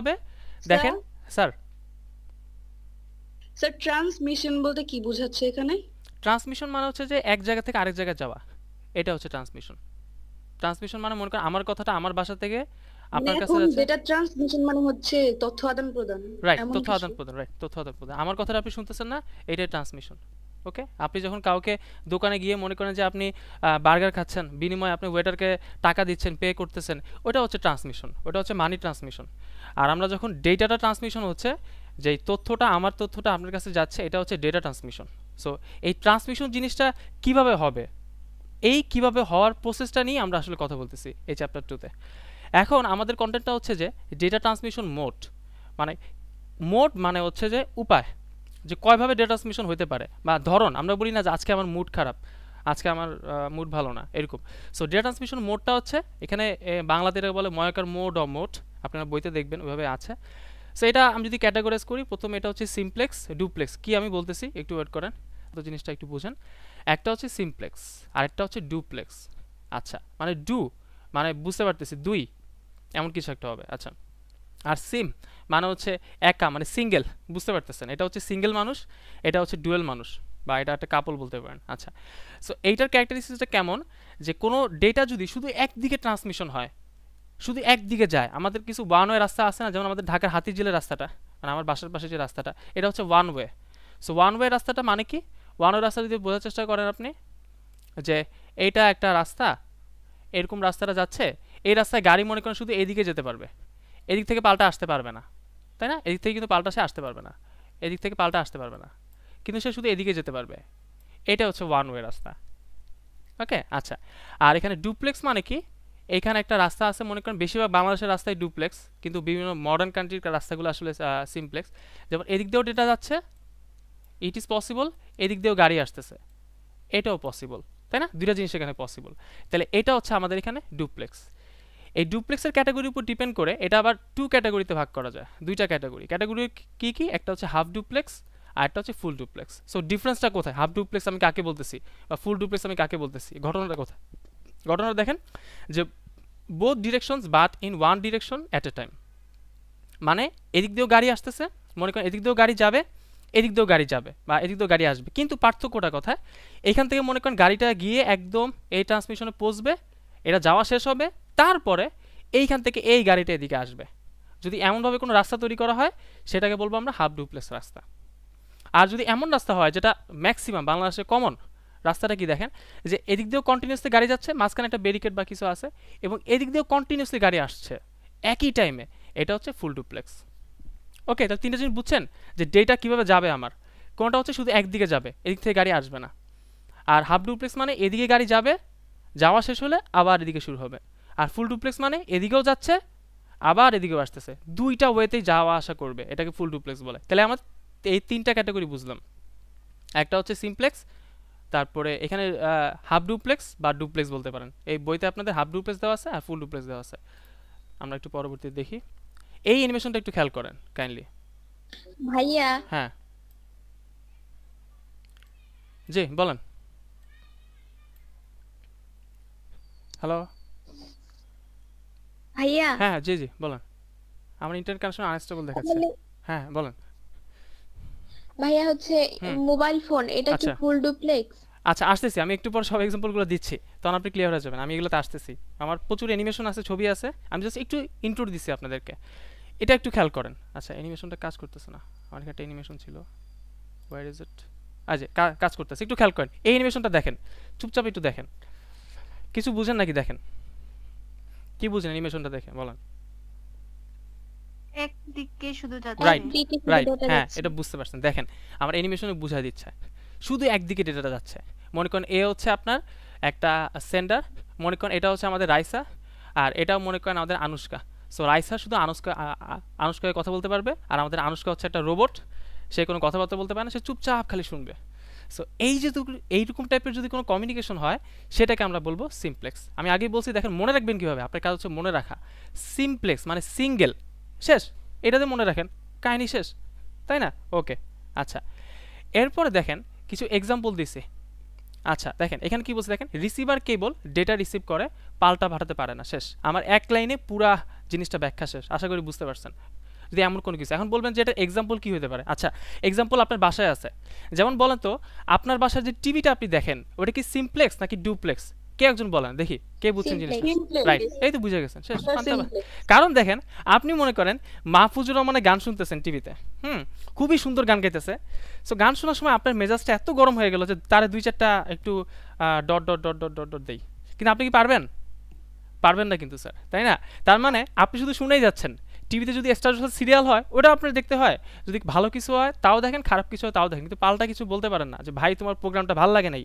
হবে দেখেন sir sir transmission বলতে কি বোঝাচ্ছে এখানে ট্রান্সমিশন মানে হচ্ছে যে এক জায়গা থেকে আরেক জায়গায় যাওয়া এটা হচ্ছে ট্রান্সমিশন ট্রান্সমিশন মানে মনে করেন আমার কথাটা আমার বাসা থেকে আপনার মানে কাছে যাচ্ছে এটা ট্রান্সমিশন মানে হচ্ছে তথ্য আদান প্রদান রাইট তথ্য আদান প্রদান রাইট তথ্য আদান প্রদান আমার কথাটা আপনি শুনতেছেন না এটা ট্রান্সমিশন ওকে আপনি যখন কাউকে দোকানে গিয়ে মনে করেন যে আপনি বার্গার খাচ্ছেন বিনিময়ে আপনি ওয়েটারকে টাকা দিচ্ছেন পে করতেছেন ওটা হচ্ছে ট্রান্সমিশন ওটা হচ্ছে মানি ট্রান্সমিশন আর আমরা যখন ডেটাটা ট্রান্সমিশন হচ্ছে যে তথ্যটা আমার তথ্যটা আপনার কাছে যাচ্ছে এটা হচ্ছে ডেটা ট্রান্সমিশন সো এই ট্রান্সমিশন জিনিসটা কিভাবে হবে এই কিভাবে হওয়ার প্রসেসটা নিয়ে আমরা আসলে কথা বলতেছি এই চ্যাপ্টার টুতে এখন আমাদের কন্টেন্টটা হচ্ছে যে ডেটা ট্রান্সমিশন মোড মানে মোড মানে হচ্ছে যে উপায় যে কয়ভাবে ডেটা ট্রান্সমিশন হতে পারে বা ধরন আমরা বলি না যে আজকে আমার মুড খারাপ আজকে আমার মুড ভালো না এরকম সো ডেটা ট্রান্সমিশন মোডটা হচ্ছে এখানে বাংলাতে এটাকে বলে ময়কার মোড অ মোড আপনারা বইতে দেখবেন ওইভাবে আছে সো এটা আমি যদি ক্যাটাগরাইজ করি প্রথমে এটা হচ্ছে সিমপ্লেক্স ডুপ্লেক্স কি আমি বলতেছি একটু ওয়েট করেন তো জিনিসটা একটু বুঝেন একটা হচ্ছে সিমপ্লেক্স আরেকটা হচ্ছে ডুপ্লেক্স আচ্ছা মানে ডু মানে বুঝতে পারতেছি দুই এমন কিছু একটা হবে আচ্ছা আর সিম মানে হচ্ছে একা মানে সিঙ্গেল বুঝতে পারতেছেন এটা হচ্ছে সিঙ্গেল মানুষ এটা হচ্ছে ডুয়েল মানুষ বা এটা একটা কাপল বলতে পারেন আচ্ছা সো এইটার ক্যারেক্টারিস্টিকটা কেমন যে কোনো ডেটা যদি শুধু একদিকে ট্রান্সমিশন হয় শুধু একদিকে যায় আমাদের কিছু ওয়ান ওয়ে রাস্তা আছে না যেমন আমাদের ঢাকার হাতির রাস্তাটা মানে আমার বাসার পাশে যে রাস্তাটা এটা হচ্ছে one way so one way রাস্তাটা মানে কি ওয়ান ওয়ে রাস্তা যদি বোঝার চেষ্টা করেন আপনি যে এইটা একটা রাস্তা এরকম রাস্তাটা যাচ্ছে এই রাস্তায় গাড়ি মনে করেন শুধু এইদিকে যেতে পারবে এদিক থেকে পাল্টা আসতে পারবে না তাই না এদিক থেকে কিন্তু পাল্টা সে আসতে পারবে না এদিক থেকে পাল্টা আসতে পারবে না কিন্তু সে শুধু এদিকে যেতে পারবে এটা হচ্ছে ওয়ান ওয়ে রাস্তা ওকে আচ্ছা আর এখানে ডুপ্লেক্স মানে কি এখানে একটা রাস্তা আছে মনে করেন বেশিরভাগ বাংলাদেশের রাস্তায় ডুপ্লেক্স কিন্তু বিভিন্ন মডার্ন কান্ট্রির রাস্তাগুলো আসলে সিমপ্লেক্স যেমন এদিক দিয়েও ডেটা যাচ্ছে ইট ইজ পসিবল এদিক দিয়েও গাড়ি আসতেছে এটাও পসিবল তাই না দুটা জিনিস এখানে পসিবল তাহলে এটা হচ্ছে আমাদের এখানে ডুপ্লেক্স এই ডুপ্লেক্সের ক্যাটাগরির উপর ডিপেন্ড করে এটা আবার টু ক্যাটাগরিতে ভাগ করা যায় দুইটা ক্যাটাগরি ক্যাটাগরি কি কি একটা হচ্ছে হাফ ডুপ্লেক্স আর একটা হচ্ছে ফুল ডুপ্লেক্স সো ডিফারেন্সটা কোথায় হাফ ডুপ্লেক্স আমি কাকে বলতেছি বা ফুল ডুপ্লেক্স আমি কাকে বলতেছি ঘটনাটা কোথায় ঘটনাটা দেখেন যে both directions but in one direction at a time মানে এদিক দিয়েও গাড়ি আসতেছে মনে করেন এদিক দিয়েও গাড়ি যাবে এদিক দিয়েও গাড়ি যাবে বা এদিক দিয়েও গাড়ি আসবে কিন্তু পার্থক্যটা কথা এখান থেকে মনে করেন গাড়িটা গিয়ে একদম এই ট্রান্সমিশনে পৌঁছবে এটা যাওয়া শেষ হবে তারপরে এইখান থেকে এই গাড়িটা এদিকে আসবে যদি এমনভাবে কোনো রাস্তা তৈরি করা হয় সেটাকে বলবো আমরা হাফ ডুপ্লেস রাস্তা আর যদি এমন রাস্তা হয় যেটা ম্যাক্সিমাম বাংলাদেশে কমন রাস্তাটা কি দেখেন যে এদিক দিয়েও কন্টিনিউসলি গাড়ি যাচ্ছে মাঝখানে একটা ব্যারিকেড বা কিছু আছে এবং এদিক দিয়েও কন্টিনিউসলি গাড়ি আসছে একই টাইমে এটা হচ্ছে ফুল ডুপ্লেক্স ওকে তাহলে তিনটা জিনিস বুঝছেন যে ডেটা কিভাবে যাবে আমার কোনটা হচ্ছে শুধু একদিকে যাবে এদিক থেকে গাড়ি আসবে না আর হাফ ডুপ্লেক্স মানে এদিকে গাড়ি যাবে যাওয়া শেষ হলে আবার এদিকে শুরু হবে আর ফুল ডুপ্লেক্স মানে এদিকেও যাচ্ছে আবার এদিকেও আসতেছে দুইটা ওয়েতেই যাওয়া আসা করবে এটাকে ফুল ডুপ্লেক্স বলে তাহলে আমার এই তিনটা ক্যাটাগরি বুঝলাম একটা হচ্ছে সিমপ্লেক্স তারপরে এখানে হাফ ডুপ্লেক্স বা ডুপ্লেক্স বলতে পারেন এই বইতে আপনাদের হাফ ডুপ্লেক্স দেওয়া আছে আর ফুল ডুপ্লেক্স দেওয়া আছে আমরা একটু পরবর্তীতে দেখি এই অ্যানিমেশনটা একটু খেয়াল করেন কাইন্ডলি ভাইয়া হ্যাঁ জি বলেন হ্যালো ভাইয়া হ্যাঁ, হ্যাঁ জি জি বলেন আমার ইন্টারনেট কানেকশন আনস্টেবল দেখাচ্ছে মানে হ্যাঁ বলেন ভাইয়া হচ্ছে মোবাইল ফোন এটা কি ফুল আচ্ছা। ডুপ্লেক্স আচ্ছা আসতেছি আমি একটু পর সব এক্সাম্পলগুলো দিচ্ছি তখন আপনি ক্লিয়ার হয়ে যাবেন আমি এগুলোতে আসতেছি আমার প্রচুর অ্যানিমেশন আছে ছবি আছে আমি জাস্ট একটু ইন্ট্রোর দিছি আপনাদেরকে এটা একটু খেয়াল করেন আচ্ছা অ্যানিমেশনটা কাজ করতেছে না আমার একটা অ্যানিমেশন ছিল হোয়ার ইজ ইট আচ্ছা কাজ করতেছে একটু খেয়াল করেন এই অ্যানিমেশনটা দেখেন চুপচাপ একটু দেখেন কিছু বুঝেন নাকি দেখেন কি বুঝেন অ্যানিমেশনটা দেখে বলেন একদিকে শুধু যাচ্ছে রাইট রাইট হ্যাঁ এটা বুঝতে পারছেন দেখেন আমার অ্যানিমেশনে বুঝা দিচ্ছে শুধু একদিকে ডেটাটা যাচ্ছে মনে করেন এ হচ্ছে আপনার একটা সেন্ডার মনে করেন এটা হচ্ছে আমাদের রাইসা আর এটাও মনে করেন আমাদের আনুষ্কা সো রাইসা শুধু আনুষ্কা আনুষ্কাকে কথা বলতে পারবে আর আমাদের আনুষ্কা হচ্ছে একটা রোবট সে কোনো কথাবার্তা বলতে পারে না সে চুপচাপ খালি শুনবে সো এই যে এইরকম টাইপের যদি কোনো কমিউনিকেশন হয় সেটাকে আমরা বলবো সিমপ্লেক্স আমি আগেই বলছি দেখেন মনে রাখবেন কীভাবে আপনার কাজ হচ্ছে মনে রাখা সিমপ্লেক্স মানে সিঙ্গেল শেষ এটাতে মনে রাখেন কাহিনি শেষ তাই না ওকে আচ্ছা এরপরে দেখেন কিছু এক্সাম্পল দিছে আচ্ছা দেখেন এখানে কি বলছে দেখেন রিসিভার কেবল ডেটা রিসিভ করে পাল্টা পাঠাতে পারে না শেষ আমার এক লাইনে পুরা জিনিসটা ব্যাখ্যা শেষ আশা করি বুঝতে পারছেন যদি এমন কোনো কিছু এখন বলবেন যে এটা এক্সাম্পল কী হতে পারে আচ্ছা এক্সাম্পল আপনার বাসায় আছে যেমন বলেন তো আপনার বাসায় যে টিভিটা আপনি দেখেন ওটা কি সিমপ্লেক্স নাকি ডুপ্লেক্স কে একজন বলেন দেখি কে বুঝছেন জিনিস রাইট এই তো বুঝে গেছেন শেষ কারণ দেখেন আপনি মনে করেন মাহফুজুর রহমানে গান শুনতেছেন টিভিতে হুম খুবই সুন্দর গান গাইতেছে সো গান শোনার সময় আপনার মেজাজটা এত গরম হয়ে গেল যে তার দুই চারটা একটু dot dot dot dot dot dot দেই কিন্তু আপনি কি পারবেন পারবেন না কিন্তু স্যার তাই না তার মানে আপনি শুধু শুনেই যাচ্ছেন টিভিতে যদি স্টার সিরিয়াল হয় ওটা আপনার দেখতে হয় যদি ভালো কিছু হয় তাও দেখেন খারাপ কিছু হয় তাও দেখেন কিন্তু পাল্টা কিছু বলতে পারেন না যে ভাই তোমার প্রোগ্রামটা ভালো লাগে নাই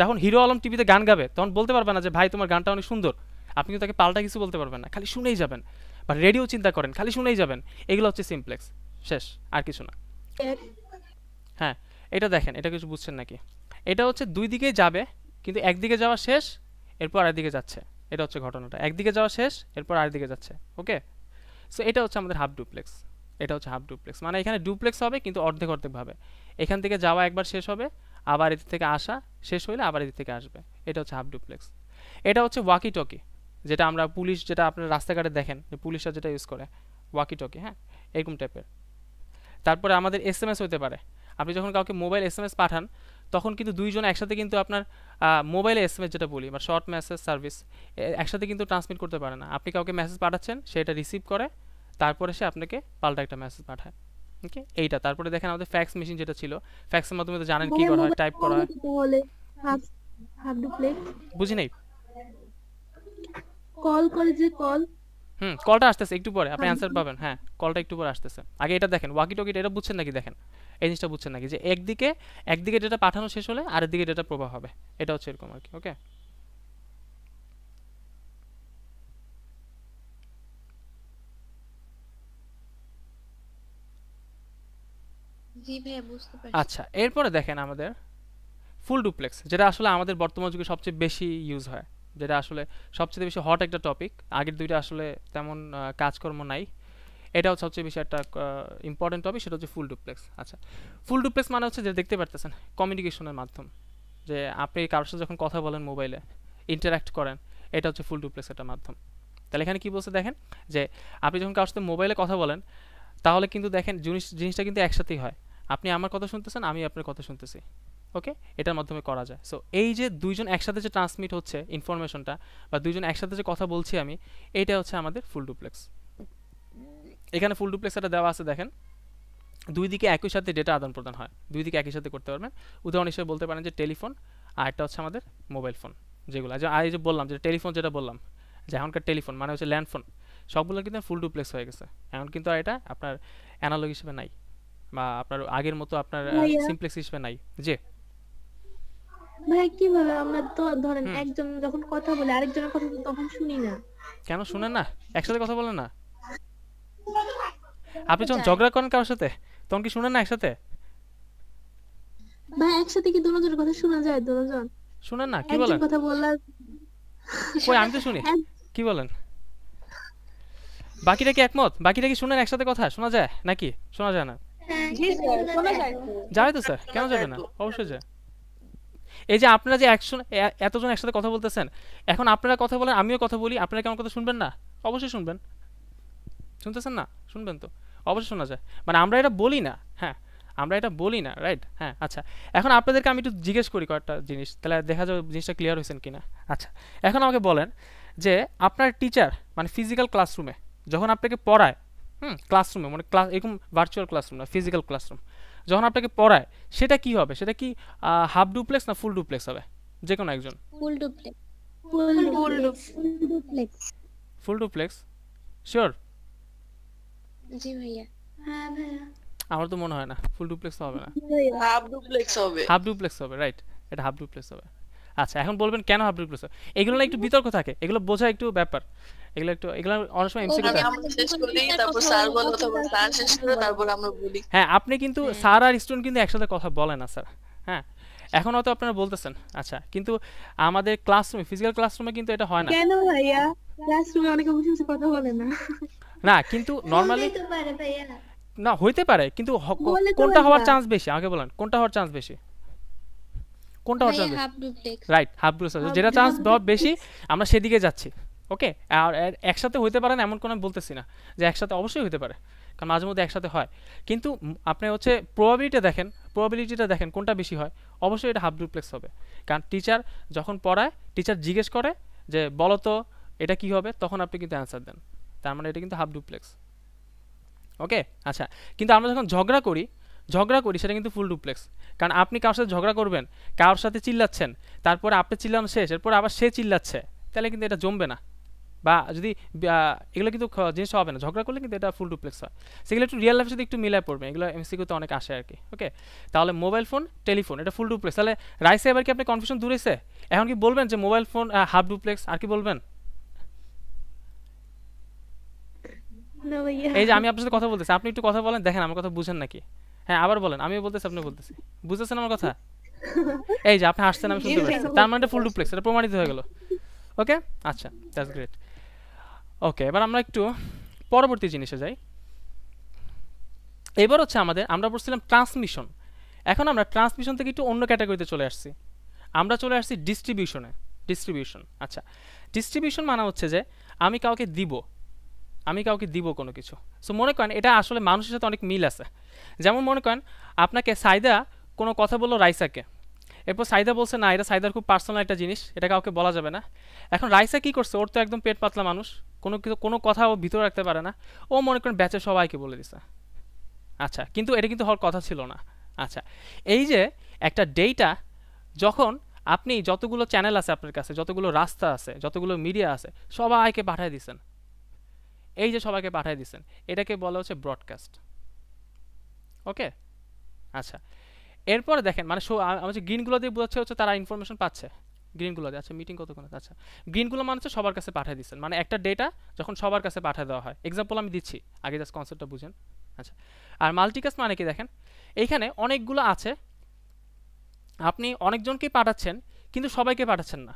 যখন হিরো আলম টিভিতে গান গাবে তখন বলতে পারবেন না যে ভাই তোমার গানটা অনেক সুন্দর আপনি কিন্তু তাকে পাল্টা কিছু বলতে পারবেন না খালি শুনেই যাবেন বা রেডিও চিন্তা করেন খালি শুনেই যাবেন এগুলো হচ্ছে সিমপ্লেক্স শেষ আর কিছু না হ্যাঁ এটা দেখেন এটা কিছু বুঝছেন নাকি এটা হচ্ছে দুই দিকে যাবে কিন্তু একদিকে যাওয়া শেষ এরপর আরেকদিকে যাচ্ছে এটা হচ্ছে ঘটনাটা একদিকে যাওয়া শেষ এরপর আরেকদিকে যাচ্ছে ওকে সো এটা হচ্ছে আমাদের হাফ ডুপ্লেক্স এটা হচ্ছে হাফ ডুপ্লেক্স মানে এখানে ডুপ্লেক্স হবে কিন্তু অর্ধেক অর্ধেকভাবে এখান থেকে যাওয়া একবার শেষ হবে আবার এদের থেকে আসা শেষ হইলে আবার এদের থেকে আসবে এটা হচ্ছে হাফ ডুপ্লেক্স এটা হচ্ছে ওয়াকি টকি যেটা আমরা পুলিশ যেটা আপনার রাস্তাঘাটে দেখেন যে পুলিশরা যেটা ইউজ করে ওয়াকি টকি হ্যাঁ এরকম টাইপের তারপরে আমাদের এস এম এস হতে পারে আপনি যখন কাউকে মোবাইল এস এম এস পাঠান তখন কিন্তু দুইজন একসাথে কিন্তু আপনার মোবাইলে এস যেটা বলি বা শর্ট মেসেজ সার্ভিস একসাথে কিন্তু ট্রান্সমিট করতে পারে না আপনি কাউকে মেসেজ পাঠাচ্ছেন সেটা রিসিভ করে তারপরে সে আপনাকে পাল্টা একটা মেসেজ পাঠায় ওকে এইটা তারপরে দেখেন আমাদের ফ্যাক্স মেশিন যেটা ছিল ফ্যাক্সের মাধ্যমে তো জানেন কি করা হয় টাইপ করা হয় বুঝি নাই কল করে যে কল হুম কলটা আসতেছে একটু পরে আপনি অ্যান্সার পাবেন হ্যাঁ কলটা একটু পরে আসতেছে আগে এটা দেখেন ওয়াকি টকি এটা বুঝছেন নাকি দেখেন এই জিনিসটা বুঝছেন নাকি যে একদিকে একদিকে ডেটা পাঠানো শেষ হলে আর দিকে ডেটা প্রবাহ হবে এটা হচ্ছে এরকম আর কি ওকে আচ্ছা এরপরে দেখেন আমাদের ফুল ডুপ্লেক্স যেটা আসলে আমাদের বর্তমান যুগে সবচেয়ে বেশি ইউজ হয় যেটা আসলে সবচেয়ে বেশি হট একটা টপিক আগের দুইটা আসলে তেমন কাজকর্ম নাই এটাও সবচেয়ে বেশি একটা ইম্পর্টেন্ট টপিক সেটা হচ্ছে ফুল ডুপ্লেক্স আচ্ছা ফুল ডুপ্লেক্স মানে হচ্ছে যে দেখতে পারতেছেন কমিউনিকেশনের মাধ্যম যে আপনি কারোর সাথে যখন কথা বলেন মোবাইলে ইন্টারাক্ট করেন এটা হচ্ছে ফুল ডুপ্লেক্স একটা মাধ্যম তাহলে এখানে কী বলছে দেখেন যে আপনি যখন কারোর সাথে মোবাইলে কথা বলেন তাহলে কিন্তু দেখেন জিনিস জিনিসটা কিন্তু একসাথেই হয় আপনি আমার কথা শুনতেছেন আমি আপনার কথা শুনতেছি ওকে এটার মাধ্যমে করা যায় সো এই যে দুইজন একসাথে যে ট্রান্সমিট হচ্ছে ইনফরমেশনটা বা দুইজন একসাথে যে কথা বলছি আমি এটা হচ্ছে আমাদের ফুল ডুপ্লেক্স এখানে ফুল ডুপ্লেক্স এটা দেওয়া আছে দেখেন দুই দিকে একই সাথে ডেটা আদান প্রদান হয় দুই দিকে একই সাথে করতে পারবেন উদাহরণ হিসেবে বলতে পারেন যে টেলিফোন আর একটা হচ্ছে আমাদের মোবাইল ফোন যেগুলো আচ্ছা, আর এই যে বললাম যে টেলিফোন যেটা বললাম যে এখনকার টেলিফোন মানে হচ্ছে ল্যান্ড ফোন সবগুলো কিন্তু ফুল ডুপ্লেক্স হয়ে গেছে এখন কিন্তু এটা আপনার অ্যানালগ হিসেবে নাই বা আপনার আগের মতো আপনার সিমপ্লেক্স হিসেবে নাই যে ভাই কিভাবে আমরা তো ধরেন একজন যখন কথা বলে আরেকজনের কথা তো তখন শুনি না কেন শুনেন না একসাথে কথা বলেন না আপনি যখন আচ্ছা। ঝগড়া করেন কারোর সাথে তখন কি শুনেন না একসাথে ভাই একসাথে কি দুজনের কথা শোনা যায় দুজন শুনেন না কি বলেন কথা বললা কই আমি তো শুনি কি বলেন বাকিটা কি একমত বাকিটা কি শুনেন একসাথে কথা শোনা যায় নাকি শোনা যায় না হ্যাঁ, যায় তো স্যার কেন যাবে না অবশ্যই যায় এই যে আপনারা যে একশন এতজন একসাথে কথা বলতেছেন এখন আপনারা কথা বলেন আমিও কথা বলি আপনারা কেমন কথা শুনবেন না অবশ্যই শুনবেন শুনতেছেন না শুনবেন তো অবশ্যই শোনা যায় মানে আমরা এটা বলি না হ্যাঁ আমরা এটা বলি না রাইট হ্যাঁ আচ্ছা এখন আপনাদেরকে আমি একটু জিজ্ঞেস করি কয়েকটা জিনিস তাহলে দেখা যাবে জিনিসটা ক্লিয়ার হয়েছেন কিনা আচ্ছা এখন আমাকে বলেন যে আপনার টিচার মানে ফিজিক্যাল ক্লাসরুমে যখন আপনাকে পড়ায় হুম ক্লাসরুমে মানে ক্লাস এরকম ভার্চুয়াল ক্লাসরুম না ফিজিক্যাল ক্লাসরুম যখন আপনাকে পড়ায় সেটা কি হবে সেটা কি হাফ ডুপ্লেক্স না ফুল ডুপ্লেক্স হবে যে কোনো একজন full duplex full duplex sure জি ভাইয়া হ্যাঁ ভাইয়া আমার তো মনে হয় না ফুল ডুপ্লেক্স হবে না হাফ ডুপ্লেক্স হবে হাফ ডুপ্লেক্স হবে রাইট এটা হাফ ডুপ্লেক্স হবে আচ্ছা এখন বলবেন কেন হাফ ডুপ্লেক্স এগুলো না একটু বিতর্ক থাকে এগুলো বোঝা একটু ব্যাপার এগুলো একটু এগুলো অনেক সময় এমসিকিউ হ্যাঁ আপনি কিন্তু হ্যাঁ। স্যার আর স্টুডেন্ট কিন্তু একসাথে কথা বলে না স্যার হ্যাঁ এখন হয়তো আপনারা বলতেছেন আচ্ছা কিন্তু আমাদের ক্লাসরুমে ফিজিক্যাল ক্লাসরুমে কিন্তু এটা হয় না কেন ভাইয়া ক্লাসরুমে অনেকে বসে বসে কথা বলে না না কিন্তু নরমালি হ্যাঁ, না হইতে পারে কিন্তু কোনটা হওয়ার চান্স বেশি আগে বলেন কোনটা হওয়ার চান্স বেশি কোনটা হওয়ার চান্স রাইট হাফ গ্রুপ যেটা চান্স বেশি আমরা সেদিকে যাচ্ছি ওকে আর একসাথে হইতে পারে না এমন কোনো বলতেছি না যে একসাথে অবশ্যই হইতে পারে কারণ মাঝে মধ্যে একসাথে হয় কিন্তু আপনি হচ্ছে প্রবাবিলিটি দেখেন প্রবাবিলিটিটা দেখেন কোনটা বেশি হয় অবশ্যই এটা হাফ ডুপ্লেক্স হবে কারণ টিচার যখন পড়ায় টিচার জিজ্ঞেস করে যে বলো তো এটা কি হবে তখন আপনি কিন্তু অ্যান্সার দেন তার মানে এটা কিন্তু হাফ ডুপ্লেক্স ওকে আচ্ছা কিন্তু আমরা যখন ঝগড়া করি ঝগড়া করি সেটা কিন্তু ফুল ডুপ্লেক্স কারণ আপনি কারোর সাথে ঝগড়া করবেন কারোর সাথে চিল্লাচ্ছেন তারপরে আপনি চিল্লানো শেষ এরপর আবার সে চিল্লাচ্ছে তাহলে কিন্তু এটা জমবে না বা যদি এগুলো কিন্তু জিনিস হবে না ঝগড়া করলে কিন্তু এটা ফুল ডুপ্লেক্স হয় সেগুলো একটু রিয়েল লাইফের সাথে একটু মিলায় পড়বে এগুলো এমসিকিউতে অনেক আসে আর কি ওকে তাহলে মোবাইল ফোন টেলিফোন এটা ফুল ডুপ্লেক্স তাহলে রাইসে এবার কি আপনি কনফিউশন দূরেছে এখন কি বলবেন যে মোবাইল ফোন হাফ ডুপ্লেক্স আর কি বলবেন এই যে আমি আপনার সাথে কথা বলতেছি আপনি একটু কথা বলেন দেখেন আমার কথা বুঝেন নাকি হ্যাঁ আবার বলেন আমি বলতেছি আপনি বলতেছি বুঝতেছেন আমার কথা এই যে আপনি হাসছেন আমি শুনতে পাচ্ছি তার মানে ফুল ডুপ্লেক্স এটা প্রমাণিত হয়ে গেল ওকে আচ্ছা দ্যাটস গ্রেট ওকে এবার আমরা একটু পরবর্তী জিনিসে যাই এবার হচ্ছে আমাদের আমরা বলছিলাম ট্রান্সমিশন এখন আমরা ট্রান্সমিশন থেকে একটু অন্য ক্যাটাগরিতে চলে আসছি আমরা চলে আসছি ডিস্ট্রিবিউশনে ডিস্ট্রিবিউশন আচ্ছা ডিস্ট্রিবিউশন মানে হচ্ছে যে আমি কাউকে দিব আমি কাউকে দিব কোনো কিছু সো মনে করেন এটা আসলে মানুষের সাথে অনেক মিল আছে যেমন মনে করেন আপনাকে সাইদা কোনো কথা বললো রাইসাকে এরপর সাইদা বলছে না এটা সাইদার খুব পার্সোনাল একটা জিনিস এটা কাউকে বলা যাবে না এখন রাইসা কী করছে ওর তো একদম পেট পাতলা মানুষ কোনো কিছু কোনো কথা ও ভিতরে রাখতে পারে না ও মনে করেন ব্যাচে সবাইকে বলে দিছে আচ্ছা কিন্তু এটা কিন্তু হওয়ার কথা ছিল না আচ্ছা এই যে একটা ডেটা যখন আপনি যতগুলো চ্যানেল আছে আপনার কাছে যতগুলো রাস্তা আছে যতগুলো মিডিয়া আছে সবাইকে পাঠিয়ে দিছেন এই যে সবাইকে পাঠিয়ে দিছেন এটাকে বলা হচ্ছে ব্রডকাস্ট ওকে আচ্ছা এরপর দেখেন মানে আমার হচ্ছে গ্রিনগুলো দিয়ে বোঝাচ্ছে হচ্ছে তারা ইনফরমেশন পাচ্ছে গ্রিনগুলো আচ্ছা মিটিং কতক্ষণ আচ্ছা গ্রিনগুলো মানে হচ্ছে সবার কাছে পাঠিয়ে দিচ্ছেন মানে একটা ডেটা যখন সবার কাছে পাঠিয়ে দেওয়া হয় এক্সাম্পল আমি দিচ্ছি আগে জাস্ট কনসেপ্টটা বুঝেন আচ্ছা আর মাল্টিকাস মানে কি দেখেন এইখানে অনেকগুলো আছে আপনি অনেকজনকেই পাঠাচ্ছেন কিন্তু সবাইকে পাঠাচ্ছেন না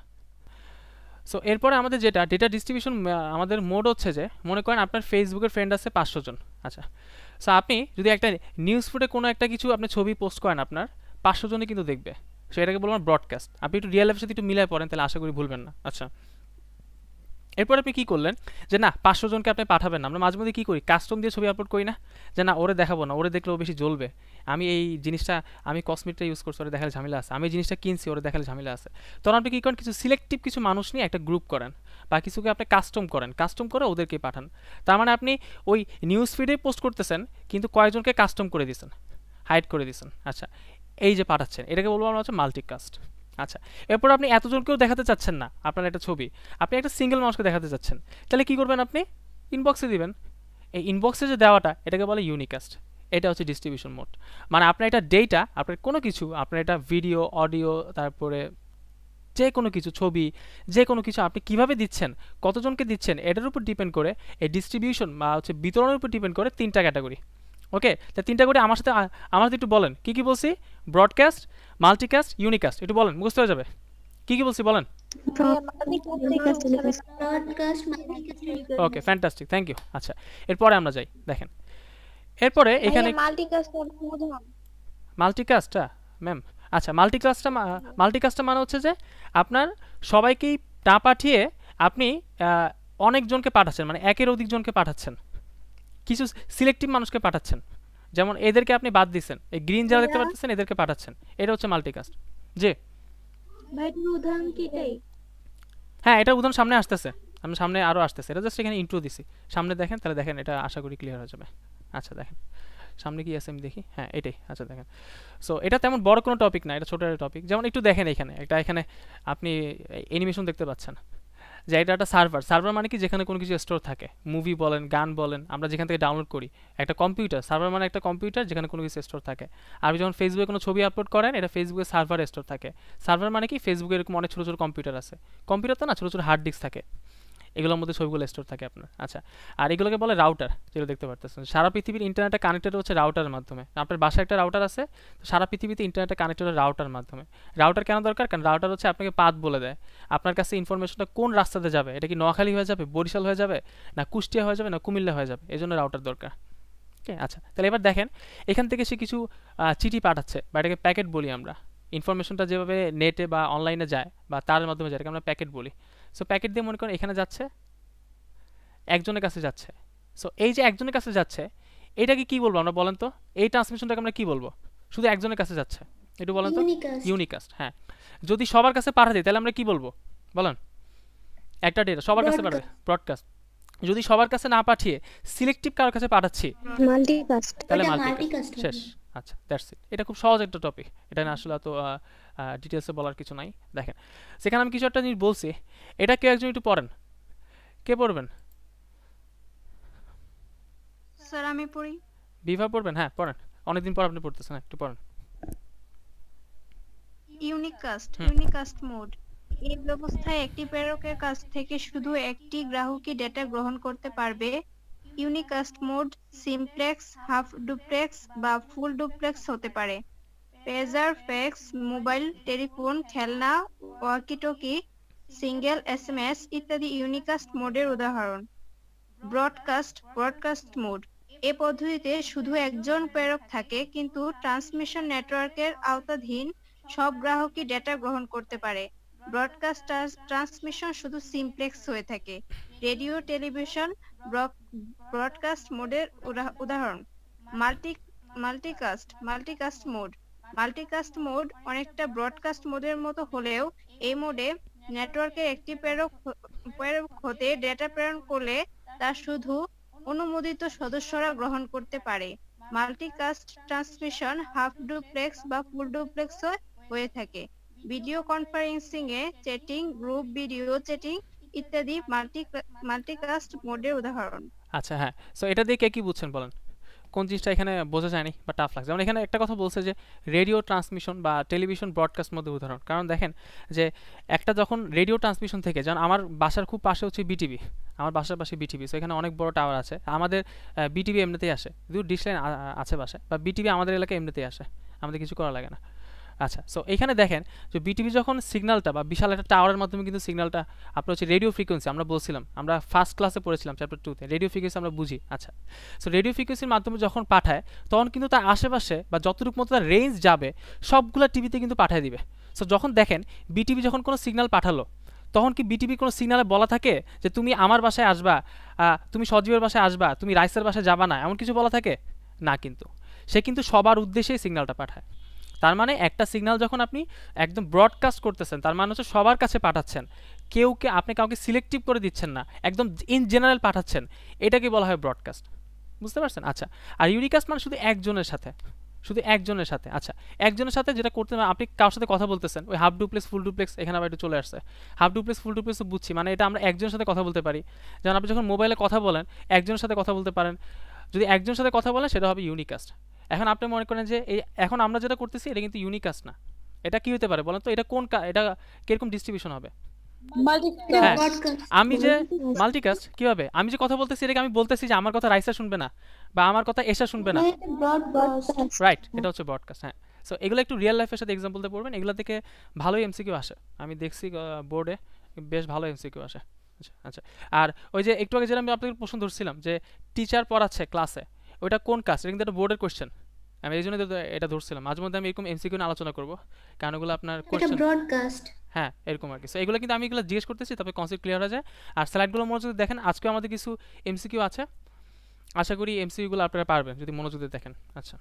সো এরপরে আমাদের যেটা ডেটা ডিস্ট্রিবিউশন আমাদের মোড হচ্ছে যে মনে করেন আপনার ফেসবুকের ফ্রেন্ড আছে পাঁচশো জন আচ্ছা সো আপনি যদি একটা নিউজ ফুটে কোনো একটা কিছু আপনি ছবি পোস্ট করেন আপনার পাঁচশো জনে কিন্তু দেখবে সো এটাকে বললাম ব্রডকাস্ট আপনি একটু রিয়েল লাইফের সাথে একটু মিলাই পড়েন তাহলে আশা করি ভুলবেন না আচ্ছা এরপর আপনি কী করলেন যে না পাঁচশো জনকে আপনি পাঠাবেন না আমরা মাঝে মধ্যে কী করি কাস্টম দিয়ে ছবি আপলোড করি না যে না ওরে দেখাবো না ওরে দেখলে ও বেশি জ্বলবে আমি এই জিনিসটা আমি কসমেটিকটা ইউজ করছি ওরে দেখালে ঝামেলা আছে আমি এই জিনিসটা কিনছি ওরে দেখালে ঝামেলা আছে তখন আপনি কী করেন কিছু সিলেক্টিভ কিছু মানুষ নিয়ে একটা গ্রুপ করেন বা কিছুকে আপনি কাস্টম করেন কাস্টম করে ওদেরকে পাঠান তার মানে আপনি ওই নিউজ ফিডে পোস্ট করতেছেন কিন্তু কয়েকজনকে কাস্টম করে দিয়েছেন হাইড করে দিয়েছেন আচ্ছা এই যে পাঠাচ্ছেন এটাকে বলবো আমরা হচ্ছে মাল্টিকাস্ট আচ্ছা এরপর আপনি এতজনকেও দেখাতে চাচ্ছেন না আপনার একটা ছবি আপনি একটা সিঙ্গেল মানুষকে দেখাতে চাচ্ছেন তাহলে কি করবেন আপনি ইনবক্সে দিবেন এই ইনবক্সে যে দেওয়াটা এটাকে বলে ইউনিকাস্ট এটা হচ্ছে ডিস্ট্রিবিউশন মোড মানে আপনার এটা ডেটা আপনার কোনো কিছু আপনার এটা ভিডিও অডিও তারপরে যে কোনো কিছু ছবি যে কোনো কিছু আপনি কিভাবে দিচ্ছেন কতজনকে দিচ্ছেন এটার উপর ডিপেন্ড করে এই ডিস্ট্রিবিউশন বা হচ্ছে বিতরণের উপর ডিপেন্ড করে তিনটা ক্যাটাগরি ওকে তা তিনটা করে আমার সাথে আমার সাথে একটু বলেন কি কি বলছি ব্রডকাস্ট মাল্টিকাস্ট ইউনিকাস্ট একটু বলেন বুঝতে হয়ে যাবে কি কি বলছি বলেন ওকে ফ্যান্টাস্টিক থ্যাংক ইউ আচ্ছা এরপরে আমরা যাই দেখেন এরপরে এখানে মাল্টিকাস্টটা ম্যাম আচ্ছা মাল্টিকাস্টটা মাল্টিকাস্টটা মানে হচ্ছে যে আপনার সবাইকেই না পাঠিয়ে আপনি অনেকজনকে পাঠাচ্ছেন মানে একের অধিক জনকে পাঠাচ্ছেন কিছু সিলেক্টিভ মানুষকে পাঠাচ্ছেন যেমন এদেরকে আপনি বাদ দিচ্ছেন এই গ্রিন যারা দেখতে পাচ্ছেন এদেরকে পাঠাচ্ছেন এটা হচ্ছে মাল্টিকাস্ট যে হ্যাঁ এটা উদাহরণ সামনে আসতেছে আমি সামনে আরও আসতেছে এটা জাস্ট এখানে ইন্ট্রো দিছি সামনে দেখেন তাহলে দেখেন এটা আশা করি ক্লিয়ার হয়ে যাবে আচ্ছা দেখেন সামনে কি আছে আমি দেখি হ্যাঁ এটাই আচ্ছা দেখেন সো এটা তেমন বড় কোনো টপিক না এটা ছোটো টপিক যেমন একটু দেখেন এখানে একটা এখানে আপনি অ্যানিমেশন দেখতে পাচ্ছেন যে এটা একটা সার্ভার সার্ভার মানে কি যেখানে কোনো কিছু স্টোর থাকে মুভি বলেন গান বলেন আমরা যেখান থেকে ডাউনলোড করি একটা কম্পিউটার সার্ভার মানে একটা কম্পিউটার যেখানে কোনো কিছু স্টোর থাকে আপনি যখন ফেসবুকে কোনো ছবি আপলোড করেন এটা ফেসবুকে সার্ভার স্টোর থাকে সার্ভার মানে কি ফেসবুকে এরকম অনেক ছোটো ছোটো কম্পিউটার আছে কম্পিউটার তো না ছোটো ছোটো হার্ড ডিস্ক থাকে এগুলোর মধ্যে ছবিগুলো স্টোর থাকে আপনার আচ্ছা আর এগুলোকে বলে রাউটার যেটা দেখতে পারতেছেন সারা পৃথিবীর ইন্টারনেটে কানেক্টেড হচ্ছে রাউটার মাধ্যমে আপনার বাসায় একটা রাউটার আছে তো সারা পৃথিবীতে ইন্টারনেটে কানেক্টেড হচ্ছে রাউটার মাধ্যমে রাউটার কেন দরকার কারণ রাউটার হচ্ছে আপনাকে পাত বলে দেয় আপনার কাছে ইনফরমেশনটা কোন রাস্তাতে যাবে এটা কি নোয়াখালী হয়ে যাবে বরিশাল হয়ে যাবে না কুষ্টিয়া হয়ে যাবে না কুমিল্লা হয়ে যাবে এই জন্য রাউটার দরকার ওকে আচ্ছা তাহলে এবার দেখেন এখান থেকে সে কিছু চিঠি পাঠাচ্ছে বা এটাকে প্যাকেট বলি আমরা ইনফরমেশনটা যেভাবে নেটে বা অনলাইনে যায় বা তার মাধ্যমে যায় এটাকে আমরা প্যাকেট বলি সো প্যাকেট দিয়ে মনে করেন এখানে যাচ্ছে একজনের কাছে যাচ্ছে সো এই যে একজনের কাছে যাচ্ছে এটাকে কি বলবো আমরা বলেন তো এই ট্রান্সমিশনটাকে আমরা কি বলবো শুধু একজনের কাছে যাচ্ছে একটু বলেন তো ইউনিকাস্ট হ্যাঁ যদি সবার কাছে পাঠাতে তাহলে আমরা কি বলবো বলেন একটা ডেটা সবার কাছে পাঠাবে ব্রডকাস্ট যদি সবার কাছে না পাঠিয়ে সিলেক্টিভ কারোর কাছে পাঠাচ্ছি মাল্টিকাস্ট তাহলে মাল্টিকাস্ট শেষ আচ্ছা দ্যাটস ইট এটা খুব সহজ একটা টপিক এটা না আসলে তো ডিটেলসে বলার কিছু নাই দেখেন সেখানে আমি কিছু একটা জিনিস বলছি এটা কেউ একজন একটু পড়েন কে পড়বেন স্যার আমি পড়ি বিভা পড়বেন হ্যাঁ পড়েন অনেকদিন পর আপনি পড়তেছেন একটু পড়েন মোড এই ব্যবস্থায় একটি প্রেরকের কাছ থেকে শুধু একটি গ্রাহকই ডেটা গ্রহণ করতে পারবে cast mode simplex half duplex বা ফুল ডুপ্লেক্স হতে পারে পেজার ফ্যাক্স মোবাইল টেলিফোন খেলনা walkie talkie single S M S ইত্যাদি ইউনিকাস্ট মোডের উদাহরণ ব্রডকাস্ট ব্রডকাস্ট মোড এ পদ্ধতিতে শুধু একজন প্রেরক থাকে কিন্তু ট্রান্সমিশন নেটওয়ার্কের আওতাধীন সব গ্রাহকই ডেটা গ্রহণ করতে পারে ব্রডকাস্ট ট্রান্সমিশন শুধু সিমপ্লেক্স হয়ে থাকে রেডিও টেলিভিশন ব্রডকাস্ট মোডের উদাহরণ multi multicast multicast mode multicast mode অনেকটা ব্রডকাস্ট মোডের মতো হলেও এই মোডে নেটওয়ার্কের একটি প্রেরক প্রেরক হতে ডেটা প্রেরণ করলে তা শুধু অনুমোদিত সদস্যরা গ্রহণ করতে পারে মাল্টিকাস্ট ট্রান্সমিশন হাফ ডুপ্লেক্স বা ফুল ডুপ্লেক্স হয়ে থাকে ভিডিও কনফারেন্সিং এ চ্যাটিং গ্রুপ ভিডিও চ্যাটিং ইত্যাদি মাল্টি মাল্টিকাস্ট মোডের উদাহরণ আচ্ছা হ্যাঁ সো এটা দিয়ে কে কি বুঝছেন বলেন কোন জিনিসটা এখানে বোঝা যায়নি বা টাফ লাগছে যেমন এখানে একটা কথা বলছে যে রেডিও ট্রান্সমিশন বা টেলিভিশন ব্রডকাস্ট মধ্যে উদাহরণ কারণ দেখেন যে একটা যখন রেডিও ট্রান্সমিশন থেকে যেমন আমার বাসার খুব পাশে হচ্ছে বিটিভি আমার বাসার পাশে বিটিভি সো এখানে অনেক বড় টাওয়ার আছে আমাদের বিটিভি এমনিতেই আসে কিন্তু ডিসলাইন আছে বাসায় বা বিটিভি আমাদের এলাকায় এমনিতেই আসে আমাদের কিছু করা লাগে না আচ্ছা সো এখানে দেখেন যে বিটিভি যখন সিগন্যালটা বা বিশাল একটা টাওয়ারের মাধ্যমে কিন্তু সিগন্যালটা আপনার হচ্ছে রেডিও ফ্রিকোয়েন্সি আমরা বলছিলাম আমরা ফার্স্ট ক্লাসে পড়েছিলাম চ্যাপ্টার টুতে রেডিও ফ্রিকোয়েন্সি আমরা বুঝি আচ্ছা সো রেডিও ফ্রিকোয়েন্সির মাধ্যমে যখন পাঠায় তখন কিন্তু তার আশেপাশে বা যতটুকু মতো তার রেঞ্জ যাবে সবগুলো টিভিতে কিন্তু পাঠিয়ে দিবে সো যখন দেখেন বিটিভি যখন কোনো সিগন্যাল পাঠালো তখন কি বিটিভি কোনো সিগনালে বলা থাকে যে তুমি আমার বাসায় আসবা তুমি সজীবের বাসায় আসবা তুমি রাইসের বাসায় যাবা না এমন কিছু বলা থাকে না কিন্তু সে কিন্তু সবার উদ্দেশ্যেই সিগন্যালটা পাঠায় তার মানে একটা সিগন্যাল যখন আপনি একদম ব্রডকাস্ট করতেছেন তার মানে হচ্ছে সবার কাছে পাঠাচ্ছেন কেউ কে আপনি কাউকে সিলেক্টিভ করে দিচ্ছেন না একদম ইন জেনারেল পাঠাচ্ছেন এটাকে বলা হয় ব্রডকাস্ট বুঝতে পারছেন আচ্ছা আর ইউরিকাস্ট মানে শুধু একজনের সাথে শুধু একজনের সাথে আচ্ছা একজনের সাথে যেটা করতে আপনি কার সাথে কথা বলতেছেন ওই হাফ ডুপ্লেক্স ফুল ডুপ্লেক্স এখানে আবার একটু চলে আসছে হাফ ডুপ্লেক্স ফুল ডুপ্লেক্স বুঝছি মানে এটা আমরা একজনের সাথে কথা বলতে পারি যেমন আপনি যখন মোবাইলে কথা বলেন একজনের সাথে কথা বলতে পারেন যদি একজনের সাথে কথা বলেন সেটা হবে ইউনিকাস্ট এখন আপনি মনে করেন যে এই এখন আমরা যেটা করতেছি এটা কিন্তু ইউনিক কাজ না এটা কি হতে পারে বলেন তো এটা কোন এটা কিরকম ডিস্ট্রিবিউশন হবে হ্যাঁ, আমি যে মাল্টিকাস্ট কিভাবে আমি যে কথা বলতেছি এটাকে আমি বলতেছি যে আমার কথা রাইসা শুনবে না বা আমার কথা এসা শুনবে না রাইট এটা হচ্ছে ব্রডকাস্ট হ্যাঁ সো এগুলো একটু রিয়েল লাইফের সাথে এক্সাম্পল দিয়ে পড়বেন এগুলো থেকে ভালো এমসিকিউ আসে আমি দেখছি বোর্ডে বেশ ভালো এমসিকিউ আসে আচ্ছা, আচ্ছা আর ওই যে একটু আগে যেটা আমি আপনাদের প্রশ্ন ধরছিলাম যে টিচার পড়াচ্ছে ক্লাসে ওটা কোন কাজ এটা কিন্তু একটা বোর্ডের কোয়েশ্চেন আমি এই জন্য এটা ধরছিলাম মাঝে মধ্যে আমি এরকম এমসিকিউ নিয়ে আলোচনা করব কারণ ওগুলো আপনার কোয়েশ্চেন ব্রডকাস্ট হ্যাঁ এরকম আর কি সো এগুলো কিন্তু আমি এগুলো জিজ্ঞেস করতেছি তারপরে কনসেপ্ট ক্লিয়ার হয়ে যায় আর স্লাইডগুলো মনোযোগ দেখেন আজকে আমাদের কিছু এমসিকিউ আছে আশা করি এমসিকিউগুলো আপনারা পারবেন যদি মনোযোগ দেখেন আচ্ছা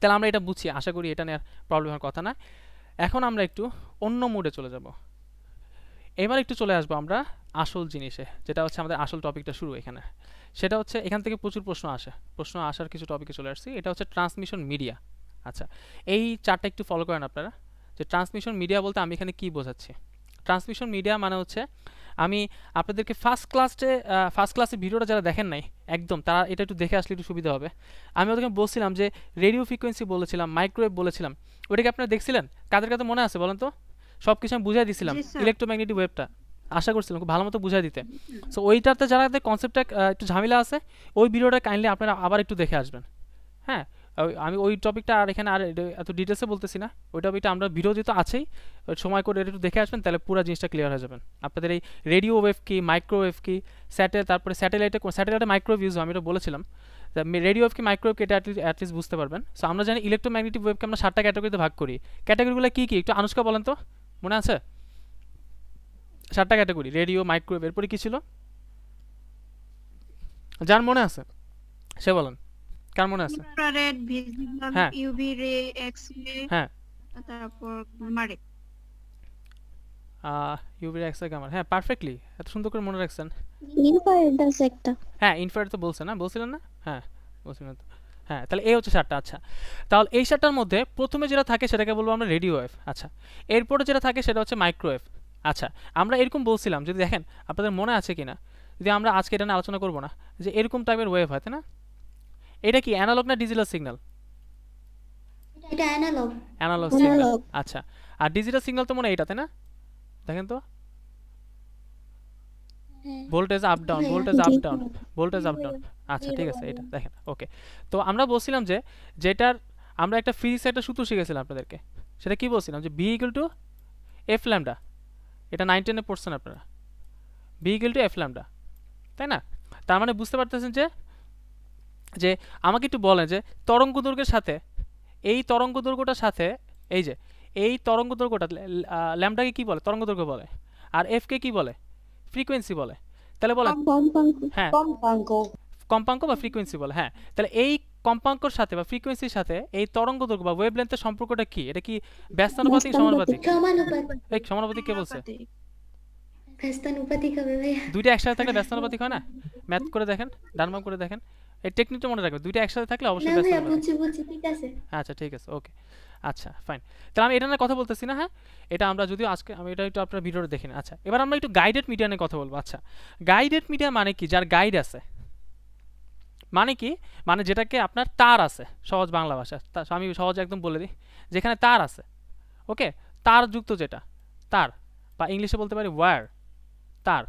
তাহলে আমরা এটা বুঝছি আশা করি এটা নিয়ে আর প্রবলেম হওয়ার কথা না এখন আমরা একটু অন্য মুডে চলে যাব এবার একটু চলে আসবো আমরা আসল জিনিসে যেটা হচ্ছে আমাদের আসল টপিকটা শুরু এখানে সেটা হচ্ছে এখান থেকে প্রচুর প্রশ্ন আসে প্রশ্ন আসার কিছু টপিকে চলে আসছি এটা হচ্ছে ট্রান্সমিশন মিডিয়া আচ্ছা এই চারটা একটু ফলো করেন আপনারা যে ট্রান্সমিশন মিডিয়া বলতে আমি এখানে কি বোঝাচ্ছি ট্রান্সমিশন মিডিয়া মানে হচ্ছে আমি আপনাদেরকে ফার্স্ট ক্লাসে ফার্স্ট ক্লাসে ভিডিওটা যারা দেখেন নাই একদম তারা এটা একটু দেখে আসলে একটু সুবিধা হবে আমি ওদেরকে বলছিলাম যে রেডিও ফ্রিকোয়েন্সি বলেছিলাম মাইক্রোওয়েভ বলেছিলাম ওটাকে আপনারা দেখছিলেন কাদের কাদের মনে আছে বলেন তো সব কিছু আমি বুঝিয়ে দিছিলাম ইলেকট্রোম্যাগনেটিক ওয়েভটা আশা করছিলাম খুব ভালো মতো বুঝাই দিতে সো ওইটাতে যারা কনসেপ্টটা একটু ঝামেলা আছে ওই ভিডিওটা কাইন্ডলি আপনারা আবার একটু দেখে আসবেন হ্যাঁ আমি ওই টপিকটা আর এখানে আর এত ডিটেলসে বলতেছি না ওই টপিকটা আমরা ভিডিও যেহেতু আছেই সময় করে একটু দেখে আসবেন তাহলে পুরো জিনিসটা ক্লিয়ার হয়ে যাবেন আপনাদের এই রেডিও ওয়েভ কি মাইক্রোওয়েভ কি স্যাটেল তারপরে স্যাটেলাইটে স্যাটেলাইটে মাইক্রোওয়েভ ইউজ আমি এটা বলেছিলাম রেডিও ওয়েভ কি মাইক্রোওয়েভ কি এটা অ্যাটলিস্ট বুঝতে পারবেন সো আমরা জানি ইলেকট্রোম্যাগনেটিক ওয়েভকে আমরা সাতটা ক্যাটাগরিতে ভাগ করি ক্যাটাগরিগুলো কী কী একটু আনুষ্কা বলেন তো মনে আছে চারটা ক্যাটাগরি রেডিও মাইক্রোওয়েভ এরপরে কী ছিল যার মনে আছে সে বলেন কার মনে আছে হ্যাঁ হ্যাঁ পারফেক্টলি হ্যাঁ, এত সুন্দর করে মনে রাখছেন হ্যাঁ তো না বলছিলেন না হ্যাঁ বলছিলেন হ্যাঁ তাহলে এই হচ্ছে আচ্ছা তাহলে এই মধ্যে প্রথমে যেটা থাকে সেটাকে বলবো আমরা রেডিও আচ্ছা এরপরে যেটা থাকে সেটা হচ্ছে মাইক্রোওয়েভ আচ্ছা আমরা এরকম বলছিলাম যদি দেখেন আপনাদের মনে আছে কিনা যদি আমরা আজকে এটা আলোচনা করব না যে এরকম টাইপের ওয়েভ হয় তাই না এটা কি অ্যানালগ না ডিজিটাল সিগন্যাল আচ্ছা আর ডিজিটাল সিগন্যাল তো মনে হয় এটা তাই না দেখেন তো voltage up down voltage up down voltage up down আচ্ছা ঠিক আছে এটা দেখেন ওকে তো আমরা বলছিলাম যে যেটার আমরা একটা ফিজিক্সের একটা সূত্র শিখেছিলাম আপনাদেরকে সেটা কি বলছিলাম যে B equal to F lambda এটা নাইন টেনে পড়ছেন আপনারা ভিহিকেল টু এফ ল্যামডা তাই না তার মানে বুঝতে পারতেছেন যে যে আমাকে একটু বলেন যে তরঙ্গ দৈর্ঘ্যের সাথে এই তরঙ্গ দৈর্ঘ্যটার সাথে এই যে এই তরঙ্গ দৈর্ঘ্যটা ল্যামডাকে কি বলে তরঙ্গ দৈর্ঘ্য বলে আর এফকে কি বলে ফ্রিকোয়েন্সি বলে তাহলে বলেন হ্যাঁ কম্পাঙ্ক বা ফ্রিকোয়েন্সি বলে হ্যাঁ তাহলে এই কম্পাঙ্কর সাথে বা ফ্রিকোয়েন্সির সাথে এই তরঙ্গ দৈর্ঘ্য বা ওয়েভলেন্থের সম্পর্কটা কি এটা কি ব্যস্তানুপাতিক সমানুপাতিক সমানুপাতিক সমানুপাতিক কে বলছে ব্যস্তানুপাতিক হবে ভাই দুইটা একসাথে থাকলে ব্যস্তানুপাতিক হয় না ম্যাথ করে দেখেন ডানবাম করে দেখেন এই টেকনিকটা মনে রাখবেন দুইটা একসাথে থাকলে অবশ্যই ঠিক আছে আচ্ছা ঠিক আছে ওকে আচ্ছা ফাইন তাহলে আমি এটা নিয়ে কথা বলতেছি না হ্যাঁ এটা আমরা যদিও আজকে আমি এটা একটু আপনার ভিডিওটা দেখেন আচ্ছা এবার আমরা একটু গাইডেড মিডিয়া নিয়ে কথা বলবো আচ্ছা গাইডেড মিডিয়া মানে কি যার গাইড আছে মানে কি মানে যেটাকে আপনার তার আছে সহজ বাংলা ভাষা আমি সহজে একদম বলে দিই যেখানে তার আছে ওকে তার যুক্ত যেটা তার বা ইংলিশে বলতে পারি ওয়ার তার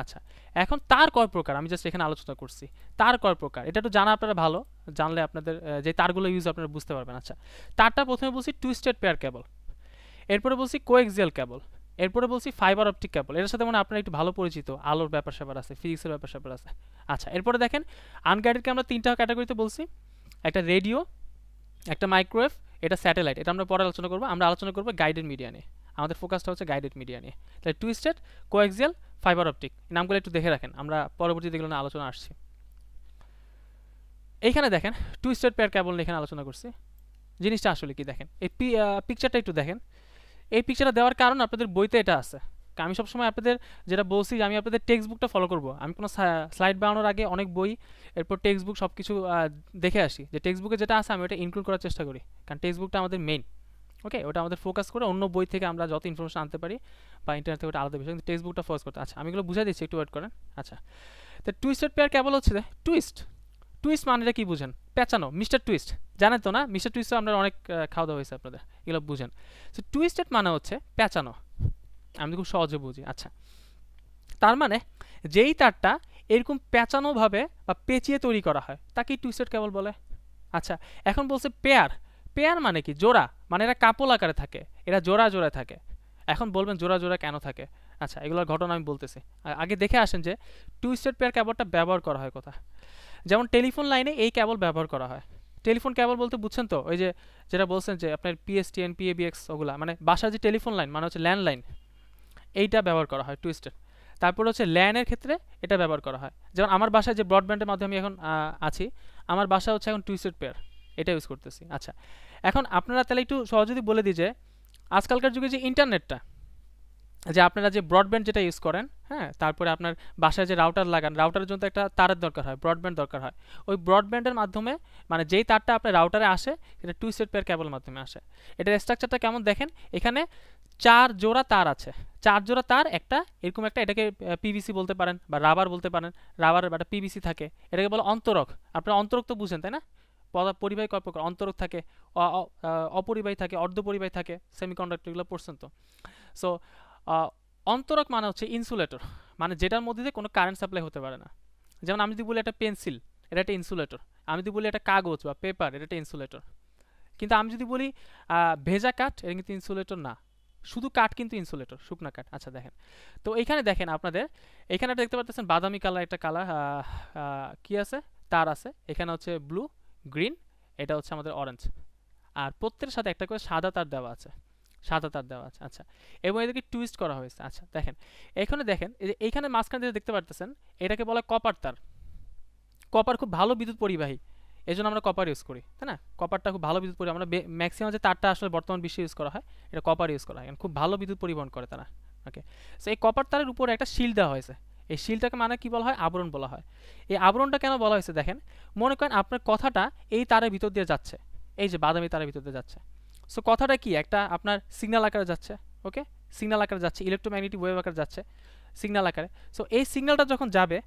আচ্ছা এখন তার কয় প্রকার আমি জাস্ট এখানে আলোচনা করছি তার কয় প্রকার এটা একটু জানা আপনারা ভালো জানলে আপনাদের যে তারগুলো ইউজ আপনারা বুঝতে পারবেন আচ্ছা তারটা প্রথমে বলছি টুইস্টেড পেয়ার কেবল এরপরে বলছি কোএক্সিয়াল কেবল এরপরে বলছি ফাইবার অপটিক ক্যাপল এর সাথে মানে আপনার একটু ভালো পরিচিত আলোর ব্যাপার স্যাপার আছে ফিজিক্সের ব্যাপার স্যাপার আছে আচ্ছা এরপরে দেখেন আনগাইডেডকে আমরা তিনটা ক্যাটাগরিতে বলছি একটা রেডিও একটা মাইক্রোওয়েভ এটা স্যাটেলাইট এটা আমরা পরে আলোচনা করবো আমরা আলোচনা করবো গাইডেড মিডিয়া নিয়ে আমাদের ফোকাসটা হচ্ছে গাইডেড মিডিয়া নিয়ে তাহলে টুইস্টেড কোয়েক্সিয়াল ফাইবার অপটিক নামগুলো একটু দেখে রাখেন আমরা পরবর্তী এগুলো নিয়ে আলোচনা আসছি এইখানে দেখেন টুইস্টেড পেয়ার ক্যাবল নিয়ে এখানে আলোচনা করছি জিনিসটা আসলে কি দেখেন এই পিকচারটা একটু দেখেন এই পিকচারটা দেওয়ার কারণ আপনাদের বইতে এটা আছে আমি সবসময় আপনাদের যেটা বলছি যে আমি আপনাদের টেক্সট বুকটা ফলো করবো আমি কোনো স্লাইড বানানোর আগে অনেক বই এরপর টেক্সট বুক সব কিছু দেখে আসি যে টেক্সট বুকে যেটা আছে আমি ওটা ইনক্লুড করার চেষ্টা করি কারণ টেক্সট বুকটা আমাদের মেইন ওকে ওটা আমাদের ফোকাস করে অন্য বই থেকে আমরা যত ইনফরমেশন আনতে পারি বা ইন্টারনেট থেকে ওটা আলাদা বিষয় কিন্তু টেক্সট বুকটা ফোকাস করতে আচ্ছা আমি এগুলো বুঝাই দিচ্ছি একটু ওয়েট করেন আচ্ছা তো টুইস্টেড পেয়ার কেবল হচ্ছে টুইস্ট টুইস্ট মানেটা কি বুঝেন পেঁচানো মিস্টার টুইস্ট জানেন তো না মিস্টার টুইস্ট আমরা অনেক খাওয়া দাওয়া হয়েছে আপনাদের এগুলো বুঝেন সো টুইস্টেড মানে হচ্ছে পেঁচানো আমি খুব সহজে বুঝি আচ্ছা তার মানে যেই তারটা এরকম পেঁচানোভাবে বা পেঁচিয়ে তৈরি করা হয় তাকেই টুইস্টেড কেবল বলে আচ্ছা এখন বলছে পেয়ার পেয়ার মানে কি জোড়া মানে এরা কাপল আকারে থাকে এরা জোড়া জোড়া থাকে এখন বলবেন জোড়া জোড়া কেন থাকে আচ্ছা এগুলোর ঘটনা আমি বলতেছি আগে দেখে আসেন যে টুইস্টেড পেয়ার কেবলটা ব্যবহার করা হয় কথা যেমন টেলিফোন লাইনে এই ক্যাবল ব্যবহার করা হয় টেলিফোন ক্যাবল বলতে বুঝছেন তো ওই যে যেটা বলছেন যে আপনার পিএসটিএন পিএবিএক্স ওগুলা মানে বাসার যে টেলিফোন লাইন মানে হচ্ছে ল্যান্ডলাইন এইটা ব্যবহার করা হয় টুইস্টেড তারপর হচ্ছে ল্যানের ক্ষেত্রে এটা ব্যবহার করা হয় যেমন আমার বাসায় যে ব্রডব্যান্ডের মাধ্যমে আমি এখন আছি আমার বাসা হচ্ছে এখন টুইস্টেড পেয়ার এটা ইউজ করতেছি আচ্ছা এখন আপনারা তাহলে একটু সহজ যদি বলে দিই যে আজকালকার যুগে যে ইন্টারনেটটা যে আপনারা যে ব্রডব্যান্ড যেটা ইউজ করেন হ্যাঁ তারপরে আপনার বাসায় যে রাউটার লাগান রাউটারের জন্য একটা তারের দরকার হয় ব্রডব্যান্ড দরকার হয় ওই ব্রডব্যান্ডের মাধ্যমে মানে যেই তারটা আপনার রাউটারে আসে সেটা টু সেট পেয়ার কেবল মাধ্যমে আসে এটার স্ট্রাকচারটা কেমন দেখেন এখানে চার জোড়া তার আছে চার জোড়া তার একটা এরকম একটা এটাকে পিভিসি বলতে পারেন বা রাবার বলতে পারেন রাবারের একটা পিভিসি থাকে এটাকে বলে অন্তরক আপনার অন্তরক তো বুঝেন তাই না পরিবাহী কয় প্রকার অন্তরক থাকে অপরিবাহী থাকে অর্ধপরিবাহী থাকে সেমিকন্ডাক্টরগুলো পর্যন্ত সো অন্তরক মানে হচ্ছে ইনসুলেটর মানে যেটার মধ্যে দিয়ে কোনো কারেন্ট সাপ্লাই হতে পারে না যেমন আমি যদি বলি একটা পেন্সিল এটা একটা ইনসুলেটর আমি যদি বলি একটা কাগজ বা পেপার এটা একটা ইনসুলেটর কিন্তু আমি যদি বলি ভেজা কাঠ এটা কিন্তু ইনসুলেটর না শুধু কাঠ কিন্তু ইনসুলেটর শুকনা কাঠ আচ্ছা দেখেন তো এইখানে দেখেন আপনাদের এখানে দেখতে পাচ্ছেন বাদামি কালার একটা কালার কি আছে তার আছে এখানে হচ্ছে ব্লু গ্রিন এটা হচ্ছে আমাদের অরেঞ্জ আর প্রত্যেকের সাথে একটা করে সাদা তার দেওয়া আছে সাদা তার দেওয়া আছে আচ্ছা এবং এদেরকে টুইস্ট করা হয়েছে আচ্ছা দেখেন এখানে দেখেন এই যে এইখানে মাঝখান দিয়ে দেখতে পারতেছেন এটাকে বলা কপার তার কপার খুব ভালো বিদ্যুৎ পরিবাহী এই জন্য আমরা কপার ইউজ করি তাই না কপারটা খুব ভালো বিদ্যুৎ পরি আমরা ম্যাক্সিমাম যে তারটা আসলে বর্তমান বিশ্বে ইউজ করা হয় এটা কপার ইউজ করা হয় খুব ভালো বিদ্যুৎ পরিবহন করে তারা ওকে সো এই কপার তারের উপরে একটা শিল দেওয়া হয়েছে এই শিলটাকে মানে কি বলা হয় আবরণ বলা হয় এই আবরণটা কেন বলা হয়েছে দেখেন মনে করেন আপনার কথাটা এই তারের ভিতর দিয়ে যাচ্ছে এই যে বাদামি তারের ভিতর দিয়ে যাচ্ছে সো কথাটা কি একটা আপনার সিগন্যাল আকারে যাচ্ছে ওকে সিগন্যাল আকারে যাচ্ছে ইলেকট্রোম্যাগনেটিক ওয়েভ আকারে যাচ্ছে সিগনাল আকারে সো এই সিগনালটা যখন যাবে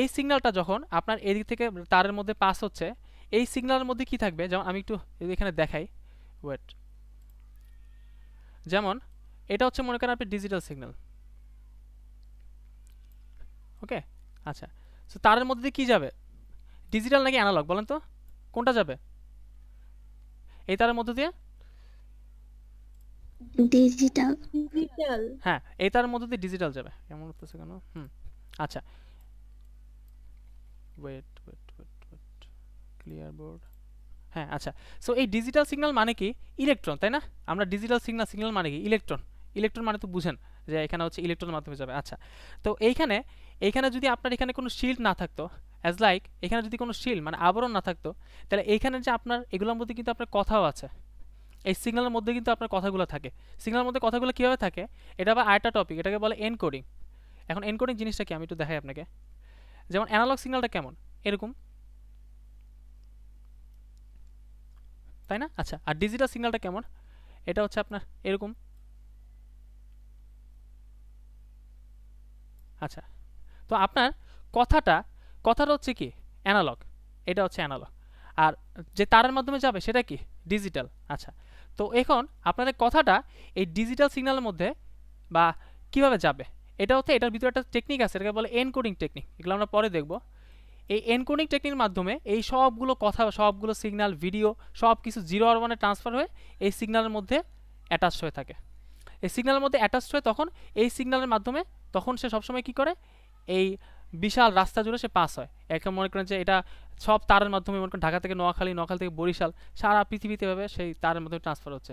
এই সিগন্যালটা যখন আপনার এদিক থেকে তারের মধ্যে পাস হচ্ছে এই সিগনালের মধ্যে কি থাকবে যেমন আমি একটু এখানে দেখাই ওয়েট যেমন এটা হচ্ছে মনে করেন আপনি ডিজিটাল সিগন্যাল ওকে আচ্ছা সো তারের মধ্যে দিয়ে কী যাবে ডিজিটাল নাকি অ্যানালগ বলেন তো কোনটা যাবে এই তারের মধ্যে দিয়ে ডিজিটাল ডিজিটাল হ্যাঁ এটার মধ্যে দিয়ে ডিজিটাল যাবে কেমন কেন হুম আচ্ছা wait wait wait wait clear board হ্যাঁ আচ্ছা সো এই ডিজিটাল সিগন্যাল মানে কি ইলেকট্রন তাই না আমরা ডিজিটাল সিগন্যাল সিগন্যাল মানে কি ইলেকট্রন ইলেকট্রন মানে তো বুঝেন যে এখানে হচ্ছে ইলেকট্রন মাধ্যমে যাবে আচ্ছা তো এইখানে এইখানে যদি আপনার এখানে কোনো শিল্ড না থাকতো অ্যাজ লাইক এখানে যদি কোনো শিল্ড মানে আবরণ না থাকতো তাহলে এইখানে যে আপনার এগুলোর মধ্যে কিন্তু আপনার কথাও আছে এই সিগনালের মধ্যে কিন্তু আপনার কথাগুলো থাকে সিগনালের মধ্যে কথাগুলো কীভাবে থাকে এটা আবার আরেকটা টপিক এটাকে বলে এনকোডিং এখন এনকোডিং জিনিসটা কি আমি একটু দেখাই আপনাকে যেমন অ্যানালগ সিগনালটা কেমন এরকম তাই না আচ্ছা আর ডিজিটাল সিগন্যালটা কেমন এটা হচ্ছে আপনার এরকম আচ্ছা তো আপনার কথাটা কথাটা হচ্ছে কি অ্যানালগ এটা হচ্ছে অ্যানালগ আর যে তারের মাধ্যমে যাবে সেটা কি ডিজিটাল আচ্ছা তো এখন আপনাদের কথাটা এই ডিজিটাল সিগন্যালের মধ্যে বা কিভাবে যাবে এটা হচ্ছে এটার ভিতরে একটা টেকনিক আছে এটাকে বলে এনকোডিং টেকনিক এগুলো আমরা পরে দেখব এই এনকোডিং টেকনিকের মাধ্যমে এই সবগুলো কথা সবগুলো সিগন্যাল ভিডিও সব কিছু জিরো আর ওয়ানে ট্রান্সফার হয়ে এই সিগন্যালের মধ্যে অ্যাটাচ হয়ে থাকে এই সিগন্যালের মধ্যে অ্যাটাচ হয়ে তখন এই সিগন্যালের মাধ্যমে তখন সে সবসময় কি করে এই বিশাল রাস্তা জুড়ে সে পাস হয় একে মনে করেন যে এটা সব তারের মাধ্যমে মনে করেন ঢাকা থেকে নোয়াখালী নোয়াখালী থেকে বরিশাল সারা পৃথিবীতে ভাবে সেই তারের মাধ্যমে ট্রান্সফার হচ্ছে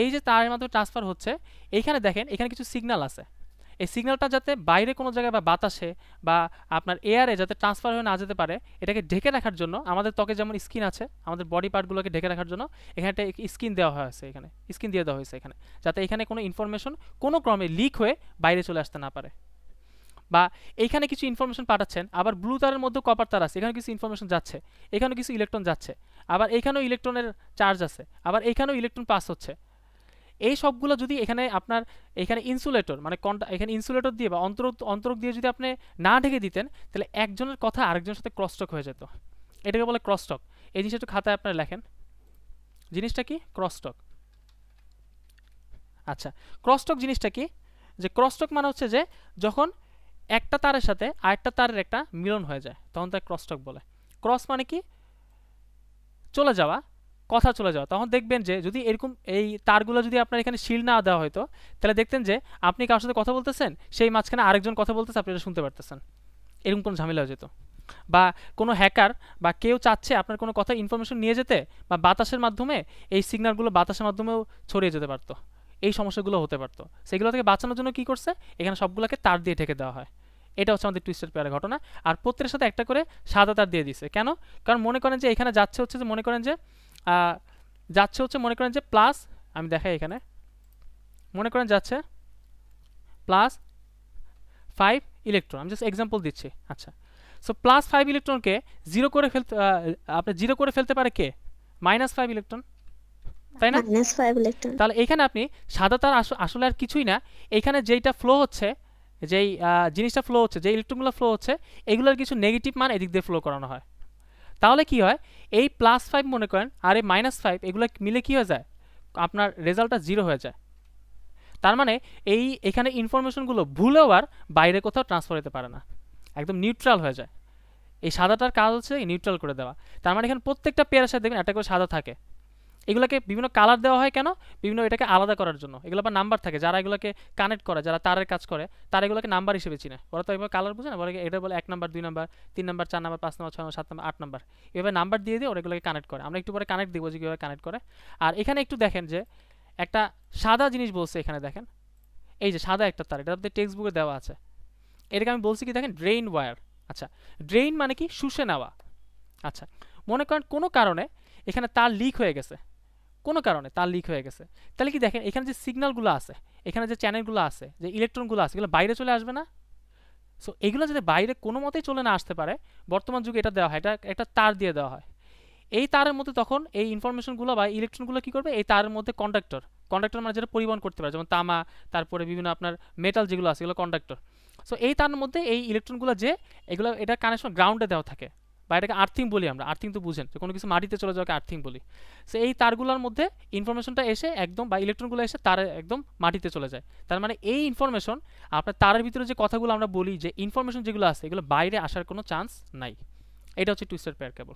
এই যে তারের মাধ্যমে ট্রান্সফার হচ্ছে এইখানে দেখেন এখানে কিছু সিগনাল আছে এই সিগনালটা যাতে বাইরে কোনো জায়গায় বা বাতাসে বা আপনার এয়ারে যাতে ট্রান্সফার হয়ে না যেতে পারে এটাকে ঢেকে রাখার জন্য আমাদের ত্বকে যেমন স্কিন আছে আমাদের বডি পার্টগুলোকে ঢেকে রাখার জন্য এখানে একটা স্কিন দেওয়া হয়েছে এখানে স্কিন দিয়ে দেওয়া হয়েছে এখানে যাতে এখানে কোনো ইনফরমেশন কোনো ক্রমে লিক হয়ে বাইরে চলে আসতে না পারে বা এখানে কিছু ইনফরমেশন পাঠাচ্ছেন আবার ব্লু তারের মধ্যে কপার তার আছে এখানে কিছু ইনফরমেশন যাচ্ছে এখানে কিছু ইলেকট্রন যাচ্ছে আবার এখানেও ইলেকট্রনের চার্জ আছে আবার এখানেও ইলেকট্রন পাস হচ্ছে এই সবগুলো যদি এখানে আপনার এখানে ইনসুলেটর মানে এখানে ইনসুলেটর দিয়ে বা অন্তর অন্তরক দিয়ে যদি আপনি না ঢেকে দিতেন তাহলে একজনের কথা আরেকজনের সাথে ক্রসটক হয়ে যেত এটাকে বলে ক্রসটক এই জিনিসটা একটু খাতায় আপনার লেখেন জিনিসটা কি ক্রসটক আচ্ছা ক্রসটক জিনিসটা কি যে ক্রসটক মানে হচ্ছে যে যখন একটা তারের সাথে আরেকটা তারের একটা মিলন হয়ে যায় তখন তাকে ক্রসটক বলে ক্রস মানে কি চলে যাওয়া কথা চলে যাওয়া তখন দেখবেন যে যদি এরকম এই তারগুলো যদি আপনার এখানে শিল না দেওয়া হয়তো তাহলে দেখতেন যে আপনি কারোর সাথে কথা বলতেছেন সেই মাঝখানে আরেকজন কথা বলতেছে আপনি এটা শুনতে পারতেছেন এরকম কোনো ঝামেলা হয়ে যেত বা কোনো হ্যাকার বা কেউ চাচ্ছে আপনার কোনো কথা ইনফরমেশন নিয়ে যেতে বা বাতাসের মাধ্যমে এই সিগন্যালগুলো বাতাসের মাধ্যমেও ছড়িয়ে যেতে পারতো এই সমস্যাগুলো হতে পারতো সেগুলো থেকে বাঁচানোর জন্য কি করছে এখানে সবগুলোকে তার দিয়ে ঢেকে দেওয়া হয় এটা হচ্ছে আমাদের টুইস্টার পেয়ারের ঘটনা আর পত্রের সাথে একটা করে সাদা তার দিয়ে দিছে কেন কারণ মনে করেন যে এখানে যাচ্ছে হচ্ছে যে মনে করেন যে যাচ্ছে হচ্ছে মনে করেন যে প্লাস আমি দেখাই এখানে মনে করেন যাচ্ছে প্লাস ফাইভ ইলেকট্রন আমি জাস্ট এক্সাম্পল দিচ্ছি আচ্ছা সো প্লাস ফাইভ ইলেকট্রনকে জিরো করে ফেলতে আপনি জিরো করে ফেলতে পারে কে মাইনাস ফাইভ ইলেকট্রন তাই না তাহলে এখানে আপনি সাদা তার আসলে আর কিছুই না এখানে যেটা ফ্লো হচ্ছে যেই জিনিসটা ফ্লো হচ্ছে যে ইলেকট্রনগুলো ফ্লো হচ্ছে এগুলোর কিছু নেগেটিভ মান এদিক দিয়ে ফ্লো করানো হয় তাহলে কি হয় এই প্লাস ফাইভ মনে করেন আর এই মাইনাস ফাইভ এগুলো মিলে কি হয়ে যায় আপনার রেজাল্টটা জিরো হয়ে যায় তার মানে এই এখানে ইনফরমেশনগুলো ভুলেও আর বাইরে কোথাও ট্রান্সফার হতে পারে না একদম নিউট্রাল হয়ে যায় এই সাদাটার কাজ হচ্ছে নিউট্রাল করে দেওয়া তার মানে এখানে প্রত্যেকটা পেয়ারের সাথে দেখবেন একটা করে সাদা থাকে এগুলোকে বিভিন্ন কালার দেওয়া হয় কেন বিভিন্ন এটাকে আলাদা করার জন্য এগুলো আবার নাম্বার থাকে যারা এগুলোকে কানেক্ট করে যারা তারের কাজ করে তারা এগুলোকে নাম্বার হিসেবে চিনে ওরা তো এবার কালার বুঝে না ওরা এটা বলে এক নাম্বার দুই নাম্বার তিন নাম্বার চার নাম্বার পাঁচ নাম্বার ছয় নাম্বার সাত নাম্বার আট নাম্বার এভাবে নাম্বার দিয়ে দিয়ে ওরা এগুলোকে কানেক্ট করে আমরা একটু পরে কানেক্ট দিব যে কীভাবে কানেক্ট করে আর এখানে একটু দেখেন যে একটা সাদা জিনিস বলছে এখানে দেখেন এই যে সাদা একটা তার এটা আপনাদের টেক্সট বুকে দেওয়া আছে এটাকে আমি বলছি কি দেখেন ড্রেইন ওয়্যার আচ্ছা ড্রেইন মানে কি শুষে নেওয়া আচ্ছা মনে করেন কোনো কারণে এখানে তার লিক হয়ে গেছে কোনো কারণে তার লিক হয়ে গেছে তাহলে কি দেখেন এখানে যে সিগনালগুলো আছে এখানে যে চ্যানেলগুলো আছে যে ইলেকট্রনগুলো আছে এগুলো বাইরে চলে আসবে না সো এগুলো যদি বাইরে কোনো মতেই চলে না আসতে পারে বর্তমান যুগে এটা দেওয়া হয় এটা একটা তার দিয়ে দেওয়া হয় এই তারের মধ্যে তখন এই ইনফরমেশনগুলো বা ইলেকট্রনগুলো কী করবে এই তারের মধ্যে কন্ডাক্টর কন্ডাক্টর মানে যেটা পরিবহন করতে পারে যেমন তামা তারপরে বিভিন্ন আপনার মেটাল যেগুলো আছে এগুলো কন্ডাক্টর সো এই তার মধ্যে এই ইলেকট্রনগুলো যে এগুলো এটা কানেকশন গ্রাউন্ডে দেওয়া থাকে বা এটাকে আর্থিং বলি আমরা আর্থিং তো বুঝেন যে কোনো কিছু মাটিতে চলে যাওয়াকে আর্থিং বলি সো এই তারগুলোর মধ্যে ইনফরমেশনটা এসে একদম বা ইলেকট্রনগুলো এসে তার একদম মাটিতে চলে যায় তার মানে এই ইনফরমেশন আপনার তারের ভিতরে যে কথাগুলো আমরা বলি যে ইনফরমেশন যেগুলো আছে এগুলো বাইরে আসার কোনো চান্স নাই এটা হচ্ছে টুইস্টার পেয়ার কেবল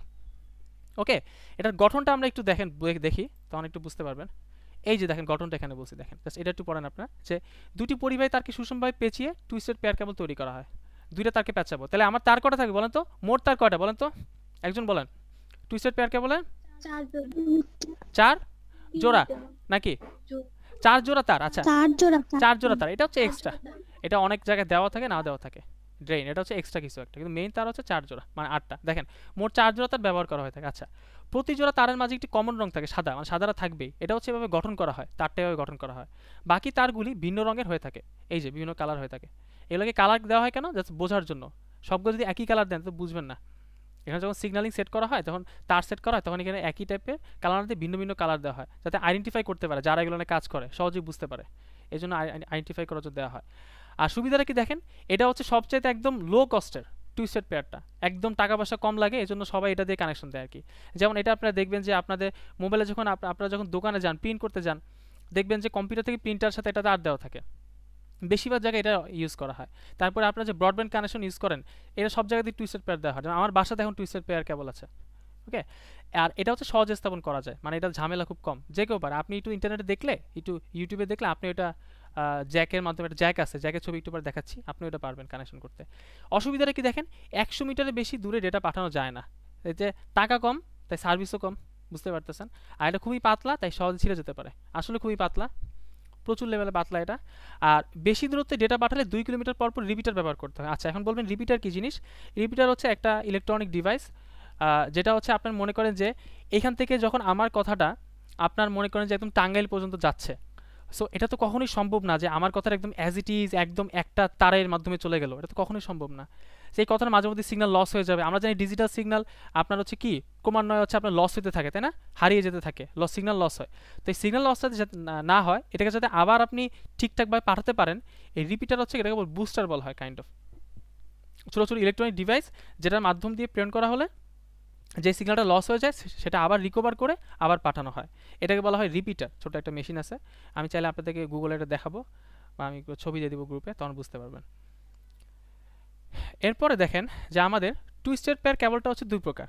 ওকে এটার গঠনটা আমরা একটু দেখেন দেখি তখন একটু বুঝতে পারবেন এই যে দেখেন গঠনটা এখানে বলছি দেখেন এটা একটু পড়েন আপনার যে দুটি পরিবাহী তারকে সুষমভাবে পেঁচিয়ে টুইস্টার পেয়ার কেবল তৈরি করা হয় দুইটা তারকে প্যাঁচাবো তাহলে আমার তার কটা থাকবে বলেন তো মোট তার কটা বলেন তো একজন বলেন টুইস্টেড পেয়ারকে বলেন চার জোড়া নাকি চার জোড়া তার আচ্ছা চার জোড়া তার এটা হচ্ছে এক্সট্রা এটা অনেক জায়গায় দেওয়া থাকে না দেওয়া থাকে ড্রেন এটা হচ্ছে এক্সট্রা কিছু একটা কিন্তু মেইন তার হচ্ছে চার জোড়া মানে আটটা দেখেন মোট চার জোড়া তার ব্যবহার করা হয়ে থাকে আচ্ছা প্রতি জোড়া তারের মাঝে একটি কমন রং থাকে সাদা মানে সাদারা থাকবেই এটা হচ্ছে এভাবে গঠন করা হয় তারটা এভাবে গঠন করা হয় বাকি তারগুলি ভিন্ন রঙের হয়ে থাকে এই যে বিভিন্ন কালার হয়ে থাকে এগুলোকে কালার দেওয়া হয় কেন জাস্ট বোঝার জন্য সবগুলো যদি একই কালার দেন তো বুঝবেন না এখানে যখন সিগনালিং সেট করা হয় তখন তার সেট করা হয় তখন এখানে একই টাইপের দিয়ে ভিন্ন ভিন্ন কালার দেওয়া হয় যাতে আইডেন্টিফাই করতে পারে যারা এগুলো কাজ করে সহজেই বুঝতে পারে এই জন্য আইডেন্টিফাই করার জন্য দেওয়া হয় আর সুবিধাটা কি দেখেন এটা হচ্ছে সবচাইতে একদম লো কস্টের টুইস্টেড পেয়ারটা একদম টাকা পয়সা কম লাগে এই জন্য সবাই এটা দিয়ে কানেকশন দেয় আর কি যেমন এটা আপনারা দেখবেন যে আপনাদের মোবাইলে যখন আপনারা যখন দোকানে যান প্রিন্ট করতে যান দেখবেন যে কম্পিউটার থেকে প্রিন্টার সাথে এটা আর দেওয়া থাকে বেশিরভাগ জায়গায় এটা ইউজ করা হয় তারপরে আপনারা যে ব্রডব্যান্ড কানেকশন ইউজ করেন এটা সব জায়গাতে টুইস্টেড পেয়ার দেওয়া হয় যেমন আমার বাসাতে এখন টুইস্টেড পেয়ার কেবল আছে ওকে আর এটা হচ্ছে সহজে স্থাপন করা যায় মানে এটা ঝামেলা খুব কম যে কেউ পারে আপনি একটু ইন্টারনেটে দেখলে একটু ইউটিউবে দেখলে আপনি এটা জ্যাকের মাধ্যমে একটা জ্যাক আছে জ্যাকের ছবি একটু পর দেখাচ্ছি আপনি ওটা পারবেন কানেকশন করতে অসুবিধাটা কি দেখেন একশো মিটারের বেশি দূরে ডেটা পাঠানো যায় না এতে টাকা কম তাই সার্ভিসও কম বুঝতে পারতেছেন আর এটা খুবই পাতলা তাই সহজে ছিঁড়ে যেতে পারে আসলে খুবই পাতলা প্রচুর লেভেলে বাতলা এটা আর বেশি দূরত্বে ডেটা পাঠালে দুই কিলোমিটার পর পর রিপিটার ব্যবহার করতে হয় আচ্ছা এখন বলবেন রিপিটার কী জিনিস রিপিটার হচ্ছে একটা ইলেকট্রনিক ডিভাইস যেটা হচ্ছে আপনার মনে করেন যে এখান থেকে যখন আমার কথাটা আপনার মনে করেন যে একদম টাঙ্গাইল পর্যন্ত যাচ্ছে সো এটা তো কখনোই সম্ভব না যে আমার কথাটা একদম অ্যাজ ইট ইজ একদম একটা তারের মাধ্যমে চলে গেল এটা তো কখনোই সম্ভব না সেই কথার মাঝে মধ্যে সিগন্যাল লস হয়ে যাবে আমরা জানি ডিজিটাল সিগন্যাল আপনার হচ্ছে কি ক্রমান্বয়ে হচ্ছে আপনার লস হতে থাকে তাই না হারিয়ে যেতে থাকে লস সিগন্যাল লস হয় তো এই সিগন্যাল লসটা যাতে না হয় এটাকে যাতে আবার আপনি ঠিকঠাকভাবে পাঠাতে পারেন এই রিপিটার হচ্ছে এটাকে বুস্টার বল হয় কাইন্ড অফ ছোটো ছোটো ইলেকট্রনিক ডিভাইস যেটার মাধ্যম দিয়ে প্রেরণ করা হলে যে সিগনালটা লস হয়ে যায় সেটা আবার রিকভার করে আবার পাঠানো হয় এটাকে বলা হয় রিপিটার ছোটো একটা মেশিন আছে আমি চাইলে আপনাদেরকে গুগলে এটা দেখাবো বা আমি ছবি দিয়ে দেবো গ্রুপে তখন বুঝতে পারবেন এরপরে দেখেন যে আমাদের টুইস্টেড পেয়ার কেবলটা হচ্ছে দুই প্রকার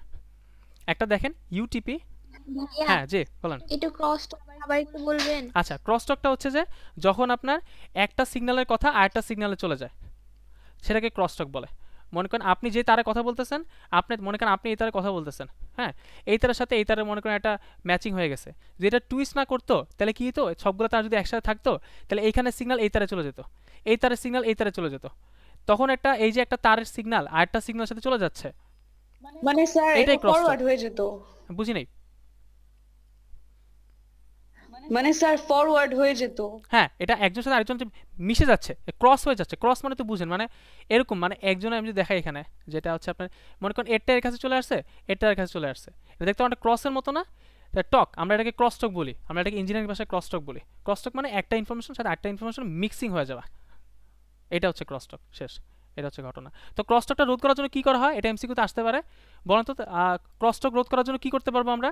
একটা দেখেন ইউটিপি হ্যাঁ জি বলেন একটু ক্রস টক আবার একটু বলবেন আচ্ছা ক্রস টকটা হচ্ছে যে যখন আপনার একটা সিগন্যালের কথা আরেকটা সিগন্যালে চলে যায় সেটাকে ক্রস টক বলে মনে করেন আপনি যে তারে কথা বলতেছেন আপনি মনে করেন আপনি এই তারে কথা বলতেছেন হ্যাঁ এই তারের সাথে এই তারের মনে করেন একটা ম্যাচিং হয়ে গেছে যদি এটা টুইস্ট না করতো তাহলে কী হতো সবগুলো তার যদি একসাথে থাকতো তাহলে এইখানে সিগন্যাল এই তারে চলে যেত এই তারের সিগন্যাল এই তারে চলে যেত তখন একটা এই যে একটা তারের সিগনাল আর একটা সিগনাল সাথে চলে যাচ্ছে মানে, মানে স্যার এটাই ফরওয়ার্ড হয়ে যেত বুঝি নাই মানে স্যার ফরওয়ার্ড হয়ে যেত হ্যাঁ এটা একজন সাথে আরেকজন মিশে যাচ্ছে ক্রস হয়ে যাচ্ছে ক্রস মানে তো বুঝেন মানে এরকম মানে একজন আমি যদি দেখাই এখানে যেটা হচ্ছে আপনার মনে করেন এরটা এর কাছে চলে আসছে এরটা এর কাছে চলে আসছে এটা দেখতে অনেকটা ক্রসের মতো না টক আমরা এটাকে ক্রস টক বলি আমরা এটাকে ইঞ্জিনিয়ারিং ভাষায় ক্রস টক বলি ক্রস টক মানে একটা ইনফরমেশন সাথে আটটা ইনফরমেশন মিক্সিং হয়ে যাওয়া এটা হচ্ছে ক্রসটক শেষ এটা হচ্ছে ঘটনা তো ক্রসটকটা রোধ করার জন্য কি করা হয় এটা এমসিকিউতে আসতে পারে বলতো ক্রসটক রোধ করার জন্য কি করতে পারবো আমরা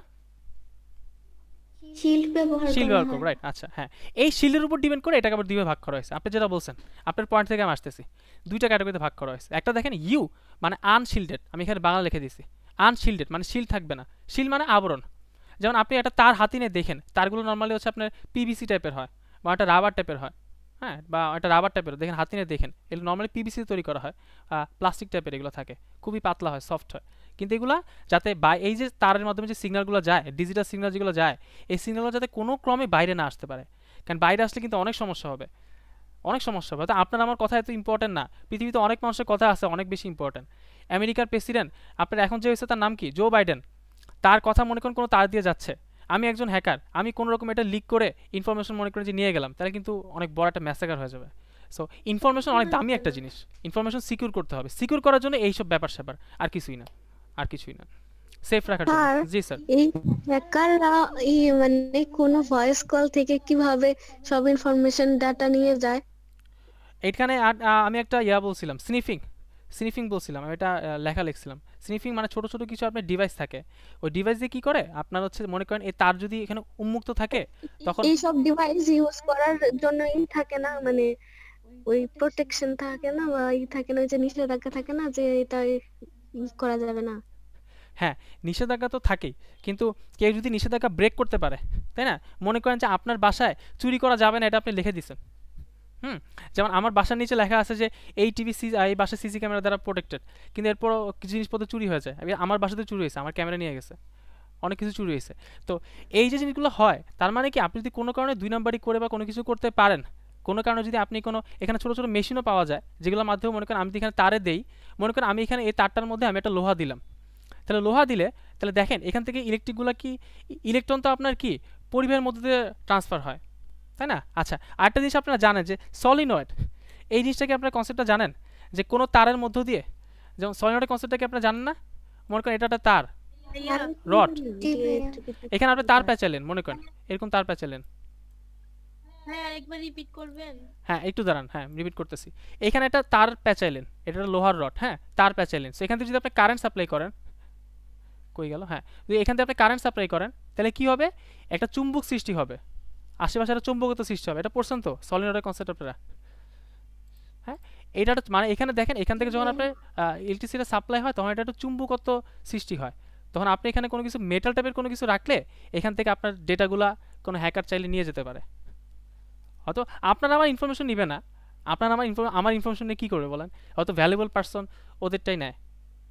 আচ্ছা, হ্যাঁ। এই আপনি যেটা বলছেন আপনার পয়েন্ট থেকে দুইটা করা হয়েছে একটা দেখেন ইউ মানে আমি এখানে বাংলা লিখে দিয়েছি মানে শিল থাকবে না শিল মানে আবরণ যেমন আপনি একটা তার হাতি নিয়ে দেখেন তারগুলো নর্মালি হচ্ছে আপনার পিভিসি টাইপের হয় বা একটা রাবার টাইপের হয় হ্যাঁ বা একটা রাবার টাইপের দেখেন হাতি নিয়ে দেখেন এগুলো নর্মালি পিভিসি তৈরি করা হয় প্লাস্টিক টাইপের এগুলো থাকে খুবই পাতলা হয় সফট হয় কিন্তু এগুলো যাতে বা এই যে তারের মাধ্যমে যে সিগনালগুলো যায় ডিজিটাল সিগনাল যেগুলো যায় এই সিগন্যালগুলো যাতে কোনো ক্রমে বাইরে না আসতে পারে কারণ বাইরে আসলে কিন্তু অনেক সমস্যা হবে অনেক সমস্যা হবে তো আপনার আমার কথা এত ইম্পর্টেন্ট না পৃথিবীতে অনেক মানুষের কথা আছে অনেক বেশি ইম্পর্টেন্ট আমেরিকার প্রেসিডেন্ট আপনার এখন যে হয়েছে তার নাম কি জো বাইডেন তার কথা মনে করেন কোনো তার দিয়ে যাচ্ছে আমি একজন হ্যাকার আমি কোনো রকম এটা লিক করে ইনফরমেশন মনে করে যে নিয়ে গেলাম তাহলে কিন্তু অনেক বড় একটা ম্যাসেকার হয়ে যাবে সো ইনফরমেশন অনেক দামি একটা জিনিস ইনফরমেশন সিকিউর করতে হবে সিকিউর করার জন্য এইসব ব্যাপার স্যাপার আর কিছুই না আর কিছুই না সেফ রাখার জন্য জি স্যার এই হ্যাকাররা এই মানে কোন ভয়েস কল থেকে কিভাবে সব ইনফরমেশন ডাটা নিয়ে যায় এইখানে আমি একটা ইয়া বলছিলাম স্নিফিং স্নিফিং বলছিলাম আমি এটা লেখা লিখছিলাম স্নিফিং মানে ছোট ছোট কিছু আপনার ডিভাইস থাকে ওই ডিভাইস দিয়ে কি করে আপনার হচ্ছে মনে করেন এই তার যদি এখানে উন্মুক্ত থাকে তখন এই সব ডিভাইস ইউজ করার জন্যই থাকে না মানে ওই প্রোটেকশন থাকে না বা ই থাকে না যে নিষেধাজ্ঞা থাকে না যে এটা করা যাবে না হ্যাঁ নিষেধাজ্ঞা তো থাকেই কিন্তু কেউ যদি নিষেধাজ্ঞা ব্রেক করতে পারে তাই না মনে করেন যে আপনার বাসায় চুরি করা যাবে না এটা আপনি লিখে দিচ্ছেন হুম যেমন আমার বাসার নিচে লেখা আছে যে এই টিভি সি এই বাসার সিসি ক্যামেরা দ্বারা প্রোটেক্টেড কিন্তু এরপরও কিছু জিনিসপত্র চুরি হয়ে যায় আমার বাসাতে চুরি হয়েছে আমার ক্যামেরা নিয়ে গেছে অনেক কিছু চুরি হয়েছে তো এই যে জিনিসগুলো হয় তার মানে কি আপনি যদি কোনো কারণে দুই নম্বরই করে বা কোনো কিছু করতে পারেন কোনো কারণে যদি আপনি কোনো এখানে ছোটো ছোটো মেশিনও পাওয়া যায় যেগুলোর মাধ্যমে মনে করেন আমি এখানে তারে দেই মনে করেন আমি এখানে এই তারটার মধ্যে আমি একটা লোহা দিলাম তাহলে লোহা দিলে তাহলে দেখেন এখান থেকে ইলেকট্রিকগুলো কি ইলেকট্রন তো আপনার কি পরিবারের মধ্যে দিয়ে ট্রান্সফার হয় তাই না আচ্ছা আরেকটা জিনিস আপনারা জানেন যে সলিনয়েড এই জিনিসটাকে আপনারা কনসেপ্টটা জানেন যে কোনো তারের মধ্য দিয়ে যেমন সলিনয়েডের কনসেপ্টটাকে আপনারা জানেন না মনে করেন এটা একটা তার রড এখানে আপনি তার প্যাঁচালেন মনে করেন এরকম তার প্যাঁচালেন হ্যাঁ, হ্যাঁ একটু দাঁড়ান হ্যাঁ রিপিট করতেছি এখানে একটা তার প্যাঁচাইলেন এটা লোহার রড হ্যাঁ তার প্যাঁচাইলেন সেখান এখান থেকে যদি আপনি কারেন্ট সাপ্লাই করেন কই গেল হ্যাঁ যদি এখান থেকে আপনি কারেন্ট সাপ্লাই করেন তাহলে কি হবে একটা চুম্বক সৃষ্টি হবে আশেপাশে একটা চুম্বকত্ব সৃষ্টি হবে এটা পড়ছেন তো সলিনয়েডের কনসেপ্ট আপনারা হ্যাঁ এটা মানে এখানে দেখেন এখান থেকে যখন আপনার ইলেকট্রিসিটি সাপ্লাই হয় তখন এটা একটা চুম্বকত্ব সৃষ্টি হয় তখন আপনি এখানে কোনো কিছু মেটাল টাইপের কোনো কিছু রাখলে এখান থেকে আপনার ডেটাগুলা কোনো হ্যাকার চাইলে নিয়ে যেতে পারে হয়তো আপনারা আমার ইনফরমেশন নেবে না আপনার আমার আমার ইনফরমেশন নিয়ে কী করবে বলেন হয়তো ভ্যালুয়েবল পার্সন ওদেরটাই নেয়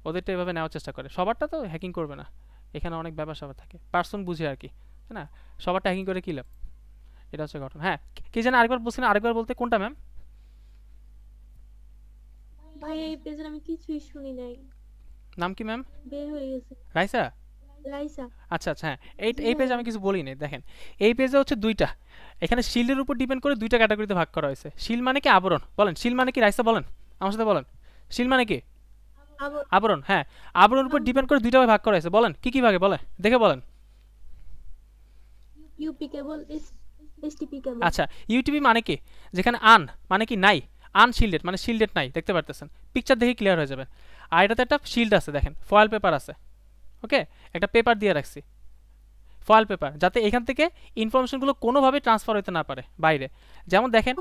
ওদেরটা এভাবে নেওয়ার চেষ্টা করে সবারটা তো হ্যাকিং করবে না এখানে অনেক ব্যাপার স্যাপার থাকে পার্সন বুঝে আর কি না সবারটা হ্যাকিং করে কী লাভ এটা হচ্ছে গঠন হ্যাঁ কি জানে আরেকবার বলছেন আরেকবার বলতে কোনটা ম্যাম ভাই এই পেজের আমি কিছুই শুনি নাই নাম কি ম্যাম বের হয়ে গেছে রাইসা রাইসা আচ্ছা আচ্ছা হ্যাঁ, এই এই পেজ আমি কিছু বলিনি দেখেন এই পেজে হচ্ছে দুইটা এখানে উপর ডিপেন্ড করে দুইটা ক্যাটাগরিতে ভাগ করা হয়েছে শিল মানে কি আবরণ বলেন শিল মানে কি রাইসা বলেন আমার সাথে বলেন শিল মানে কি আবরণ হ্যাঁ আবরণের উপর ডিপেন্ড করে দুইটা ভাগ করা হয়েছে বলেন কি কি ভাগে বলে দেখে বলেন ইউপি কেবল আচ্ছা ইউটিপি মানে কি যেখানে আন মানে কি নাই আনশিল্ডেড মানে শিল্ডেড নাই দেখতে পারতেছেন পিকচার দেখে ক্লিয়ার হয়ে যাবেন আর এটাতে একটা শিল্ড আছে দেখেন ফয়েল পেপার আছে ওকে একটা পেপার দিয়ে রাখছি ফয়েল পেপার যাতে এখান থেকে ইনফরমেশনগুলো কোনোভাবে ট্রান্সফার হতে না পারে বাইরে যেমন দেখেন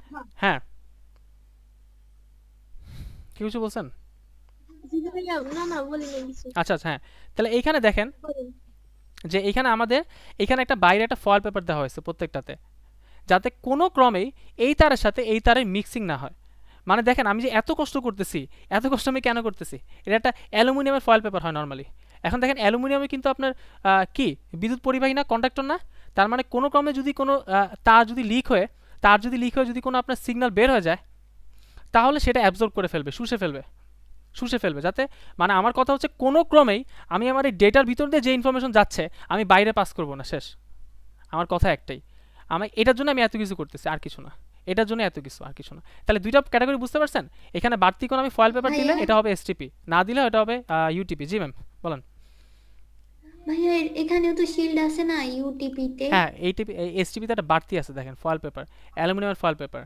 হ্যাঁ কি কিছু বলছেন আচ্ছা, আচ্ছা হ্যাঁ তাহলে এইখানে দেখেন যে এখানে আমাদের এখানে একটা বাইরে একটা ফয়েল পেপার দেওয়া হয়েছে প্রত্যেকটাতে যাতে কোনো ক্রমেই এই তারের সাথে এই তারের মিক্সিং না হয় মানে দেখেন আমি যে এত কষ্ট করতেছি এত কষ্ট আমি কেন করতেছি এটা একটা অ্যালুমিনিয়ামের ফয়েল পেপার হয় নর্মালি এখন দেখেন অ্যালুমিনিয়ামে কিন্তু আপনার কি বিদ্যুৎ পরিবাহী না কন্ডাক্টর না তার মানে কোনো ক্রমে যদি কোনো তার যদি লিক হয়ে তার যদি লিক হয়ে যদি কোনো আপনার সিগন্যাল বের হয়ে যায় তাহলে সেটা অ্যাবজর্ব করে ফেলবে শুষে ফেলবে শুষে ফেলবে যাতে মানে আমার কথা হচ্ছে কোনো ক্রমেই আমি আমার এই ডেটার ভিতর দিয়ে যে ইনফরমেশন যাচ্ছে আমি বাইরে পাস করব না শেষ আমার কথা একটাই আমি এটার জন্য আমি এত কিছু করতেছি আর কিছু না এটার জন্য এত কিছু আর কিছু না তাহলে দুইটা ক্যাটাগরি বুঝতে পারছেন এখানে বাড়তি কোনো আমি ফয়েল পেপার দিলে এটা হবে এসটিপি না দিলে এটা হবে ইউটিপি জি ম্যাম বলেন ভাইয়া এখানেও তো শিল্ড আছে না ইউটিপি তে হ্যাঁ এইটিপি এসটিপি তে একটা বাড়তি আছে দেখেন ফয়েল পেপার অ্যালুমিনিয়ামের ফয়েল পেপার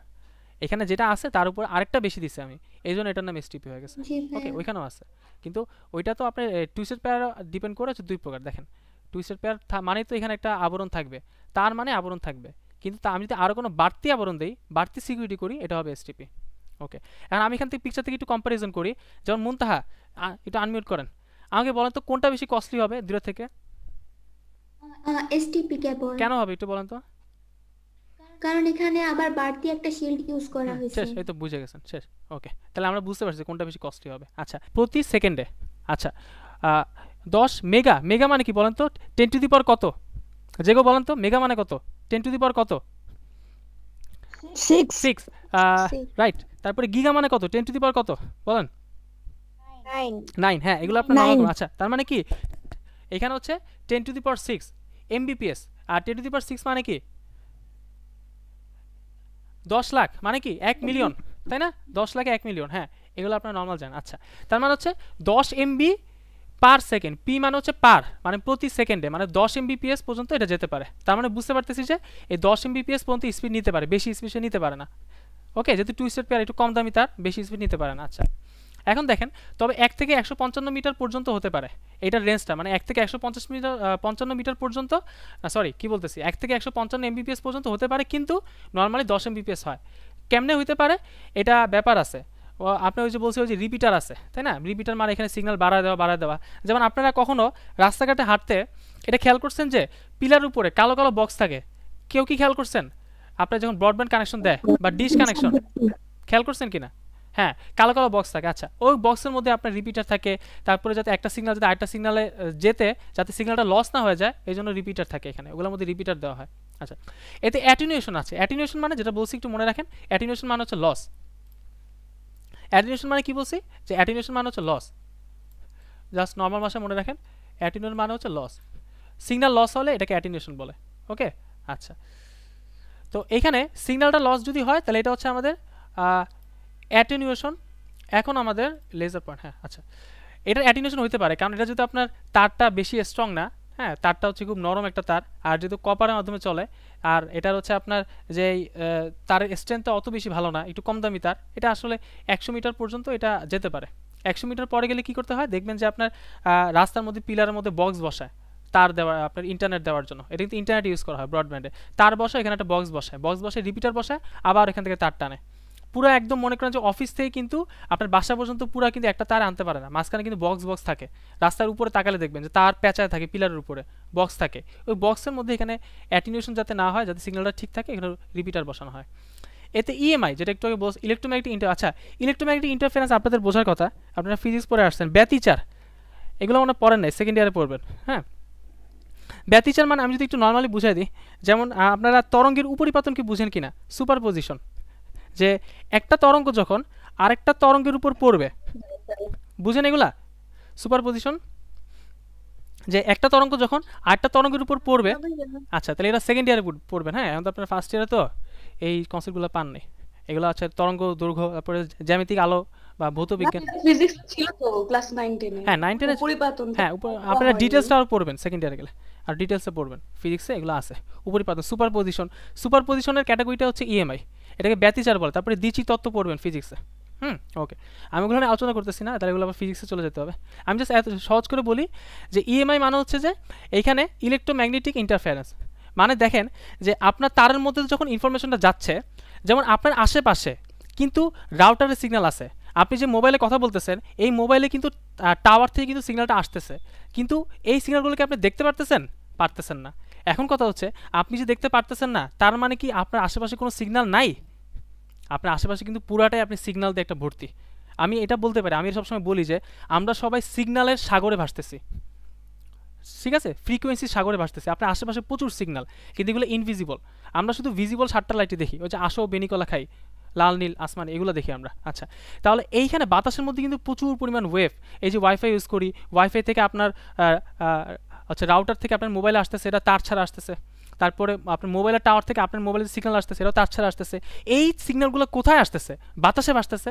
এখানে যেটা আছে তার উপর আরেকটা বেশি দিছে আমি এই জন্য এটার নাম এসটিপি হয়ে গেছে ওকে আছে কিন্তু ওইটা তো আপনার টুইসের প্যারা ডিপেন্ড করে দুই প্রকার দেখেন টুইস্টেড পেয়ার মানে তো এখানে একটা আবরণ থাকবে তার মানে আবরণ থাকবে কিন্তু আমি যদি আরও কোনো বাড়তি আবরণ দিই বাড়তি সিকিউরিটি করি এটা হবে এসটিপি ওকে এখন আমি এখান থেকে পিকচার থেকে একটু কম্প্যারিজন করি যেমন মুনতাহা একটু আনমিউট করেন আমাকে বলেন তো কোনটা বেশি কস্টলি হবে দূরে থেকে এসটিপি কেন হবে একটু বলেন তো কারণ এখানে আবার বাড়তি একটা শিল্ড ইউজ করা হয়েছে শেষ এই তো বুঝে গেছেন শেষ ওকে তাহলে আমরা বুঝতে পারছি কোনটা বেশি কস্টলি হবে আচ্ছা প্রতি সেকেন্ডে আচ্ছা দশ মেগা মেগা মানে কি বলেন তো টেন টু দি পাওয়ার কত যেগো বলেন তো মেগা মানে কত টেন টু দি পাওয়ার কত সিক্স সিক্স রাইট তারপরে গিগা মানে কত টেন টু দি পাওয়ার কত বলেন নাইন হ্যাঁ এগুলো আপনার নাম আচ্ছা তার মানে কি এখানে হচ্ছে ten to the power six Mbps আর ten to the power six মানে কি দশ লাখ মানে কি এক মিলিয়ন mm-hmm. তাই না দশ লাখে এক মিলিয়ন হ্যাঁ এগুলো আপনার নর্মাল জান আচ্ছা তার মানে হচ্ছে দশ এমবি পার সেকেন্ড পি মানে হচ্ছে পার মানে প্রতি সেকেন্ডে মানে দশ এমবিপিএস পর্যন্ত এটা যেতে পারে তার মানে বুঝতে পারতেছি যে এই দশ এমবিপিএস পর্যন্ত স্পিড নিতে পারে বেশি স্পিড সে নিতে পারে না ওকে যেহেতু টু স্টেট পেয়ার একটু কম দামি তার বেশি স্পিড নিতে পারে না আচ্ছা এখন দেখেন তবে এক থেকে একশো পঞ্চান্ন মিটার পর্যন্ত হতে পারে এটার রেঞ্জটা মানে এক থেকে একশো পঞ্চাশ মিটার পঞ্চান্ন মিটার পর্যন্ত সরি কি বলতেছি এক থেকে একশো পঞ্চান্ন এমবিপিএস পর্যন্ত হতে পারে কিন্তু নর্মালি দশ এমবিপিএস হয় কেমনে হইতে পারে এটা ব্যাপার আছে আপনার ওই যে বলছে ওই যে রিপিটার আছে তাই না রিপিটার মানে এখানে সিগন্যাল বাড়া দেওয়া বাড়া দেওয়া যেমন আপনারা কখনও রাস্তাঘাটে হাঁটতে এটা খেয়াল করছেন যে পিলার উপরে কালো কালো বক্স থাকে কেউ কি খেয়াল করছেন আপনার যখন ব্রডব্যান্ড কানেকশন দেয় বা ডিশ কানেকশন খেয়াল করছেন কিনা হ্যাঁ কালো কালো বক্স থাকে আচ্ছা ওই বক্সের মধ্যে আপনার রিপিটার থাকে তারপরে যাতে একটা সিগনাল যাতে আরেকটা সিগনালে যেতে যাতে সিগনালটা লস না হয়ে যায় এই জন্য রিপিটার থাকে এখানে ওগুলোর মধ্যে রিপিটার দেওয়া হয় আচ্ছা এতে অ্যাটিনিউশন আছে অ্যাটিনিউশন মানে যেটা বলছি একটু মনে রাখেন অ্যাটিনিউশন মানে হচ্ছে লস অ্যাটিনিউশন মানে কি বলছি যে অ্যাটিনিউশন মানে হচ্ছে লস জাস্ট নর্মাল মাসে মনে রাখেন অ্যাটিনিউশন মানে হচ্ছে লস সিগনাল লস হলে এটাকে অ্যাটিনিউশন বলে ওকে আচ্ছা তো এখানে সিগনালটা লস যদি হয় তাহলে এটা হচ্ছে আমাদের অ্যাটিনিউশন এখন আমাদের লেজার পয়েন্ট হ্যাঁ আচ্ছা এটার অ্যাটিনিউশন হতে পারে কারণ এটা যদি আপনার তারটা বেশি স্ট্রং না হ্যাঁ তারটা হচ্ছে খুব নরম একটা তার আর যেহেতু কপারের মাধ্যমে চলে আর এটার হচ্ছে আপনার যে তারের স্ট্রেংথটা অত বেশি ভালো না একটু কম দামি তার এটা আসলে একশো মিটার পর্যন্ত এটা যেতে পারে একশো মিটার পরে গেলে কি করতে হয় দেখবেন যে আপনার রাস্তার মধ্যে পিলারের মধ্যে বক্স বসায় তার দেওয়া আপনার ইন্টারনেট দেওয়ার জন্য এটা কিন্তু ইন্টারনেট ইউজ করা হয় ব্রডব্যান্ডে তার বসায় এখানে একটা বক্স বসায় বক্স বসে রিপিটার বসায় আবার এখান থেকে তার টানে পুরো একদম মনে করেন যে অফিস থেকে কিন্তু আপনার বাসা পর্যন্ত পুরো কিন্তু একটা তার আনতে পারে না মাঝখানে কিন্তু বক্স বক্স থাকে রাস্তার উপরে তাকালে দেখবেন যে তার প্যাঁচায় থাকে পিলারের উপরে বক্স থাকে ওই বক্সের মধ্যে এখানে অ্যাটিনিউশন যাতে না হয় যাতে সিগন্যালটা ঠিক থাকে এখানে রিপিটার বসানো হয় এতে ইএমআই যেটা একটু আগে বস ইলেকট্রোম্যাগনেটিক ইন্টার আচ্ছা ইলেকট্রোম্যাগনেটিক ইন্টারফেরেন্স আপনাদের বোঝার কথা আপনারা ফিজিক্স পরে আসছেন ব্যতিচার এগুলো মনে পড়েন নাই সেকেন্ড ইয়ারে পড়বেন হ্যাঁ ব্যতিচার মানে আমি যদি একটু নর্মালি বুঝাই দিই যেমন আপনারা তরঙ্গের উপরিপাতনকে বুঝেন কিনা সুপার পজিশন যে একটা তরঙ্গ যখন আরেকটা তরঙ্গের উপর পড়বে বুঝেন এগুলা সুপার পজিশন যে একটা তরঙ্গ যখন আরেকটা তরঙ্গের উপর পড়বে আচ্ছা তাহলে এরা সেকেন্ড ইয়ারে পড়বেন হ্যাঁ এখন তো আপনার ফার্স্ট ইয়ারে তো এই কনসেপ্টগুলো পাননি এগুলো আছে তরঙ্গ দৈর্ঘ্য তারপরে জ্যামিতিক আলো বা ভৌত বিজ্ঞান ফিজিক্স ছিল তো ক্লাস হ্যাঁ 9 এ পরিপাতন হ্যাঁ আপনারা ডিটেইলসটা আর পড়বেন সেকেন্ড ইয়ারে গেলে আর ডিটেইলসে পড়বেন ফিজিক্সে এগুলো আছে উপরিপাতন সুপার পজিশন সুপার পজিশনের ক্যাটাগরিটা হচ্ছে ইএমআই e এটাকে ব্যতিচার বলে তারপরে দ্বিচি তত্ত্ব পড়বেন ফিজিক্সে হুম ওকে আমি ওগুলো আলোচনা করতেছি না তাহলে এগুলো আবার ফিজিক্সে চলে যেতে হবে আমি জাস্ট এত সহজ করে বলি যে ইএমআই e মানে হচ্ছে যে এইখানে ইলেকট্রোম্যাগনেটিক ইন্টারফারেন্স মানে দেখেন যে আপনার তারের মধ্যে যখন ইনফরমেশনটা যাচ্ছে যেমন আপনার আশেপাশে কিন্তু রাউটারের সিগন্যাল আছে আপনি যে মোবাইলে কথা বলতেছেন এই মোবাইলে কিন্তু টাওয়ার থেকে কিন্তু সিগন্যালটা আসতেছে কিন্তু এই সিগন্যালগুলোকে আপনি দেখতে পারতেছেন পারতেছেন না এখন কথা হচ্ছে আপনি যে দেখতে পারতেছেন না তার মানে কি আপনার আশেপাশে কোনো সিগন্যাল নাই আপনার আশেপাশে কিন্তু পুরাটাই আপনি সিগনাল দিয়ে একটা ভর্তি আমি এটা বলতে পারি আমি সবসময় বলি যে আমরা সবাই সিগনালের সাগরে ভাসতেছি ঠিক আছে ফ্রিকোয়েন্সি সাগরে ভাসতেছে আপনার আশেপাশে প্রচুর সিগনাল কিন্তু এগুলো ইনভিজিবল আমরা শুধু ভিজিবল সাতটা লাইটই দেখি ওই যে আসো বেনিকলা খাই লাল নীল আসমান এগুলো দেখি আমরা আচ্ছা তাহলে এইখানে বাতাসের মধ্যে কিন্তু প্রচুর পরিমাণ ওয়েভ এই যে ওয়াইফাই ইউজ করি ওয়াইফাই থেকে আপনার আচ্ছা রাউটার থেকে আপনার মোবাইলে আসতেছে এটা তার ছাড়া আসতেছে তারপরে আপনার মোবাইলের টাওয়ার থেকে আপনার মোবাইলের সিগনাল আসতেছে এরাও তার ছাড়া আসতেছে এই সিগনালগুলো কোথায় আসতেছে বাতাসে আসতেছে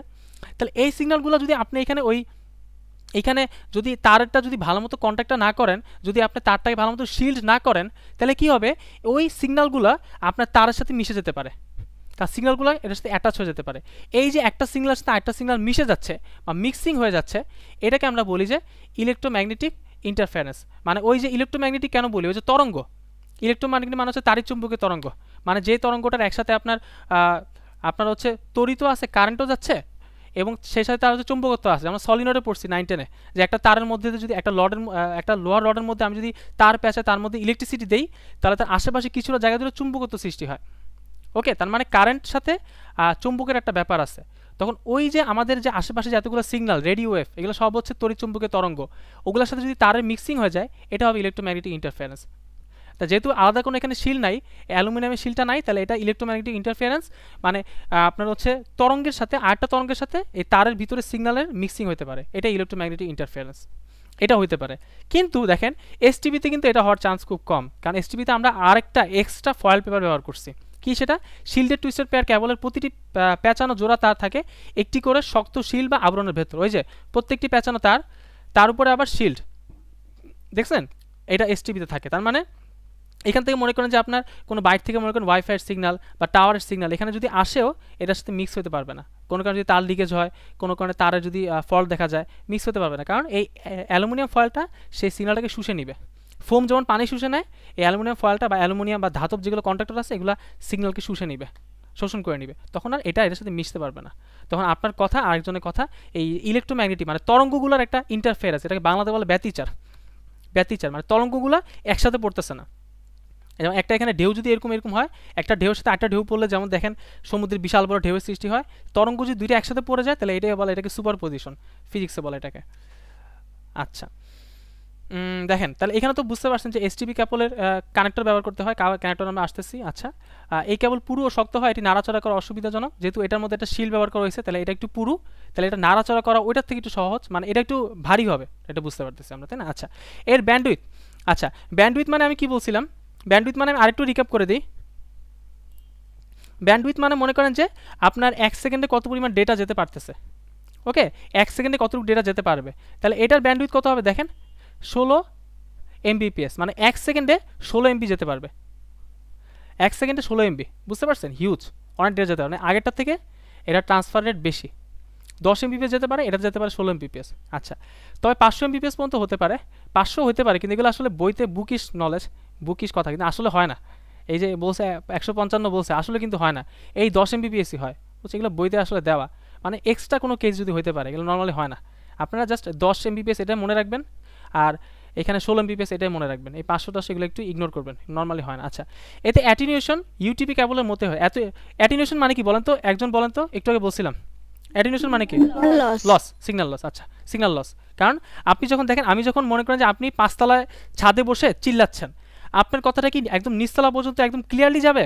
তাহলে এই সিগনালগুলো যদি আপনি এখানে ওই এখানে যদি তারটা যদি ভালো মতো কন্ট্যাক্টটা না করেন যদি আপনি তারটাকে ভালো মতো শিল্ড না করেন তাহলে কি হবে ওই সিগনালগুলো আপনার তারের সাথে মিশে যেতে পারে তার সিগনালগুলো এটার সাথে অ্যাটাচ হয়ে যেতে পারে এই যে একটা সিগনালের সাথে একটা সিগনাল মিশে যাচ্ছে বা মিক্সিং হয়ে যাচ্ছে এটাকে আমরা বলি যে ইলেকট্রোম্যাগনেটিক ইন্টারফারেন্স মানে ওই যে ইলেকট্রোম্যাগনেটিক কেন বলি ওই যে তরঙ্গ ইলেকট্রোম্যাগনেটিক মানে হচ্ছে তারির চুম্বকীয় তরঙ্গ মানে যে তরঙ্গটার একসাথে আপনার আপনার হচ্ছে তরিত আছে কারেন্টও যাচ্ছে এবং সেই সাথে তার হচ্ছে চুম্বকত্ব আছে আমরা সলিনোডে পড়ছি নাইন টেনে যে একটা তারের মধ্যে যদি একটা লডের একটা লোয়ার লডের মধ্যে আমি যদি তার প্যাঁচে তার মধ্যে ইলেকট্রিসিটি দেই তাহলে তার আশেপাশে কিছুটা জায়গা ধরে চুম্বকত্ব সৃষ্টি হয় ওকে তার মানে কারেন্ট সাথে চুম্বকের একটা ব্যাপার আছে তখন ওই যে আমাদের যে আশেপাশে যতগুলো সিগনাল রেডিও ওয়েভ এগুলো সব হচ্ছে তরিচুম্বকের তরঙ্গ ওগুলোর সাথে যদি তারের মিক্সিং হয়ে যায় এটা হবে ইলেকট্রোম্যাগনেটিক ইন্টারফারেন্স তা যেহেতু আলাদা কোনো এখানে শিল নাই অ্যালুমিনিয়ামের শিলটা নাই তাহলে এটা ইলেকট্রোম্যাগনেটিক ইন্টারফিয়ারেন্স মানে আপনার হচ্ছে তরঙ্গের সাথে আরেকটা তরঙ্গের সাথে এই তারের ভিতরে সিগন্যালের মিক্সিং হতে পারে এটা ইলেকট্রোম্যাগনেটিক ইন্টারফিয়ারেন্স এটা হইতে পারে কিন্তু দেখেন এসটিভিতে কিন্তু এটা হওয়ার চান্স খুব কম কারণ এসটিভিতে আমরা আরেকটা এক্সট্রা ফয়েল পেপার ব্যবহার করছি কি সেটা শিল্ডের টুইস্টার পেয়ার কেবলের প্রতিটি প্যাঁচানো জোড়া তার থাকে একটি করে শক্ত শিল বা আবরণের ভেতর ওই যে প্রত্যেকটি প্যাঁচানো তার তার উপরে আবার শিল্ড দেখছেন এটা এসটিভিতে থাকে তার মানে এখান থেকে মনে করেন যে আপনার কোনো বাইক থেকে মনে করেন ওয়াইফাইয়ের সিগনাল বা টাওয়ারের সিগনাল এখানে যদি আসেও এটার সাথে মিক্স হতে পারবে না কোনো কারণে যদি তার লিকেজ হয় কোনো কারণে তারে যদি ফল্ট দেখা যায় মিক্স হতে পারবে না কারণ এই অ্যালুমিনিয়াম ফয়েলটা সেই সিগনালটাকে শুষে নিবে ফোম যেমন পানি শুষে নেয় এই অ্যালুমিনিয়াম ফয়েলটা বা অ্যালুমিনিয়াম বা ধাতব যেগুলো কন্ট্রাক্টর আছে এগুলো সিগনালকে শুষে নিবে শোষণ করে নিবে তখন আর এটা এটার সাথে মিশতে পারবে না তখন আপনার কথা আরেকজনের কথা এই ইলেকট্রোম্যাগনেটিক মানে তরঙ্গগুলোর একটা ইন্টারফেয়ার আছে এটাকে বাংলাতে বলে ব্যতিচার ব্যতিচার মানে তরঙ্গগুলো একসাথে পড়তেছে না যেমন একটা এখানে ঢেউ যদি এরকম এরকম হয় একটা ঢেউর সাথে আটটা ঢেউ পড়লে যেমন দেখেন সমুদ্রের বিশাল বড় ঢেউয়ের সৃষ্টি হয় তরঙ্গ যদি দুইটা একসাথে পড়ে যায় তাহলে এটাই বলে এটাকে সুপার পজিশন ফিজিক্সে বলে এটাকে আচ্ছা দেখেন তাহলে এখানে তো বুঝতে পারছেন যে এসটিপি ক্যাপলের কানেক্টর ব্যবহার করতে হয় কানেক্টর আমরা আসতেছি আচ্ছা এই কেবল পুরু ও শক্ত হয় এটি নাড়াচড়া করা অসুবিধাজনক যেহেতু এটার মধ্যে একটা শিল ব্যবহার করা হয়েছে তাহলে এটা একটু পুরু তাহলে এটা নাড়াচড়া করা ওইটার থেকে একটু সহজ মানে এটা একটু ভারী হবে এটা বুঝতে পারতেছি আমরা তাই না আচ্ছা এর ব্যান্ডউইথ আচ্ছা ব্যান্ডউইথ মানে আমি কি বলছিলাম ব্যান্ডউইথ মানে আমি আরেকটু রিক্যাপ করে দিই ব্যান্ডউইথ মানে মনে করেন যে আপনার এক সেকেন্ডে কত পরিমাণ ডেটা যেতে পারতেছে ওকে এক সেকেন্ডে কতটুকু ডেটা যেতে পারবে তাহলে এটার ব্যান্ডউইথ কত হবে দেখেন ষোলো এমবিপিএস মানে এক সেকেন্ডে ষোলো এমবি যেতে পারবে এক সেকেন্ডে ষোলো এমবি বুঝতে পারছেন হিউজ অনেক ডেটা যেতে পারে মানে আগেরটার থেকে এটা ট্রান্সফার রেট বেশি দশ এমবিপিএস যেতে পারে এটা যেতে পারে ষোলো এমবিপিএস আচ্ছা তবে পাঁচশো এমবিপিএস পর্যন্ত হতে পারে পাঁচশো হতে পারে কিন্তু এগুলো আসলে বইতে বুকিশ নলেজ বুকিশ কথা কিন্তু আসলে হয় না এই যে বলছে একশো পঞ্চান্ন বলছে আসলে কিন্তু হয় না এই দশ এমবিপিএসি হয় বলছে এগুলো বইতে আসলে দেওয়া মানে এক্সট্রা কোনো কেস যদি হতে পারে এগুলো নর্মালি হয় না আপনারা জাস্ট দশ এমবিপিএস এটা মনে রাখবেন আর এখানে ষোলো এমবিপিএস এটাই মনে রাখবেন এই পাঁচশো দশ এগুলো একটু ইগনোর করবেন নর্মালি হয় না আচ্ছা এতে অ্যাটিনিউশন ইউটিপি ক্যাবলের মতে হয় এত অ্যাটিনিউশন মানে কি বলেন তো একজন বলেন তো একটু আগে বলছিলাম অ্যাটিনিউশন মানে কি লস সিগন্যাল লস আচ্ছা সিগন্যাল লস কারণ আপনি যখন দেখেন আমি যখন মনে করেন যে আপনি পাঁচতলায় ছাদে বসে চিল্লাচ্ছেন আপনার কথাটা কি একদম নিস্তলা পর্যন্ত একদম ক্লিয়ারলি যাবে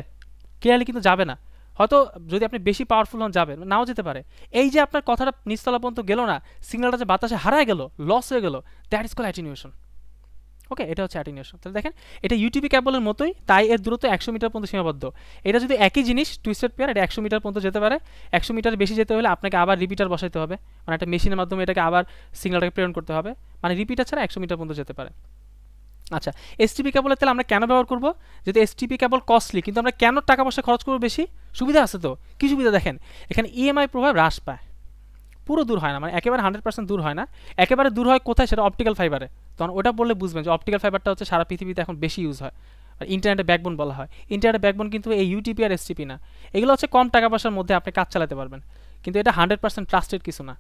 ক্লিয়ারলি কিন্তু যাবে না হয়তো যদি আপনি বেশি পাওয়ারফুল হন যাবেন নাও যেতে পারে এই যে আপনার কথাটা নিস্তলা পর্যন্ত গেল না সিগনালটা যে বাতাসে হারায় গেল লস হয়ে গেল that is call attenuation okay এটা হচ্ছে অ্যাটিনিউশন তাহলে দেখেন এটা ইউটিপি ক্যাবলের মতোই তাই এর দূরত্ব একশো মিটার পর্যন্ত সীমাবদ্ধ এটা যদি একই জিনিস টুইস্টেড পেয়ার এটা একশো মিটার পর্যন্ত যেতে পারে একশো মিটার বেশি যেতে হলে আপনাকে আবার রিপিটার বসাইতে হবে মানে একটা মেশিনের মাধ্যমে এটাকে আবার সিগনালটাকে প্রেরণ করতে হবে মানে রিপিটার ছাড়া একশো মিটার পর্যন্ত যেতে পারে আচ্ছা এসটিপি কেবলের তাহলে আমরা কেন ব্যবহার করবো যেহেতু এসটিপি কেবল কস্টলি কিন্তু আমরা কেন টাকা পয়সা খরচ করবো বেশি সুবিধা আছে তো কী সুবিধা দেখেন এখানে ইএমআই e প্রভাব হ্রাস পায় পুরো দূর হয় না মানে একেবারে হান্ড্রেড পার্সেন্ট দূর হয় না একেবারে দূর হয় কোথায় সেটা অপটিক্যাল ফাইবারে তখন ওটা বললে বুঝবেন যে অপটিক্যাল ফাইবারটা হচ্ছে সারা পৃথিবীতে এখন বেশি ইউজ হয় আর ইন্টারনেটে ব্যাকবোন বলা হয় ইন্টারনেটে ব্যাকবোন কিন্তু এই ইউটিপি আর এসটিপি না এগুলো হচ্ছে কম টাকা পয়সার মধ্যে আপনি কাজ চালাতে পারবেন কিন্তু এটা হান্ড্রেড পার্সেন্ট ট্রাস্টেড কিছু না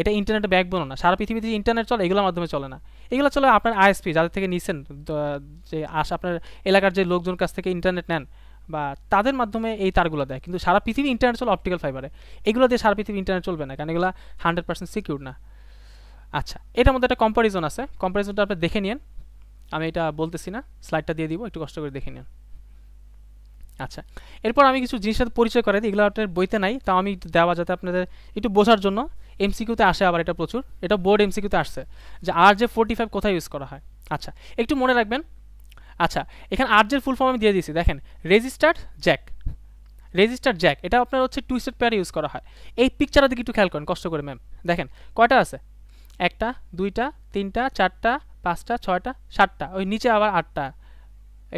এটা ইন্টারনেট ব্যাগ বলো না সারা পৃথিবীতে যে ইন্টারনেট চলে এগুলোর মাধ্যমে চলে না এগুলো চলে আপনার আইএসপি যাদের থেকে নিছেন যে আস আপনার এলাকার যে লোকজন কাছ থেকে ইন্টারনেট নেন বা তাদের মাধ্যমে এই তারগুলো দেয় কিন্তু সারা পৃথিবী ইন্টারনেট চলে অপটিক্যাল ফাইবারে এগুলো দিয়ে সারা পৃথিবী ইন্টারনেট চলবে না কারণ এগুলো হান্ড্রেড পার্সেন্ট সিকিউর না আচ্ছা এটার মধ্যে একটা কম্পারিজন আছে কম্পারিজনটা আপনি দেখে নিন আমি এটা বলতেছি না স্লাইডটা দিয়ে দিব একটু কষ্ট করে দেখে নিন আচ্ছা এরপর আমি কিছু জিনিসের পরিচয় করে দিই এগুলো আপনার বইতে নাই তাও আমি দেওয়া যাতে আপনাদের একটু বোঝার জন্য এমসিকিউতে আসে আবার এটা প্রচুর এটা বোর্ড এমসিকিউতে আসছে যে আর জে ফোরটি ফাইভ কোথায় ইউজ করা হয় আচ্ছা একটু মনে রাখবেন আচ্ছা এখানে আর আর্জের ফুল ফর্ম আমি দিয়ে দিয়েছি দেখেন রেজিস্টার্ড জ্যাক রেজিস্টার জ্যাক এটা আপনার হচ্ছে টুইস্টেড পেয়ার ইউজ করা হয় এই পিকচারের দিকে একটু খেয়াল করেন কষ্ট করে ম্যাম দেখেন কয়টা আছে একটা দুইটা তিনটা চারটা পাঁচটা ছয়টা সাতটা ওই নিচে আবার আটটা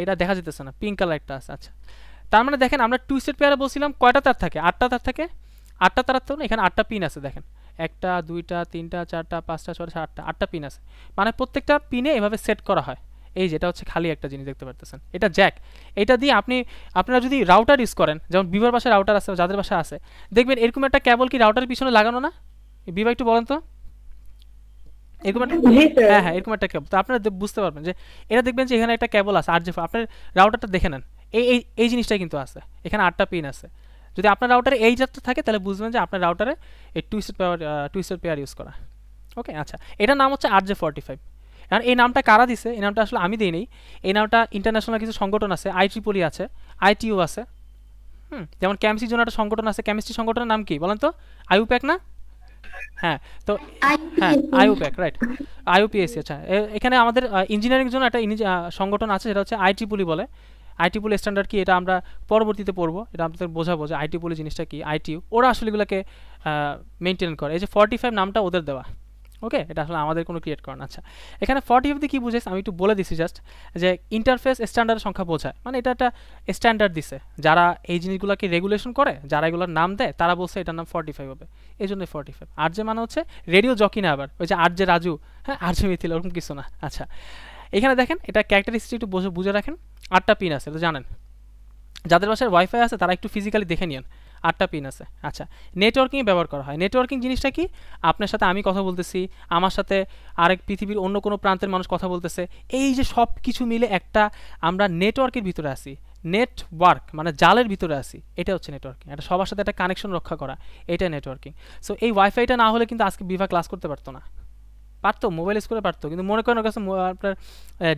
এটা দেখা যেতেছে না পিঙ্ক কালার একটা আছে আচ্ছা তার মানে দেখেন আমরা টুইস্টেড পেয়ারে বলছিলাম কয়টা তার থাকে আটটা তার থাকে আটটা তার তো এখানে আটটা পিন আছে দেখেন একটা দুইটা তিনটা চারটা পাঁচটা ছটা আটটা আটটা পিন আছে মানে প্রত্যেকটা পিনে এভাবে সেট করা হয় এই যেটা হচ্ছে খালি একটা জিনিস দেখতে পারতেছেন এটা জ্যাক এটা দিয়ে আপনি আপনারা যদি রাউটার ইউজ করেন যেমন বিভার বাসায় রাউটার আছে যাদের বাসা আছে দেখবেন এরকম একটা কেবল কি রাউটার পিছনে লাগানো না বিভা একটু বলেন তো এরকম একটা হ্যাঁ হ্যাঁ এরকম একটা কেবল তো আপনারা বুঝতে পারবেন যে এটা দেখবেন যে এখানে একটা কেবল আছে আর যে আপনার রাউটারটা দেখে নেন এই এই এই জিনিসটা কিন্তু আছে এখানে আটটা পিন আছে যদি আপনার রাউটারে এই জাতটা থাকে তাহলে বুঝবেন যে আপনার রাউটারে এই twisted pair twisted pair use করা ওকে আচ্ছা এটার নাম হচ্ছে আর জে ফর্টি ফাইভ কারণ এই নামটা কারা দিছে এই নামটা আসলে আমি দিই নেই এই নামটা ইন্টারন্যাশনাল কিছু সংগঠন আছে আইট্রিপলি e আছে আইটিইউ আছে হুম যেমন ক্যামসির জন্য একটা সংগঠন আছে কেমিস্ট্রি সংগঠনের নাম কি বলেন তো আইউপ্যাক e না হ্যাঁ তো হ্যাঁ আইউপ্যাক রাইট আইউপিএসসি আচ্ছা এখানে আমাদের ইঞ্জিনিয়ারিং জন্য একটা সংগঠন আছে সেটা হচ্ছে আইট্রিপলি e বলে আইটিপুল স্ট্যান্ডার্ড কি এটা আমরা পরবর্তীতে পড়বো এটা আমাদের বোঝাবো যে আইটিপুল জিনিসটা কি আইটিউ ওরা আসলে এগুলোকে মেনটেন করে এই যে ফর্টি ফাইভ নামটা ওদের দেওয়া ওকে এটা আসলে আমাদের কোনো ক্রিয়েট করেন আচ্ছা এখানে ফর্টি ফাইভ কী বুঝেছে আমি একটু বলে দিছি জাস্ট যে ইন্টারফেস স্ট্যান্ডার্ড সংখ্যা বোঝায় মানে এটা একটা স্ট্যান্ডার্ড দিছে যারা এই জিনিসগুলোকে রেগুলেশন করে যারা এগুলোর নাম দেয় তারা বলছে এটার নাম ফর্টি ফাইভ হবে এই জন্য ফর্টি ফাইভ আর যে মানে হচ্ছে রেডিও জকি না আবার ওই যে আর যে রাজু হ্যাঁ আর যে মিথিল ওরকম কিছু না আচ্ছা এখানে দেখেন এটা ক্যারেক্টারিস্টিক একটু বসে বুঝে রাখেন আটটা পিন আছে তো জানেন যাদের বাসায় ওয়াইফাই আছে তারা একটু ফিজিক্যালি দেখে নিন আটটা পিন আছে আচ্ছা নেটওয়ার্কিং ব্যবহার করা হয় নেটওয়ার্কিং জিনিসটা কি আপনার সাথে আমি কথা বলতেছি আমার সাথে আরেক পৃথিবীর অন্য কোনো প্রান্তের মানুষ কথা বলতেছে এই যে সব কিছু মিলে একটা আমরা নেটওয়ার্কের ভিতরে আসি নেটওয়ার্ক মানে জালের ভিতরে আসি এটা হচ্ছে নেটওয়ার্কিং এটা সবার সাথে একটা কানেকশন রক্ষা করা এটা নেটওয়ার্কিং সো এই ওয়াইফাইটা না হলে কিন্তু আজকে বিভাগ ক্লাস করতে পারতো না পারতো মোবাইল স্কুলে পারতো কিন্তু মনে করেন ওর কাছে আপনার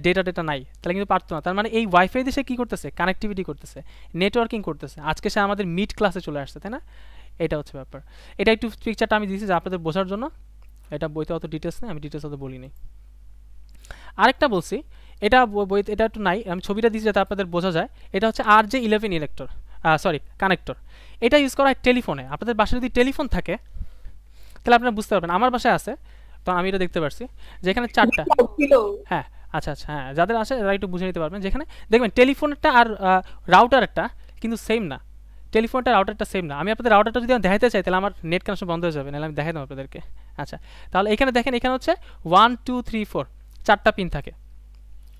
ডেটা ডেটা নাই তাহলে কিন্তু পারতো না তার মানে এই ওয়াইফাই দিয়ে সে কী করতেছে কানেক্টিভিটি করতেছে নেটওয়ার্কিং করতেছে আজকে সে আমাদের মিড ক্লাসে চলে আসছে তাই না এটা হচ্ছে ব্যাপার এটা একটু পিকচারটা আমি দিয়েছি যে আপনাদের বোঝার জন্য এটা বইতে অত ডিটেলস নেই আমি ডিটেলস অত বলিনি আরেকটা বলছি এটা বই এটা একটু নাই আমি ছবিটা দিয়েছি যাতে আপনাদের বোঝা যায় এটা হচ্ছে R J eleven elector sorry connector এটা ইউজ করা হয় টেলিফোনে আপনাদের বাসায় যদি টেলিফোন থাকে তাহলে আপনারা বুঝতে পারবেন আমার বাসায় আছে তো আমি এটা দেখতে পারছি যেখানে চারটা হ্যাঁ আচ্ছা আচ্ছা হ্যাঁ যাদের আছে তারা একটু বুঝে নিতে পারবেন যেখানে দেখবেন টেলিফোনটা আর রাউটারটা কিন্তু সেম না টেলিফোনটা রাউটারটা সেম না আমি আপনাদের রাউটারটা যদি আমি দেখাতে চাই তাহলে আমার নেট কানেকশন বন্ধ হয়ে যাবে নাহলে আমি দেখাই দেবো আপনাদেরকে আচ্ছা তাহলে এখানে দেখেন এখানে হচ্ছে ওয়ান টু থ্রি ফোর চারটা পিন থাকে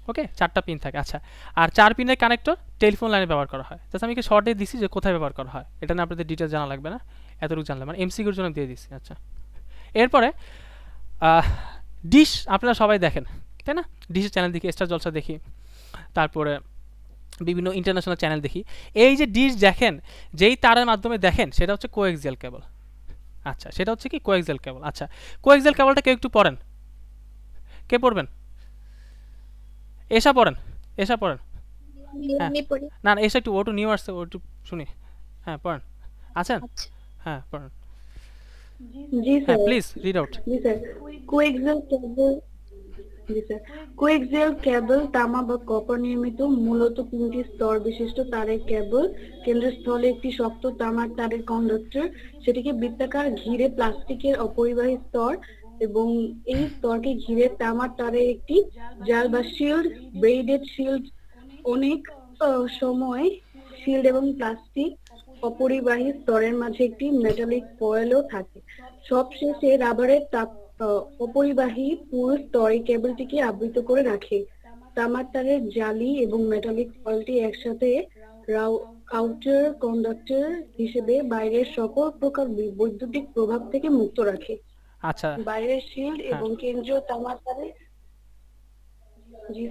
ওকে চারটা পিন থাকে আচ্ছা আর চার পিনের কানেক্টর টেলিফোন লাইনে ব্যবহার করা হয় জাস্ট আমি কি শর্টে দিছি যে কোথায় ব্যবহার করা হয় এটা না আপনাদের ডিটেলস জানা লাগবে না এতটুকু জানলাম মানে এমসিকিউর জন্য দিয়ে দিচ্ছি আচ্ছা এরপরে ডিশ আপনারা সবাই দেখেন তাই না ডিশের চ্যানেল দেখি স্টার জলসা দেখি তারপরে বিভিন্ন ইন্টারন্যাশনাল চ্যানেল দেখি এই যে ডিশ দেখেন যেই তারের মাধ্যমে দেখেন সেটা হচ্ছে কোএক্সিয়াল কেবল আচ্ছা সেটা হচ্ছে কি কোএক্সেল কেবল আচ্ছা কোএক্সেল কেবলটা কেউ একটু পড়েন কে পড়বেন এসা পড়েন এসা পড়েন হ্যাঁ না না এসা একটু ওটু নিউ আসছে ওটু শুনি হ্যাঁ পড়েন আছেন আচ্ছা। হ্যাঁ পড়েন তামা বা কপার নির্মিত মূলত তিনটি স্তর বিশিষ্ট তারের কেবল কেন্দ্রস্থলে একটি শক্ত তামার তারের কন্ডাক্টর সেটিকে বৃত্তাকার ঘিরে প্লাস্টিকের অপরিবাহী স্তর এবং এই স্তরকে ঘিরে তামার তারের একটি জাল বা শিল্ড বেইডেড শিল্ড অনেক সময় শিল্ড এবং প্লাস্টিক অপরিবাহী স্তরের মাঝে একটি মেটালিক ফয়েলও থাকে সবশেষে রাবারের তাপ অপরিবাহী পুরো স্তরে কেবলটিকে আবৃত করে রাখে তামার তারের জালি এবং মেটালিক ফয়েলটি একসাথে আউটার কন্ডাক্টর হিসেবে বাইরের সকল প্রকার বৈদ্যুতিক প্রভাব থেকে মুক্ত রাখে আচ্ছা বাইরের শিল্ড হ্যাঁ। এবং কেন্দ্রীয় তামার তারে জি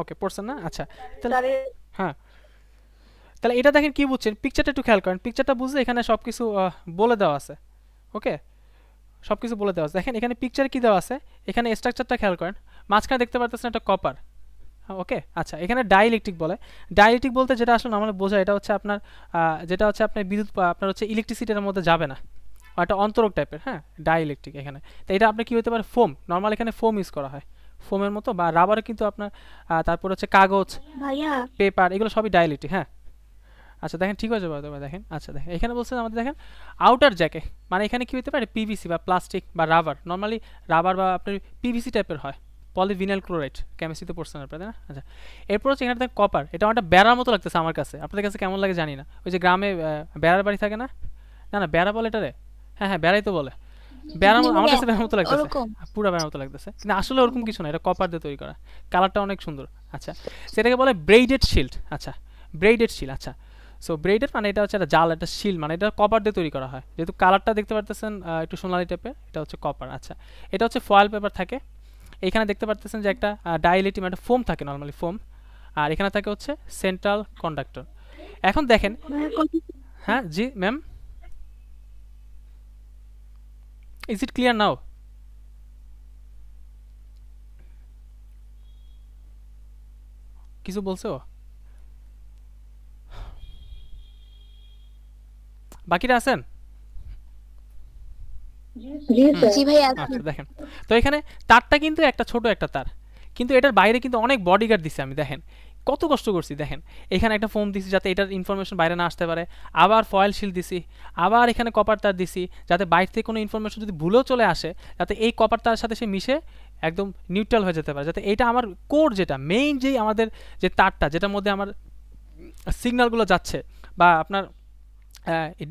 ওকে পড়ছেন না আচ্ছা তাহলে হ্যাঁ তাহলে এটা দেখেন কি বুঝছেন পিকচারটা একটু খেয়াল করেন পিকচারটা বুঝলে এখানে সব কিছু বলে দেওয়া আছে ওকে সব কিছু বলে দেওয়া আছে দেখেন এখানে পিকচার কি দেওয়া আছে এখানে স্ট্রাকচারটা খেয়াল করেন মাঝখানে দেখতে পারতেছেন একটা কপার ওকে আচ্ছা এখানে ডাইইলেকট্রিক বলে ডাইইলেকট্রিক বলতে যেটা আসলে আমাদের বোঝায় এটা হচ্ছে আপনার যেটা হচ্ছে আপনার বিদ্যুৎ আপনার হচ্ছে ইলেকট্রিসিটির মধ্যে যাবে না একটা অন্তরক টাইপের হ্যাঁ ডাইইলেকট্রিক এখানে তো এটা আপনি কী হতে পারে ফোম নর্মাল এখানে ফোম ইউজ করা হয় ফোমের মতো বা রাবারে কিন্তু আপনার তারপর হচ্ছে কাগজ পেপার এগুলো সবই ডাইইলেকট্রিক হ্যাঁ আচ্ছা দেখেন ঠিক আছে বাবা দেখেন আচ্ছা দেখেন এখানে বলছেন আমাদের দেখেন আউটার জ্যাকে মানে এখানে কী হতে পারে পিভিসি বা প্লাস্টিক বা রাবার নর্মালি রাবার বা আপনার পিভিসি টাইপের হয় পলিভিনাল ক্লোরাইড কেমিস্ট্রিতে পড়ছেন আপনার তাই না আচ্ছা এরপর হচ্ছে এখানে দেখেন কপার এটা আমার বেড়ার মতো লাগতেছে আমার কাছে আপনাদের কাছে কেমন লাগে জানি না ওই যে গ্রামে বেড়ার বাড়ি থাকে না না না বেড়া বলে এটা রে হ্যাঁ হ্যাঁ বেড়াই তো বলে ব্যারাম আমার কাছে বেড়ার মতো লাগতেছে পুরো বেড়ার মতো লাগতেছে কিন্তু আসলে ওরকম কিছু না এটা কপার দিয়ে তৈরি করা কালারটা অনেক সুন্দর আচ্ছা সেটাকে বলে ব্রেইডেড শিল্ড আচ্ছা ব্রেইডেড শিল্ড আচ্ছা সো ব্রেডের মানে এটা হচ্ছে একটা জাল একটা শিল মানে এটা কপার দিয়ে তৈরি করা হয় যেহেতু কালারটা দেখতে পারতেছেন একটু সোনালি টাইপের এটা হচ্ছে কপার আচ্ছা এটা হচ্ছে ফয়েল পেপার থাকে এখানে দেখতে পারতেছেন যে একটা ডাইলেটিম একটা ফোম থাকে নর্মালি ফোম আর এখানে থাকে হচ্ছে সেন্ট্রাল কন্ডাক্টর এখন দেখেন হ্যাঁ জি ma'am is it clear now কিছু বলছে বলছো বাকিরা আচ্ছা, আছেন দেখেন তো এখানে তারটা কিন্তু একটা ছোট একটা তার কিন্তু এটার বাইরে কিন্তু অনেক বডিগার্ড দিছে আমি দেখেন কত কষ্ট করছি দেখেন এখানে একটা ফোন দিছি যাতে এটার ইনফরমেশন বাইরে না আসতে পারে আবার ফয়েল শিল দিছি আবার এখানে কপার তার দিছি যাতে বাইরে থেকে কোনো ইনফরমেশন যদি ভুলেও চলে আসে যাতে এই কপার তার সাথে সে মিশে একদম নিউট্রাল হয়ে যেতে পারে যাতে এটা আমার কোর যেটা মেইন যেই আমাদের যে তারটা যেটার মধ্যে আমার সিগনালগুলো যাচ্ছে বা আপনার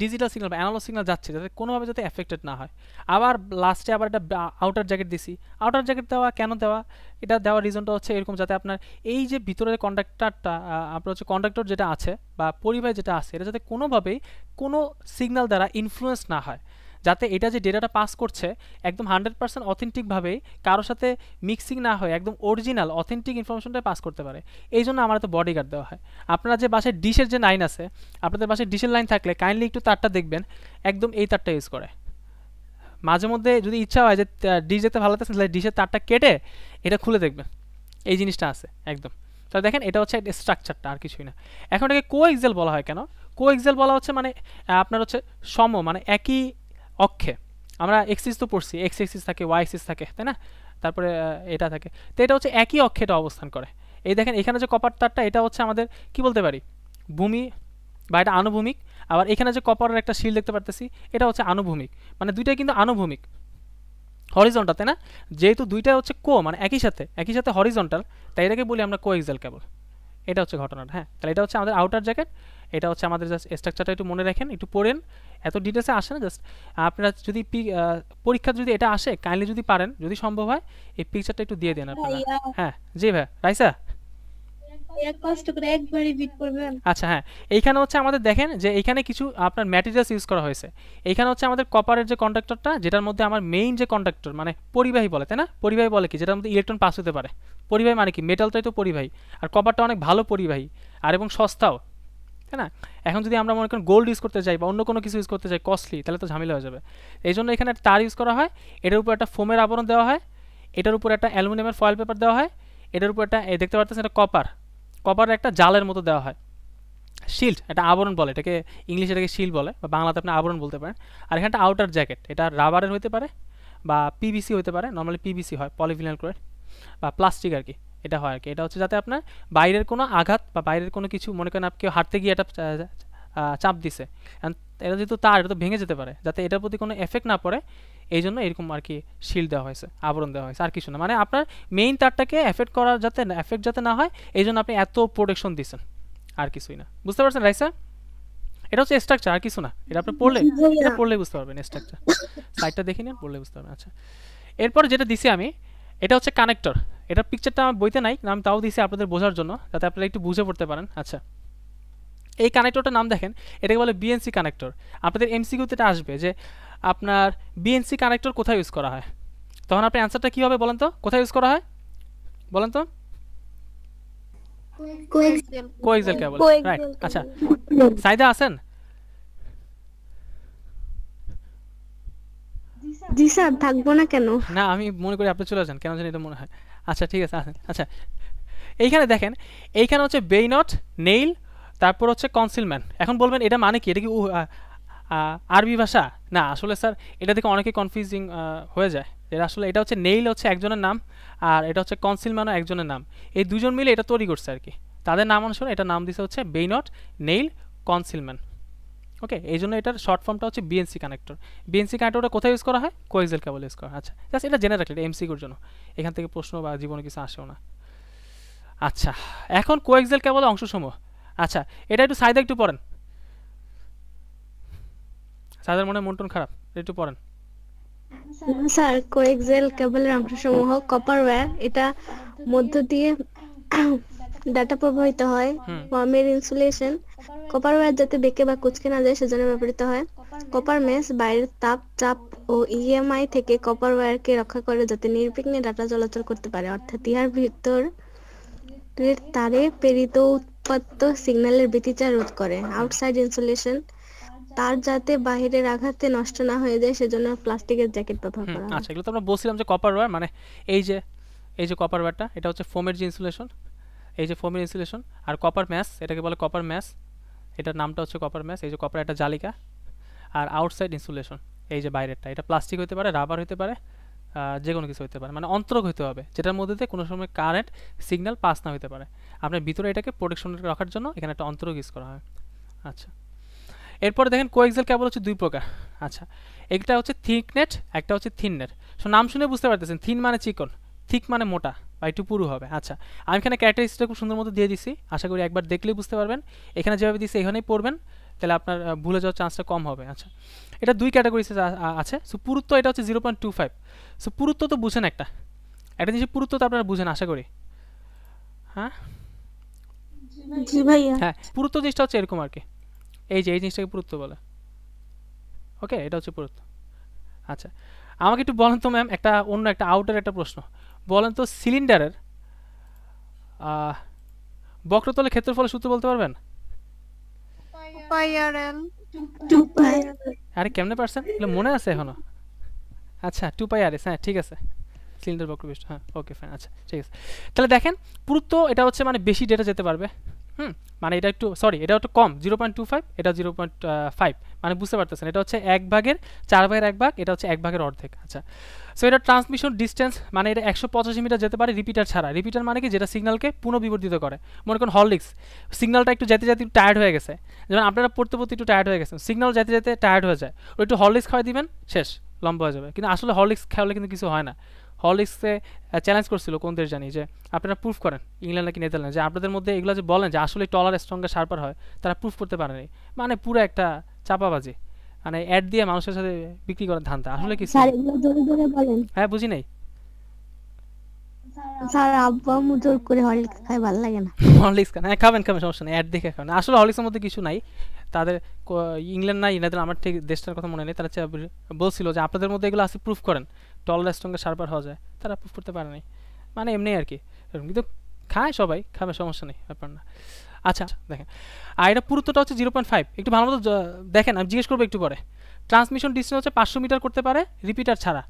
ডিজিটাল হ্যাঁ, সিগনাল বা অ্যানালগ সিগনাল যাচ্ছে যাতে কোনোভাবে যাতে এফেক্টেড না হয় আবার লাস্টে আবার একটা আউটার জ্যাকেট দিছি আউটার জ্যাকেট দেওয়া কেন দেওয়া এটা দেওয়ার রিজনটা হচ্ছে এরকম যাতে আপনার এই যে ভিতরের কন্ডাক্টারটা আপনার হচ্ছে কন্ডাক্টর যেটা আছে বা পরিবাহী যেটা আছে এটা যাতে কোনোভাবেই কোনো সিগনাল দ্বারা ইনফ্লুয়েন্স না হয় যাতে এটা যে ডেটাটা পাস করছে একদম হান্ড্রেড পার্সেন্ট অথেন্টিকভাবে কারোর সাথে মিক্সিং না হয় একদম অরিজিনাল অথেন্টিক ইনফরমেশনটাই পাস করতে পারে এই জন্য আমার তো বডিগার্ড দেওয়া হয় আপনারা যে বাসের ডিশের যে লাইন আছে আপনাদের বাসের ডিশের লাইন থাকলে কাইন্ডলি একটু তারটা দেখবেন একদম এই তারটা ইউজ করে মাঝে মধ্যে যদি ইচ্ছা হয় যে ডিশ দেখতে ভালো লাগতেছে তাহলে ডিশের তারটা কেটে এটা খুলে দেখবেন এই জিনিসটা আছে একদম তাহলে দেখেন এটা হচ্ছে স্ট্রাকচারটা আর কিছুই না এখন এটাকে কো এক্সেল বলা হয় কেন কো এক্সেল বলা হচ্ছে মানে আপনার হচ্ছে সম মানে একই অক্ষে আমরা এক্সিস তো পড়ছি এক্স এক্সিস থাকে ওয়াই এক্সিস থাকে তাই না তারপরে এটা থাকে তো এটা হচ্ছে একই অক্ষেটা অবস্থান করে এই দেখেন এখানে যে কপার তারটা এটা হচ্ছে আমাদের কি বলতে পারি ভূমি বা এটা আনুভূমিক আবার এখানে যে কপারের একটা শিল দেখতে পারতেছি এটা হচ্ছে আনুভূমিক মানে দুইটাই কিন্তু আনুভূমিক হরিজন্টালতে না যেহেতু দুইটা হচ্ছে কো মানে একই সাথে একই সাথে হরিজন্টাল তাই এটাকে বলি আমরা কো এক্সাল কেবল এটা হচ্ছে ঘটনাটা হ্যাঁ তাহলে এটা হচ্ছে আমাদের আউটার জ্যাকেট এটা হচ্ছে আমাদের জাস্ট স্ট্রাকচারটা একটু মনে রাখেন একটু পড়েন এত ডিটেলসে আসে না জাস্ট আপনারা যদি পরীক্ষা যদি এটা আসে কাইন্ডলি যদি পারেন যদি সম্ভব হয় এই পিকচারটা একটু দিয়ে দেন আপনারা হ্যাঁ জি ভাই রাইসা আচ্ছা হ্যাঁ এইখানে হচ্ছে আমাদের দেখেন যে এখানে কিছু আপনার ম্যাটেরিয়ালস ইউজ করা হয়েছে এখানে হচ্ছে আমাদের কপারের যে কন্ডাক্টরটা যেটার মধ্যে আমার মেইন যে কন্ডাক্টর মানে পরিবাহী বলে তাই না পরিবাহী বলে কি যেটার মধ্যে ইলেকট্রন পাস হতে পারে পরিবাহী মানে কি মেটালটাই তো পরিবাহী আর কপারটা অনেক ভালো পরিবাহী আর এবং সস্তাও তাই না এখন যদি আমরা মনে করেন গোল্ড ইউজ করতে চাই বা অন্য কোনো কিছু ইউজ করতে চাই কস্টলি তাহলে তো ঝামেলা হয়ে যাবে এই জন্য এখানে তার ইউজ করা হয় এটার উপর একটা ফোমের আবরণ দেওয়া হয় এটার উপর একটা অ্যালুমিনিয়ামের ফয়েল পেপার দেওয়া হয় এটার উপর একটা দেখতে পাচ্ছেন এটা কপার কপার একটা জালের মতো দেওয়া হয় শিল্ড এটা আবরণ বলে এটাকে ইংলিশে এটাকে শিল্ড বলে বা বাংলাতে আপনি আবরণ বলতে পারেন আর এখানটা আউটার জ্যাকেট এটা রাবারের হতে পারে বা পিবিসি হতে পারে নর্মালি পিবিসি হয় পলিভিনাল ক্লোরাইড বা প্লাস্টিক আর কি এটা হয় আর কি এটা হচ্ছে যাতে আপনার বাইরের কোনো আঘাত বা বাইরের কোনো কিছু মনে করেন আপনি হাঁটতে গিয়ে এটা চাপ দিছে এটা যেহেতু তার এটা তো ভেঙে যেতে পারে যাতে এটার প্রতি কোনো এফেক্ট না পড়ে এই জন্য এরকম আর কি শিল দেওয়া হয়েছে আবরণ দেওয়া হয়েছে আর কিছু না মানে আপনার মেইন তারটাকে এফেক্ট করার যাতে না এফেক্ট যাতে না হয় এই জন্য আপনি এত প্রোটেকশন দিচ্ছেন আর কিছুই না বুঝতে পারছেন রাইসা এটা হচ্ছে স্ট্রাকচার আর কিছু না এটা আপনি পড়লে এটা পড়লে বুঝতে পারবেন স্ট্রাকচার সাইডটা দেখে নেন পড়লে বুঝতে পারবেন আচ্ছা এরপর যেটা দিছি আমি এটা হচ্ছে কানেক্টর এটার পিকচারটা আমার বইতে নাই আমি তাও দিয়েছি আপনাদের বোঝার জন্য যাতে আপনারা একটু বুঝে পড়তে পারেন আচ্ছা এই কানেক্টরটার নাম দেখেন এটাকে বলে বিএনসি কানেক্টর আপনাদের এমসিকিউতে এটা আসবে যে আপনার বিএনসি কানেক্টর কোথায় ইউজ করা হয় তখন আপনি অ্যান্সারটা কী হবে বলেন তো কোথায় ইউজ করা হয় বলেন তো কোএক্সেল কেবল রাইট আচ্ছা সাইদা আছেন জি স্যার থাকবো না কেন না আমি মনে করি আপনি চলে আসেন কেন জানি এটা মনে হয় আচ্ছা ঠিক আছে আসেন আচ্ছা এইখানে দেখেন এইখানে হচ্ছে বেইনট নেইল তারপর হচ্ছে কনসিলম্যান এখন বলবেন এটা মানে কি এটা কি আরবি ভাষা না আসলে স্যার এটা দেখে অনেকে কনফিউজিং হয়ে যায় এটা আসলে এটা হচ্ছে নেইল হচ্ছে একজনের নাম আর এটা হচ্ছে কনসিলম্যানও একজনের নাম এই দুজন মিলে এটা তৈরি করছে আর কি তাদের নাম অনুসারে এটা নাম দিছে হচ্ছে বেইনট নেইল কনসিলম্যান ওকে এই জন্য এটার শর্ট ফর্মটা হচ্ছে বিএনসি কানেক্টর বিএনসি কানেক্টরটা কোথায় ইউজ করা হয় কোয়েজেল কেবল ইউজ করা আচ্ছা জাস্ট এটা জেনে রাখলে এমসিকিউর জন্য এখান থেকে প্রশ্ন বা জীবনে কিছু আসেও না আচ্ছা এখন কোয়েক্সেল কেবল অংশসমূহ আচ্ছা এটা একটু সাইদা একটু পড়েন সাইদার মনে মন টন খারাপ একটু পড়েন স্যার কোয়েক্সেল কেবলের অংশসমূহ কপার ওয়্যার এটা মধ্য দিয়ে ডাটা প্রবাহিত হয় ফর্মের ইনসুলেশন কপার ওয়্যার যাতে বেঁকে বা কুচকে না যায় সেজন্য ব্যবহৃত হয় কপার মেস বাইরের তাপ চাপ ও ইএমআই e থেকে কপার ওয়্যারকে রক্ষা করে যাতে নির্বিঘ্নে ডাটা চলাচল করতে পারে অর্থাৎ ইহার ভিতর তারে প্রেরিত উৎপাদ্য সিগন্যালের ব্যতিচার রোধ করে আউটসাইড ইনসুলেশন তার যাতে বাহিরের আঘাতে নষ্ট না হয়ে যায় সেজন্য প্লাস্টিকের জ্যাকেট ব্যবহার করা আচ্ছা এগুলো তো আমরা বলছিলাম যে কপার ওয়্যার মানে এই যে এই যে কপার ওয়্যারটা এটা হচ্ছে ফোমের যে ইনসুলেশন এই যে ফোমের ইনসুলেশন আর কপার ম্যাস এটাকে বলে কপার ম্যাস এটার নামটা হচ্ছে কপার ম্যাস এই যে কপার একটা জালিকা আর আউটসাইড ইনসুলেশন এই যে বাইরেরটা এটা প্লাস্টিক হতে পারে রাবার হতে পারে যে কোনো কিছু হতে পারে মানে অন্তরক হতে হবে যেটার মধ্যে দিয়ে কোনো সময় কারেন্ট সিগন্যাল পাস না হতে পারে আপনার ভিতরে এটাকে প্রোটেকশন রাখার জন্য এখানে একটা অন্তরক ইউজ করা হয় আচ্ছা এরপরে দেখেন কোয়েক্সেল কেবল হচ্ছে দুই প্রকার আচ্ছা একটা হচ্ছে থিক নেট একটা হচ্ছে থিন নেট সো নাম শুনে বুঝতে পারতেছেন থিন মানে চিকন থিক মানে মোটা বা একটু পুরু হবে আচ্ছা আমি এখানে ক্যারেক্টারিস্টিকটা খুব সুন্দর মতো দিয়ে দিছি আশা করি একবার দেখলেই বুঝতে পারবেন এখানে যেভাবে দিছি এখানেই পড়বেন তাহলে আপনার ভুলে যাওয়ার চান্সটা কম হবে আচ্ছা এটা দুই ক্যাটাগরিতে আছে সো পুরুত্ব এটা হচ্ছে zero point two five so পুরুত্ব তো বুঝেন একটা একটা জিনিসের পুরুত্ব তো আপনারা বুঝেন আশা করি হ্যাঁ হ্যাঁ পুরুত্ব জিনিসটা হচ্ছে এরকম আর কি এই যে এই জিনিসটাকে পুরুত্ব বলে ওকে এটা হচ্ছে পুরুত্ব আচ্ছা আমাকে একটু বলেন তো ম্যাম একটা অন্য একটা আউটের একটা প্রশ্ন বলেন তো সিলিন্ডারের বক্রতলের ক্ষেত্রফল সূত্র বলতে পারবেন আরে কেমনে পারছেন এগুলো মনে আছে এখনো আচ্ছা টু পাই আর এস হ্যাঁ ঠিক আছে সিলিন্ডার বক্রপৃষ্ঠ হ্যাঁ ওকে ফাইন আচ্ছা ঠিক আছে তাহলে দেখেন পুরুত্ব এটা হচ্ছে মানে বেশি ডেটা যেতে পারবে হুম মানে এটা একটু সরি এটা একটু কম জিরো পয়েন্ট টু ফাইভ এটা জিরো পয়েন্ট ফাইভ মানে বুঝতে পারতেছেন এটা হচ্ছে এক ভাগের চার ভাগের এক ভাগ এটা হচ্ছে এক ভাগের অর্ধেক আচ্ছা সো এটা ট্রান্সমিশন ডিস্টেন্স মানে এটা একশো পঁচাশি মিটার যেতে পারে রিপিটার ছাড়া রিপিটার মানে কি যেটা সিগনালকে পুনঃবিবর্তিত করে মনে করুন হরলিক্স সিগনালটা একটু যেতে যেতে একটু টায়ার্ড হয়ে গেছে যেমন আপনারা পড়তে পড়তে একটু টায়ার্ড হয়ে গেছেন সিগনাল যেতে যেতে টায়ার্ড হয়ে যায় ওই একটু হলিক্স খাওয়াই দিবেন শেষ লম্বা হয়ে যাবে কিন্তু আসলে হরলিক্স খাওয়ালে কিন্তু কিছু হয় না হরলিক্সে চ্যালেঞ্জ করছিল কোন দেশ জানি যে আপনারা প্রুফ করেন ইংল্যান্ড নাকি নেদারল্যান্ড যে আপনাদের মধ্যে এগুলো যে বলেন যে আসলে টলার স্ট্রঙ্গার সারপার হয় তারা প্রুফ করতে পারেনি মানে পুরো একটা চাপাবাজি মানে অ্যাড দিয়ে মানুষের সাথে বিক্রি করার ধান্দা আসলে কি স্যার এগুলো জোরে জোরে বলেন হ্যাঁ বুঝি নাই হরলিক্স হ্যাঁ, খাবেন খাবেন সমস্যা দেখে খাবেন আসলে কিছু নাই তাদের ইংল্যান্ড নাই আমার ঠিক দেশটার কথা মনে নেই তারা বলছিল যে আপনাদের মধ্যে এগুলো আছে প্রুফ করেন টলরাস সঙ্গে সারবার হওয়া যায় তারা প্রুফ করতে পারে নাই মানে এমনি আর কি কিন্তু খায় সবাই খাবে সমস্যা নেই ব্যাপার না আচ্ছা দেখেন আর এটা পুরুত্বটা হচ্ছে জিরো পয়েন্ট ফাইভ একটু ভালো মতো দেখেন আমি জিজ্ঞেস করবো একটু পরে ট্রান্সমিশন ডিস্টেন্স হচ্ছে পাঁচশো মিটার করতে পারে রিপিটার ছাড়া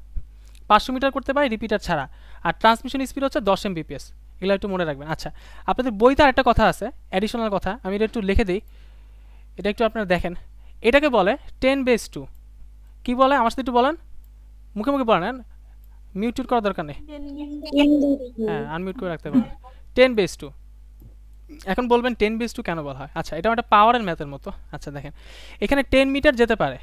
পাঁচশো মিটার করতে পারে রিপিটার ছাড়া আর ট্রান্সমিশন স্পিড হচ্ছে দশ এমবিপিএস এগুলো একটু মনে রাখবেন আচ্ছা আপনাদের বইতে আর একটা কথা আছে অ্যাডিশনাল কথা আমি এটা একটু লিখে দিই এটা একটু আপনারা দেখেন এটাকে বলে টেন বেস টু কী বলে আমার সাথে একটু বলেন মুখে মুখে মিউট মিউটেড করার দরকার নেই হ্যাঁ আনমিউট করে রাখতে পারেন টেন বেস টু এখন বলবেন টেন বেস টু কেন বলা হয় আচ্ছা এটা একটা পাওয়ারের ম্যাথের মতো আচ্ছা দেখেন এখানে টেন মিটার যেতে পারে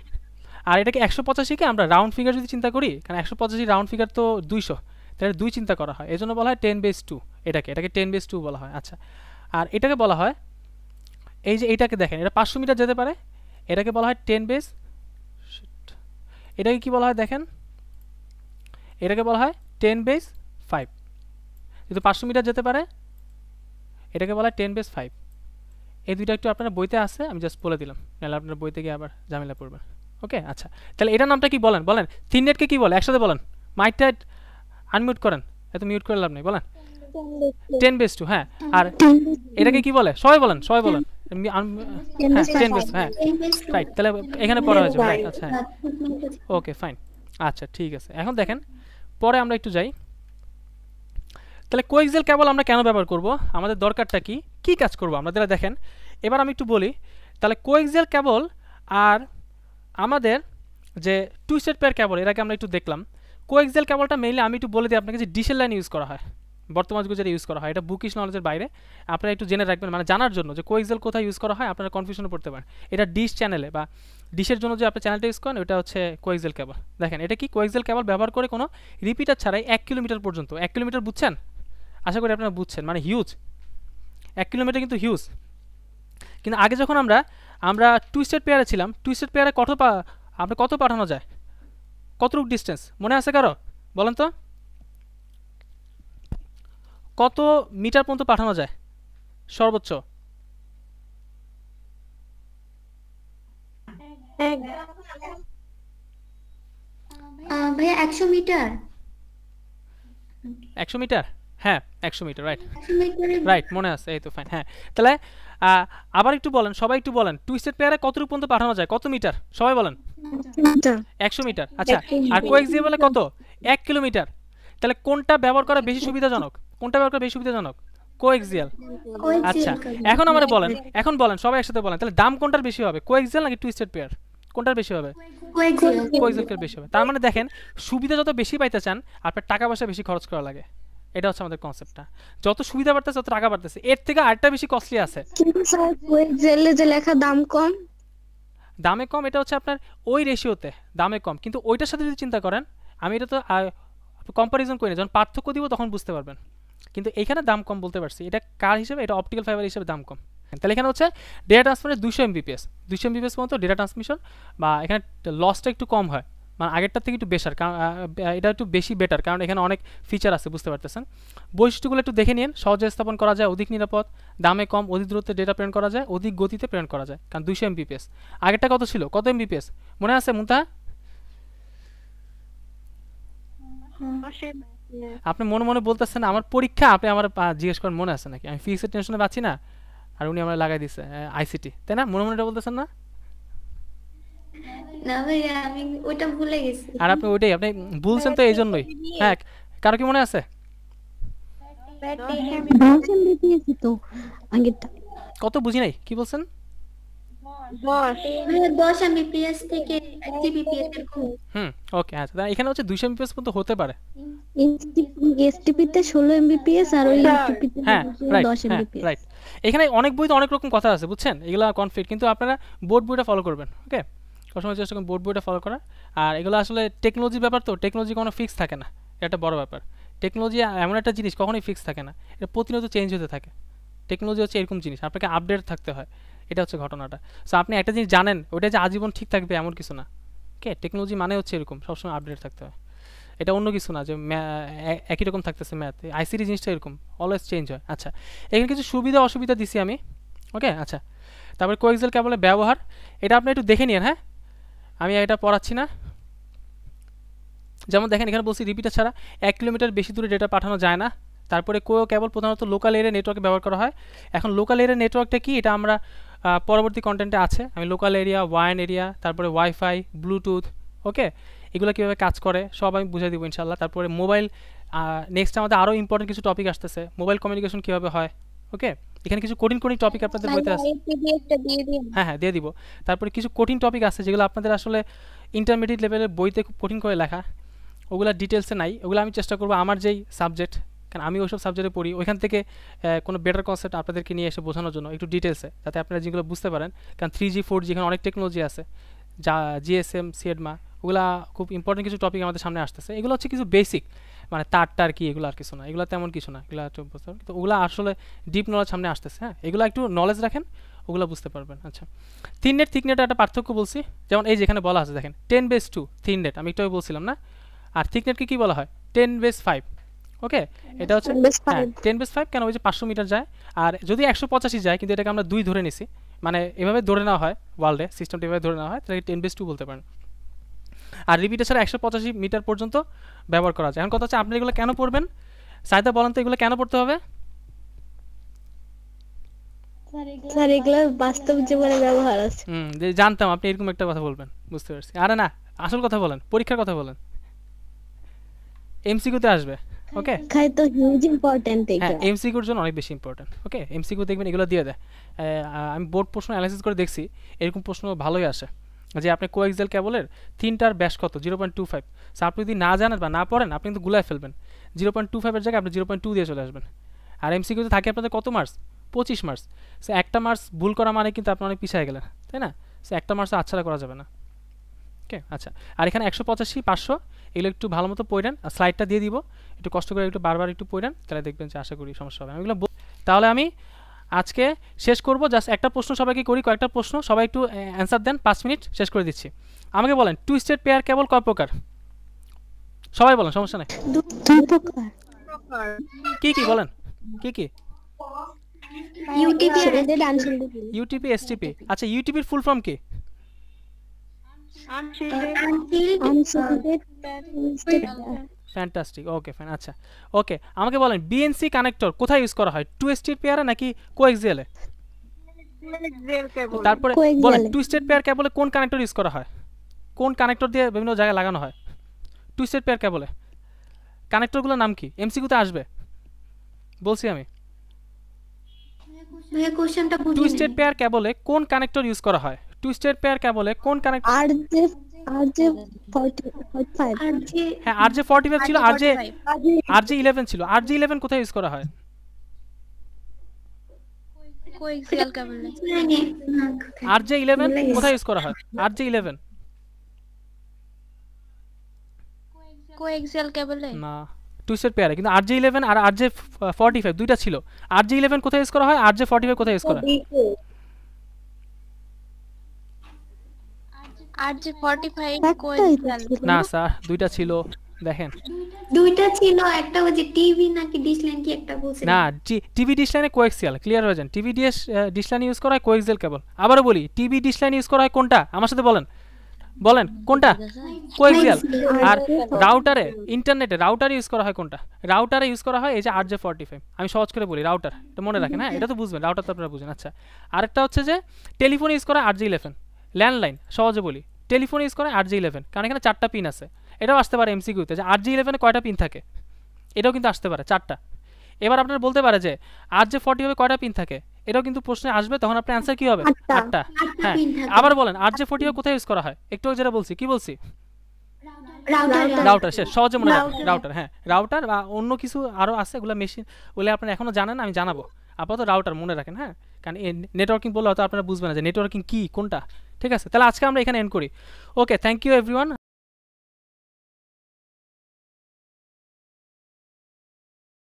আর এটাকে একশো পঁচাশিকে আমরা রাউন্ড ফিগার যদি চিন্তা করি কারণ একশো পঁচাশি রাউন্ড ফিগার তো দুইশো তাহলে দুই চিন্তা করা হয় এজন্য বলা হয় টেন বেস টু এটাকে এটাকে টেন বেস টু বলা হয় আচ্ছা আর এটাকে বলা হয় এই যে এটাকে দেখেন এটা পাঁচশো মিটার যেতে পারে এটাকে বলা হয় টেন বেস এটাকে কি বলা হয় দেখেন এটাকে বলা হয় টেন বেস ফাইভ কিন্তু পাঁচশো মিটার যেতে পারে এটাকে বলা হয় টেন বেস ফাইভ এই দুইটা একটু আপনার বইতে আছে আমি জাস্ট বলে দিলাম নাহলে আপনার বইতে গিয়ে আবার ঝামেলা পড়বেন ওকে আচ্ছা তাহলে এটার নামটা কি বলেন বলেন থিন নেটকে কী বলে একসাথে বলেন মাইকটা আনমিউট করেন এত মিউট করে লাভ নেই বলেন টেন বেস টু হ্যাঁ আর এটাকে কি বলে সবাই বলেন সবাই বলেন হ্যাঁ, হ্যাঁ। এখানে পড়া হয়েছে ওকে ফাইন আচ্ছা, হ্যাঁ। আচ্ছা ঠিক আছে এখন দেখেন পরে আমরা একটু যাই তাহলে কোয়েক্সেল কেবল আমরা কেন ব্যবহার করব আমাদের দরকারটা কি কি কাজ করব আপনারা দেখেন এবার আমি একটু বলি তাহলে কোয়েক্সেল কেবল আর আমাদের যে টু সেট পেয়ার কেবল এটাকে আমরা একটু দেখলাম কোয়েক্সেল কেবলটা মেইনলি আমি একটু বলে দিই আপনাকে যে ডিসেল লাইন ইউজ করা হয় বর্তমান যুগে যেটা ইউজ করা হয় এটা বুকিশ নলেজের বাইরে আপনারা একটু জেনে রাখবেন মানে জানার জন্য যে কোয়েক্সেল কোথায় ইউজ করা হয় আপনারা কনফিউশনে পড়তে পারেন এটা ডিশ চ্যানেলে বা ডিশের জন্য যে আপনি চ্যানেলটা ইউজ করেন ওটা হচ্ছে কোয়েকজেল কেবল দেখেন এটা কি কোয়েকজেল কেবল ব্যবহার করে কোনো রিপিটার ছাড়াই এক কিলোমিটার পর্যন্ত এক কিলোমিটার বুঝছেন আশা করি আপনারা বুঝছেন মানে হিউজ এক কিলোমিটার কিন্তু হিউজ কিন্তু আগে যখন আমরা আমরা টুইস্টেড পেয়ারে ছিলাম টুইস্টেড পেয়ারে কত পা কত পাঠানো যায় কতটুক ডিস্টেন্স মনে আছে কারো বলেন তো কত মিটার পর্যন্ত পাঠানো যায় সর্বোচ্চ একশো মিটার হ্যাঁ একশো মিটার রাইট রাইট মনে আছে এই তো ফাইন হ্যাঁ তাহলে আবার একটু বলেন সবাই একটু বলেন টুইস্টেড পেয়ারে কত রূপ পর্যন্ত পাঠানো যায় কত মিটার সবাই বলেন একশো মিটার আচ্ছা আর কো কোএক্সিবলে কত এক কিলোমিটার তাহলে কোনটা ব্যবহার করা বেশি সুবিধাজনক কোনটা ব্যবহার করা বেশি সুবিধাজনক কো এক্সিয়াল আচ্ছা এখন আমারে বলেন এখন বলেন সবাই একসাথে বলেন তাহলে দাম কোনটার বেশি হবে কো এক্সিয়াল নাকি টুইস্টেড পেয়ার কোনটার বেশি হবে কোয়েক্সিলকের বেশি হবে তার মানে দেখেন সুবিধা যত বেশি পাইতে চান আপনার টাকা পয়সা বেশি খরচ করা লাগে এটা হচ্ছে আমাদের কনসেপ্টটা যত সুবিধা বাড়তেছে তত টাকা বাড়তেছে এর থেকে আরেকটা বেশি কস্টলি আছে জেলে যে লেখা দাম কম দামে কম এটা হচ্ছে আপনার ওই রেশিওতে দামে কম কিন্তু ওইটার সাথে যদি চিন্তা করেন আমি এটা তো কম্পারিজন করি না যখন পার্থক্য দিব তখন বুঝতে পারবেন কিন্তু এইখানে দাম কম বলতে পারছি এটা কার হিসেবে এটা অপটিক্যাল ফাইবার হিসেবে দাম কম তাহলে এখানে হচ্ছে ডেটা ট্রান্সফারের দুশো এমবিপিএস দুশো এমবিপিএস পর্যন্ত ডেটা ট্রান্সমিশন বা এখানে লসটা একটু কম হয় মানে আগেরটার থেকে একটু বেশার কারণ এটা একটু বেশি বেটার কারণ এখানে অনেক ফিচার আছে বুঝতে পারতেছেন বৈশিষ্ট্যগুলো একটু দেখে নিন সহজে স্থাপন করা যায় অধিক নিরাপদ দামে কম অধিক দূরত্বে ডেটা প্রেরণ করা যায় অধিক গতিতে প্রেরণ করা যায় কারণ দুশো এমবিপিএস আগেরটা কত ছিল কত এমবিপিএস মনে আছে মুন্তা আপনি মনে মনে বলতেছেন আমার পরীক্ষা আপনি আমার জিজ্ঞেস করেন মনে আছে নাকি আমি ফিক্সের টেনশনে পাচ্ছি না আর উনি আমরা লাগাই দিছে আইসিটি তাই না মনে মনে এটা বলতেছেন না আর আপনি ওইটাই আপনি বলছেন তো এই জন্যই হ্যাঁ কারো কি মনে আছে কত বুঝি নাই কি বলছেন মানে আচ্ছা। আর আসলে টেকনোলজি ব্যাপার তো টেকনোলজি কোনো ফিক্স থাকে না এটা বড় ব্যাপার টেকনোলজি এমন একটা জিনিস কখনোই ফিক্স থাকে না এটা প্রতিনিয়ত চেঞ্জ হতে থাকে টেকনোলজি হচ্ছে এরকম জিনিস আপনাকে আপডেট থাকতে হয় এটা হচ্ছে ঘটনাটা সো আপনি একটা জিনিস জানেন ওটা যে আজীবন ঠিক থাকবে এমন কিছু না ওকে টেকনোলজি মানে হচ্ছে এরকম সবসময় আপডেট থাকতে হয় এটা অন্য কিছু না যে একই রকম থাকতেছে ম্যাথ আইসিডি জিনিসটা এরকম অলওয়েজ চেঞ্জ হয় আচ্ছা এখানে কিছু সুবিধা অসুবিধা দিছি আমি ওকে আচ্ছা তারপরে কোয়েকজেল কেবলের ব্যবহার এটা আপনি একটু দেখে নিন হ্যাঁ আমি এটা পড়াচ্ছি না যেমন দেখেন এখানে বলছি রিপিটার ছাড়া এক কিলোমিটার বেশি দূরে ডেটা পাঠানো যায় না তারপরে কো কেবল প্রধানত লোকাল এরিয়া নেটওয়ার্কে ব্যবহার করা হয় এখন লোকাল এরিয়া নেটওয়ার্কটা কি এটা আমরা পরবর্তী কন্টেন্টে আছে আমি লোকাল এরিয়া ওয়াইন এরিয়া তারপরে ওয়াইফাই ব্লুটুথ ওকে এগুলো কীভাবে কাজ করে সব আমি বুঝে দেবো ইনশাল্লাহ তারপরে মোবাইল নেক্সট আমাদের আরও ইম্পর্টেন্ট কিছু টপিক আসতেছে মোবাইল কমিউনিকেশন কীভাবে হয় ওকে এখানে কিছু কঠিন কঠিন টপিক আপনাদের বইতে আছে হ্যাঁ হ্যাঁ দিয়ে দিব তারপরে কিছু কঠিন টপিক আছে যেগুলো আপনাদের আসলে ইন্টারমিডিয়েট লেভেলের বইতে খুব কঠিন করে লেখা ওগুলা ডিটেলসে নাই ওগুলো আমি চেষ্টা করব আমার যেই সাবজেক্ট কারণ আমি ওইসব সাবজেক্টে পড়ি ওইখান থেকে কোনো বেটার কনসেপ্ট আপনাদেরকে নিয়ে এসে বোঝানোর জন্য একটু ডিটেলসে যাতে আপনারা যেগুলো বুঝতে পারেন কারণ থ্রি জি ফোর জি এখানে অনেক টেকনোলজি আছে যা জিএসএম সিএডমা ওগুলা খুব ইম্পর্টেন্ট কিছু টপিক আমাদের সামনে আসতেছে এগুলো হচ্ছে কিছু বেসিক মানে তার টার কি এগুলো আর কিছু না এগুলো তেমন কিছু না এগুলো একটু বুঝতে পারবেন তো ওগুলো আসলে ডিপ নলেজ সামনে আসতেছে হ্যাঁ এগুলো একটু নলেজ রাখেন ওগুলো বুঝতে পারবেন আচ্ছা থিন নেট থিক নেটের একটা পার্থক্য বলছি যেমন এই যেখানে বলা আছে দেখেন ten base two thin net আমি একটু বলছিলাম না আর থিক নেটকে কী বলা হয় টেন বেস ফাইভ ওকে এটা হচ্ছে হ্যাঁ টেন বেস ফাইভ কেন ওই যে পাঁচশো মিটার যায় আর যদি একশো পঁচাশি যায় কিন্তু এটাকে আমরা দুই ধরে নিছি মানে এভাবে ধরে নেওয়া হয় ওয়ার্ল্ডে সিস্টেমটা এভাবে ধরে নেওয়া হয় তাহলে টেন বেস টু বলতে পারেন আর রিপিটার ছাড়া একশো পঁচাশি মিটার পর্যন্ত ব্যবহার করা যায় এখন কথা হচ্ছে আপনি এগুলো কেন পড়বেন সাইদা বলেন তো এগুলো কেন পড়তে হবে জানতাম আপনি এরকম একটা কথা বলবেন বুঝতে পারছি আরে না আসল কথা বলেন পরীক্ষার কথা বলেন এমসিকিউতে আসবে ওকে খাই তো হিউজ ইম্পর্টেন্ট এটা হ্যাঁ, এমসিকিউর জন্য অনেক বেশি ইম্পর্টেন্ট ওকে এমসিকিউ দেখবেন এগুলো দিয়ে দেয় আমি বোর্ড প্রশ্ন অ্যানালাইসিস করে দেখছি এরকম প্রশ্ন ভালোই আসে যে আপনি কোএক্সেল কেবলের তিনটার ব্যাস কত সো আপনি যদি না জানেন বা না পড়েন আপনি কিন্তু গুলায় ফেলবেন জায়গায় আপনি দিয়ে চলে আসবেন আর থাকে আপনাদের কত মার্কস পঁচিশ মার্কস সো একটা মার্কস ভুল করা মানে কিন্তু আপনি অনেক পিছিয়ে গেলেন তাই না সো একটা মার্কস আচ্ছাড়া করা যাবে না ওকে আচ্ছা আর এখানে একশো পঁচাশি পাঁচশো এগুলো একটু ভালো মতো পড়েন আর স্লাইডটা দিয়ে দিব একটু কষ্ট করে একটু বারবার একটু পড়েন তাহলে দেখবেন যে আশা করি সমস্যা হবে এগুলো তাহলে আমি আজকে শেষ করব জাস্ট একটা প্রশ্ন সবাইকে করি কয়েকটা প্রশ্ন সবাই একটু অ্যান্সার দেন পাঁচ মিনিট শেষ করে দিচ্ছি আমাকে বলেন টু স্টেট পেয়ার কেবল কয় প্রকার সবাই বলেন সমস্যা নাই কি কি বলেন কি কি ইউটিপি এসটিপি আচ্ছা ইউটিপির ফুল ফর্ম কি ফ্যান্টাস্টিক ওকে ফ্যান আচ্ছা ওকে আমাকে বলেন বিএনসি কানেক্টর কোথায় ইউজ করা হয় টু স্টেট পেয়ারে নাকি কোএক্সিয়ালে তারপরে বলেন টু স্টেট পেয়ার কেবলে কোন কানেক্টর ইউজ করা হয় কোন কানেক্টর দিয়ে বিভিন্ন জায়গায় লাগানো হয় টু স্টেট পেয়ার কেবলে কানেক্টরগুলোর নাম কি এমসিকিউতে আসবে বলছি আমি টু স্টেট পেয়ার কেবলে কোন কানেক্টর ইউজ করা হয় টু স্টেট পেয়ার কেবলে কোন কানেক্টর আরজে 45 আরজে হ্যাঁ আরজে ছিল আরজে আরজে 11 কোথায় ইউজ করা হয় কোএক্সিয়াল কেবলে আরজে কোথায় ইউজ করা হয় আরজে 11 কোএক্সিয়াল কেবলে পেয়ারে কিন্তু আরজে 11 আর আরজে 45 দুইটা ছিল আরজে 11 কোথায় ইউজ করা হয় আরজে 45 কোথায় ইউজ করা হয় আর যে 45 না স্যার দুইটা ছিল দেখেন দুইটা ছিল একটা ওই যে টিভি নাকি ডিসলাইন কি একটা বলছিলেন না টিভি ক্লিয়ার হয়ে যান টিভি ইউজ করা হয় কেবল আবারো বলি টিভি ইউজ করা হয় কোনটা আমার সাথে বলেন বলেন কোনটা আর রাউটারে ইন্টারনেটে রাউটার ইউজ করা হয় কোনটা রাউটারে ইউজ করা হয় এই যে আর জে ফর্টি ফাইভ আমি সহজ করে বলি রাউটার এটা মনে রাখেন হ্যাঁ এটা তো বুঝবেন রাউটার তো আপনারা বুঝেন আচ্ছা আরেকটা হচ্ছে যে টেলিফোন ইউজ করা আর জে ইলেভেন ল্যান্ডলাইন সহজে বলি টেলিফোন ইউজ করে আর জি ইলেভেন কারণ এখানে চারটা পিন আছে এটাও আসতে পারে এমসিকিউতে যে আর জি ইলেভেনে কয়টা পিন থাকে এটাও কিন্তু আসতে পারে চারটা এবার আপনার বলতে পারে যে আর যে ফর্টি হবে কয়টা পিন থাকে এটাও কিন্তু প্রশ্নে আসবে তখন আপনার অ্যান্সার কি হবে আটটা হ্যাঁ আবার বলেন আর যে ফর্টি কোথায় ইউজ করা হয় একটু যেটা বলছি কি বলছি রাউটার শেষ সহজে মনে রাউটার হ্যাঁ রাউটার বা অন্য কিছু আরও আছে এগুলো মেশিন ওগুলো আপনার এখনও জানেন আমি জানাবো আপাতত রাউটার মনে রাখেন হ্যাঁ কারণ নেটওয়ার্কিং বললে হয়তো আপনারা বুঝবেন না যে নেটওয়ার্কিং কী কোনটা ঠিক আছে তাহলে আজকে আমরা এখানে এন্ড করি ওকে থ্যাংক ইউ এভরিওয়ান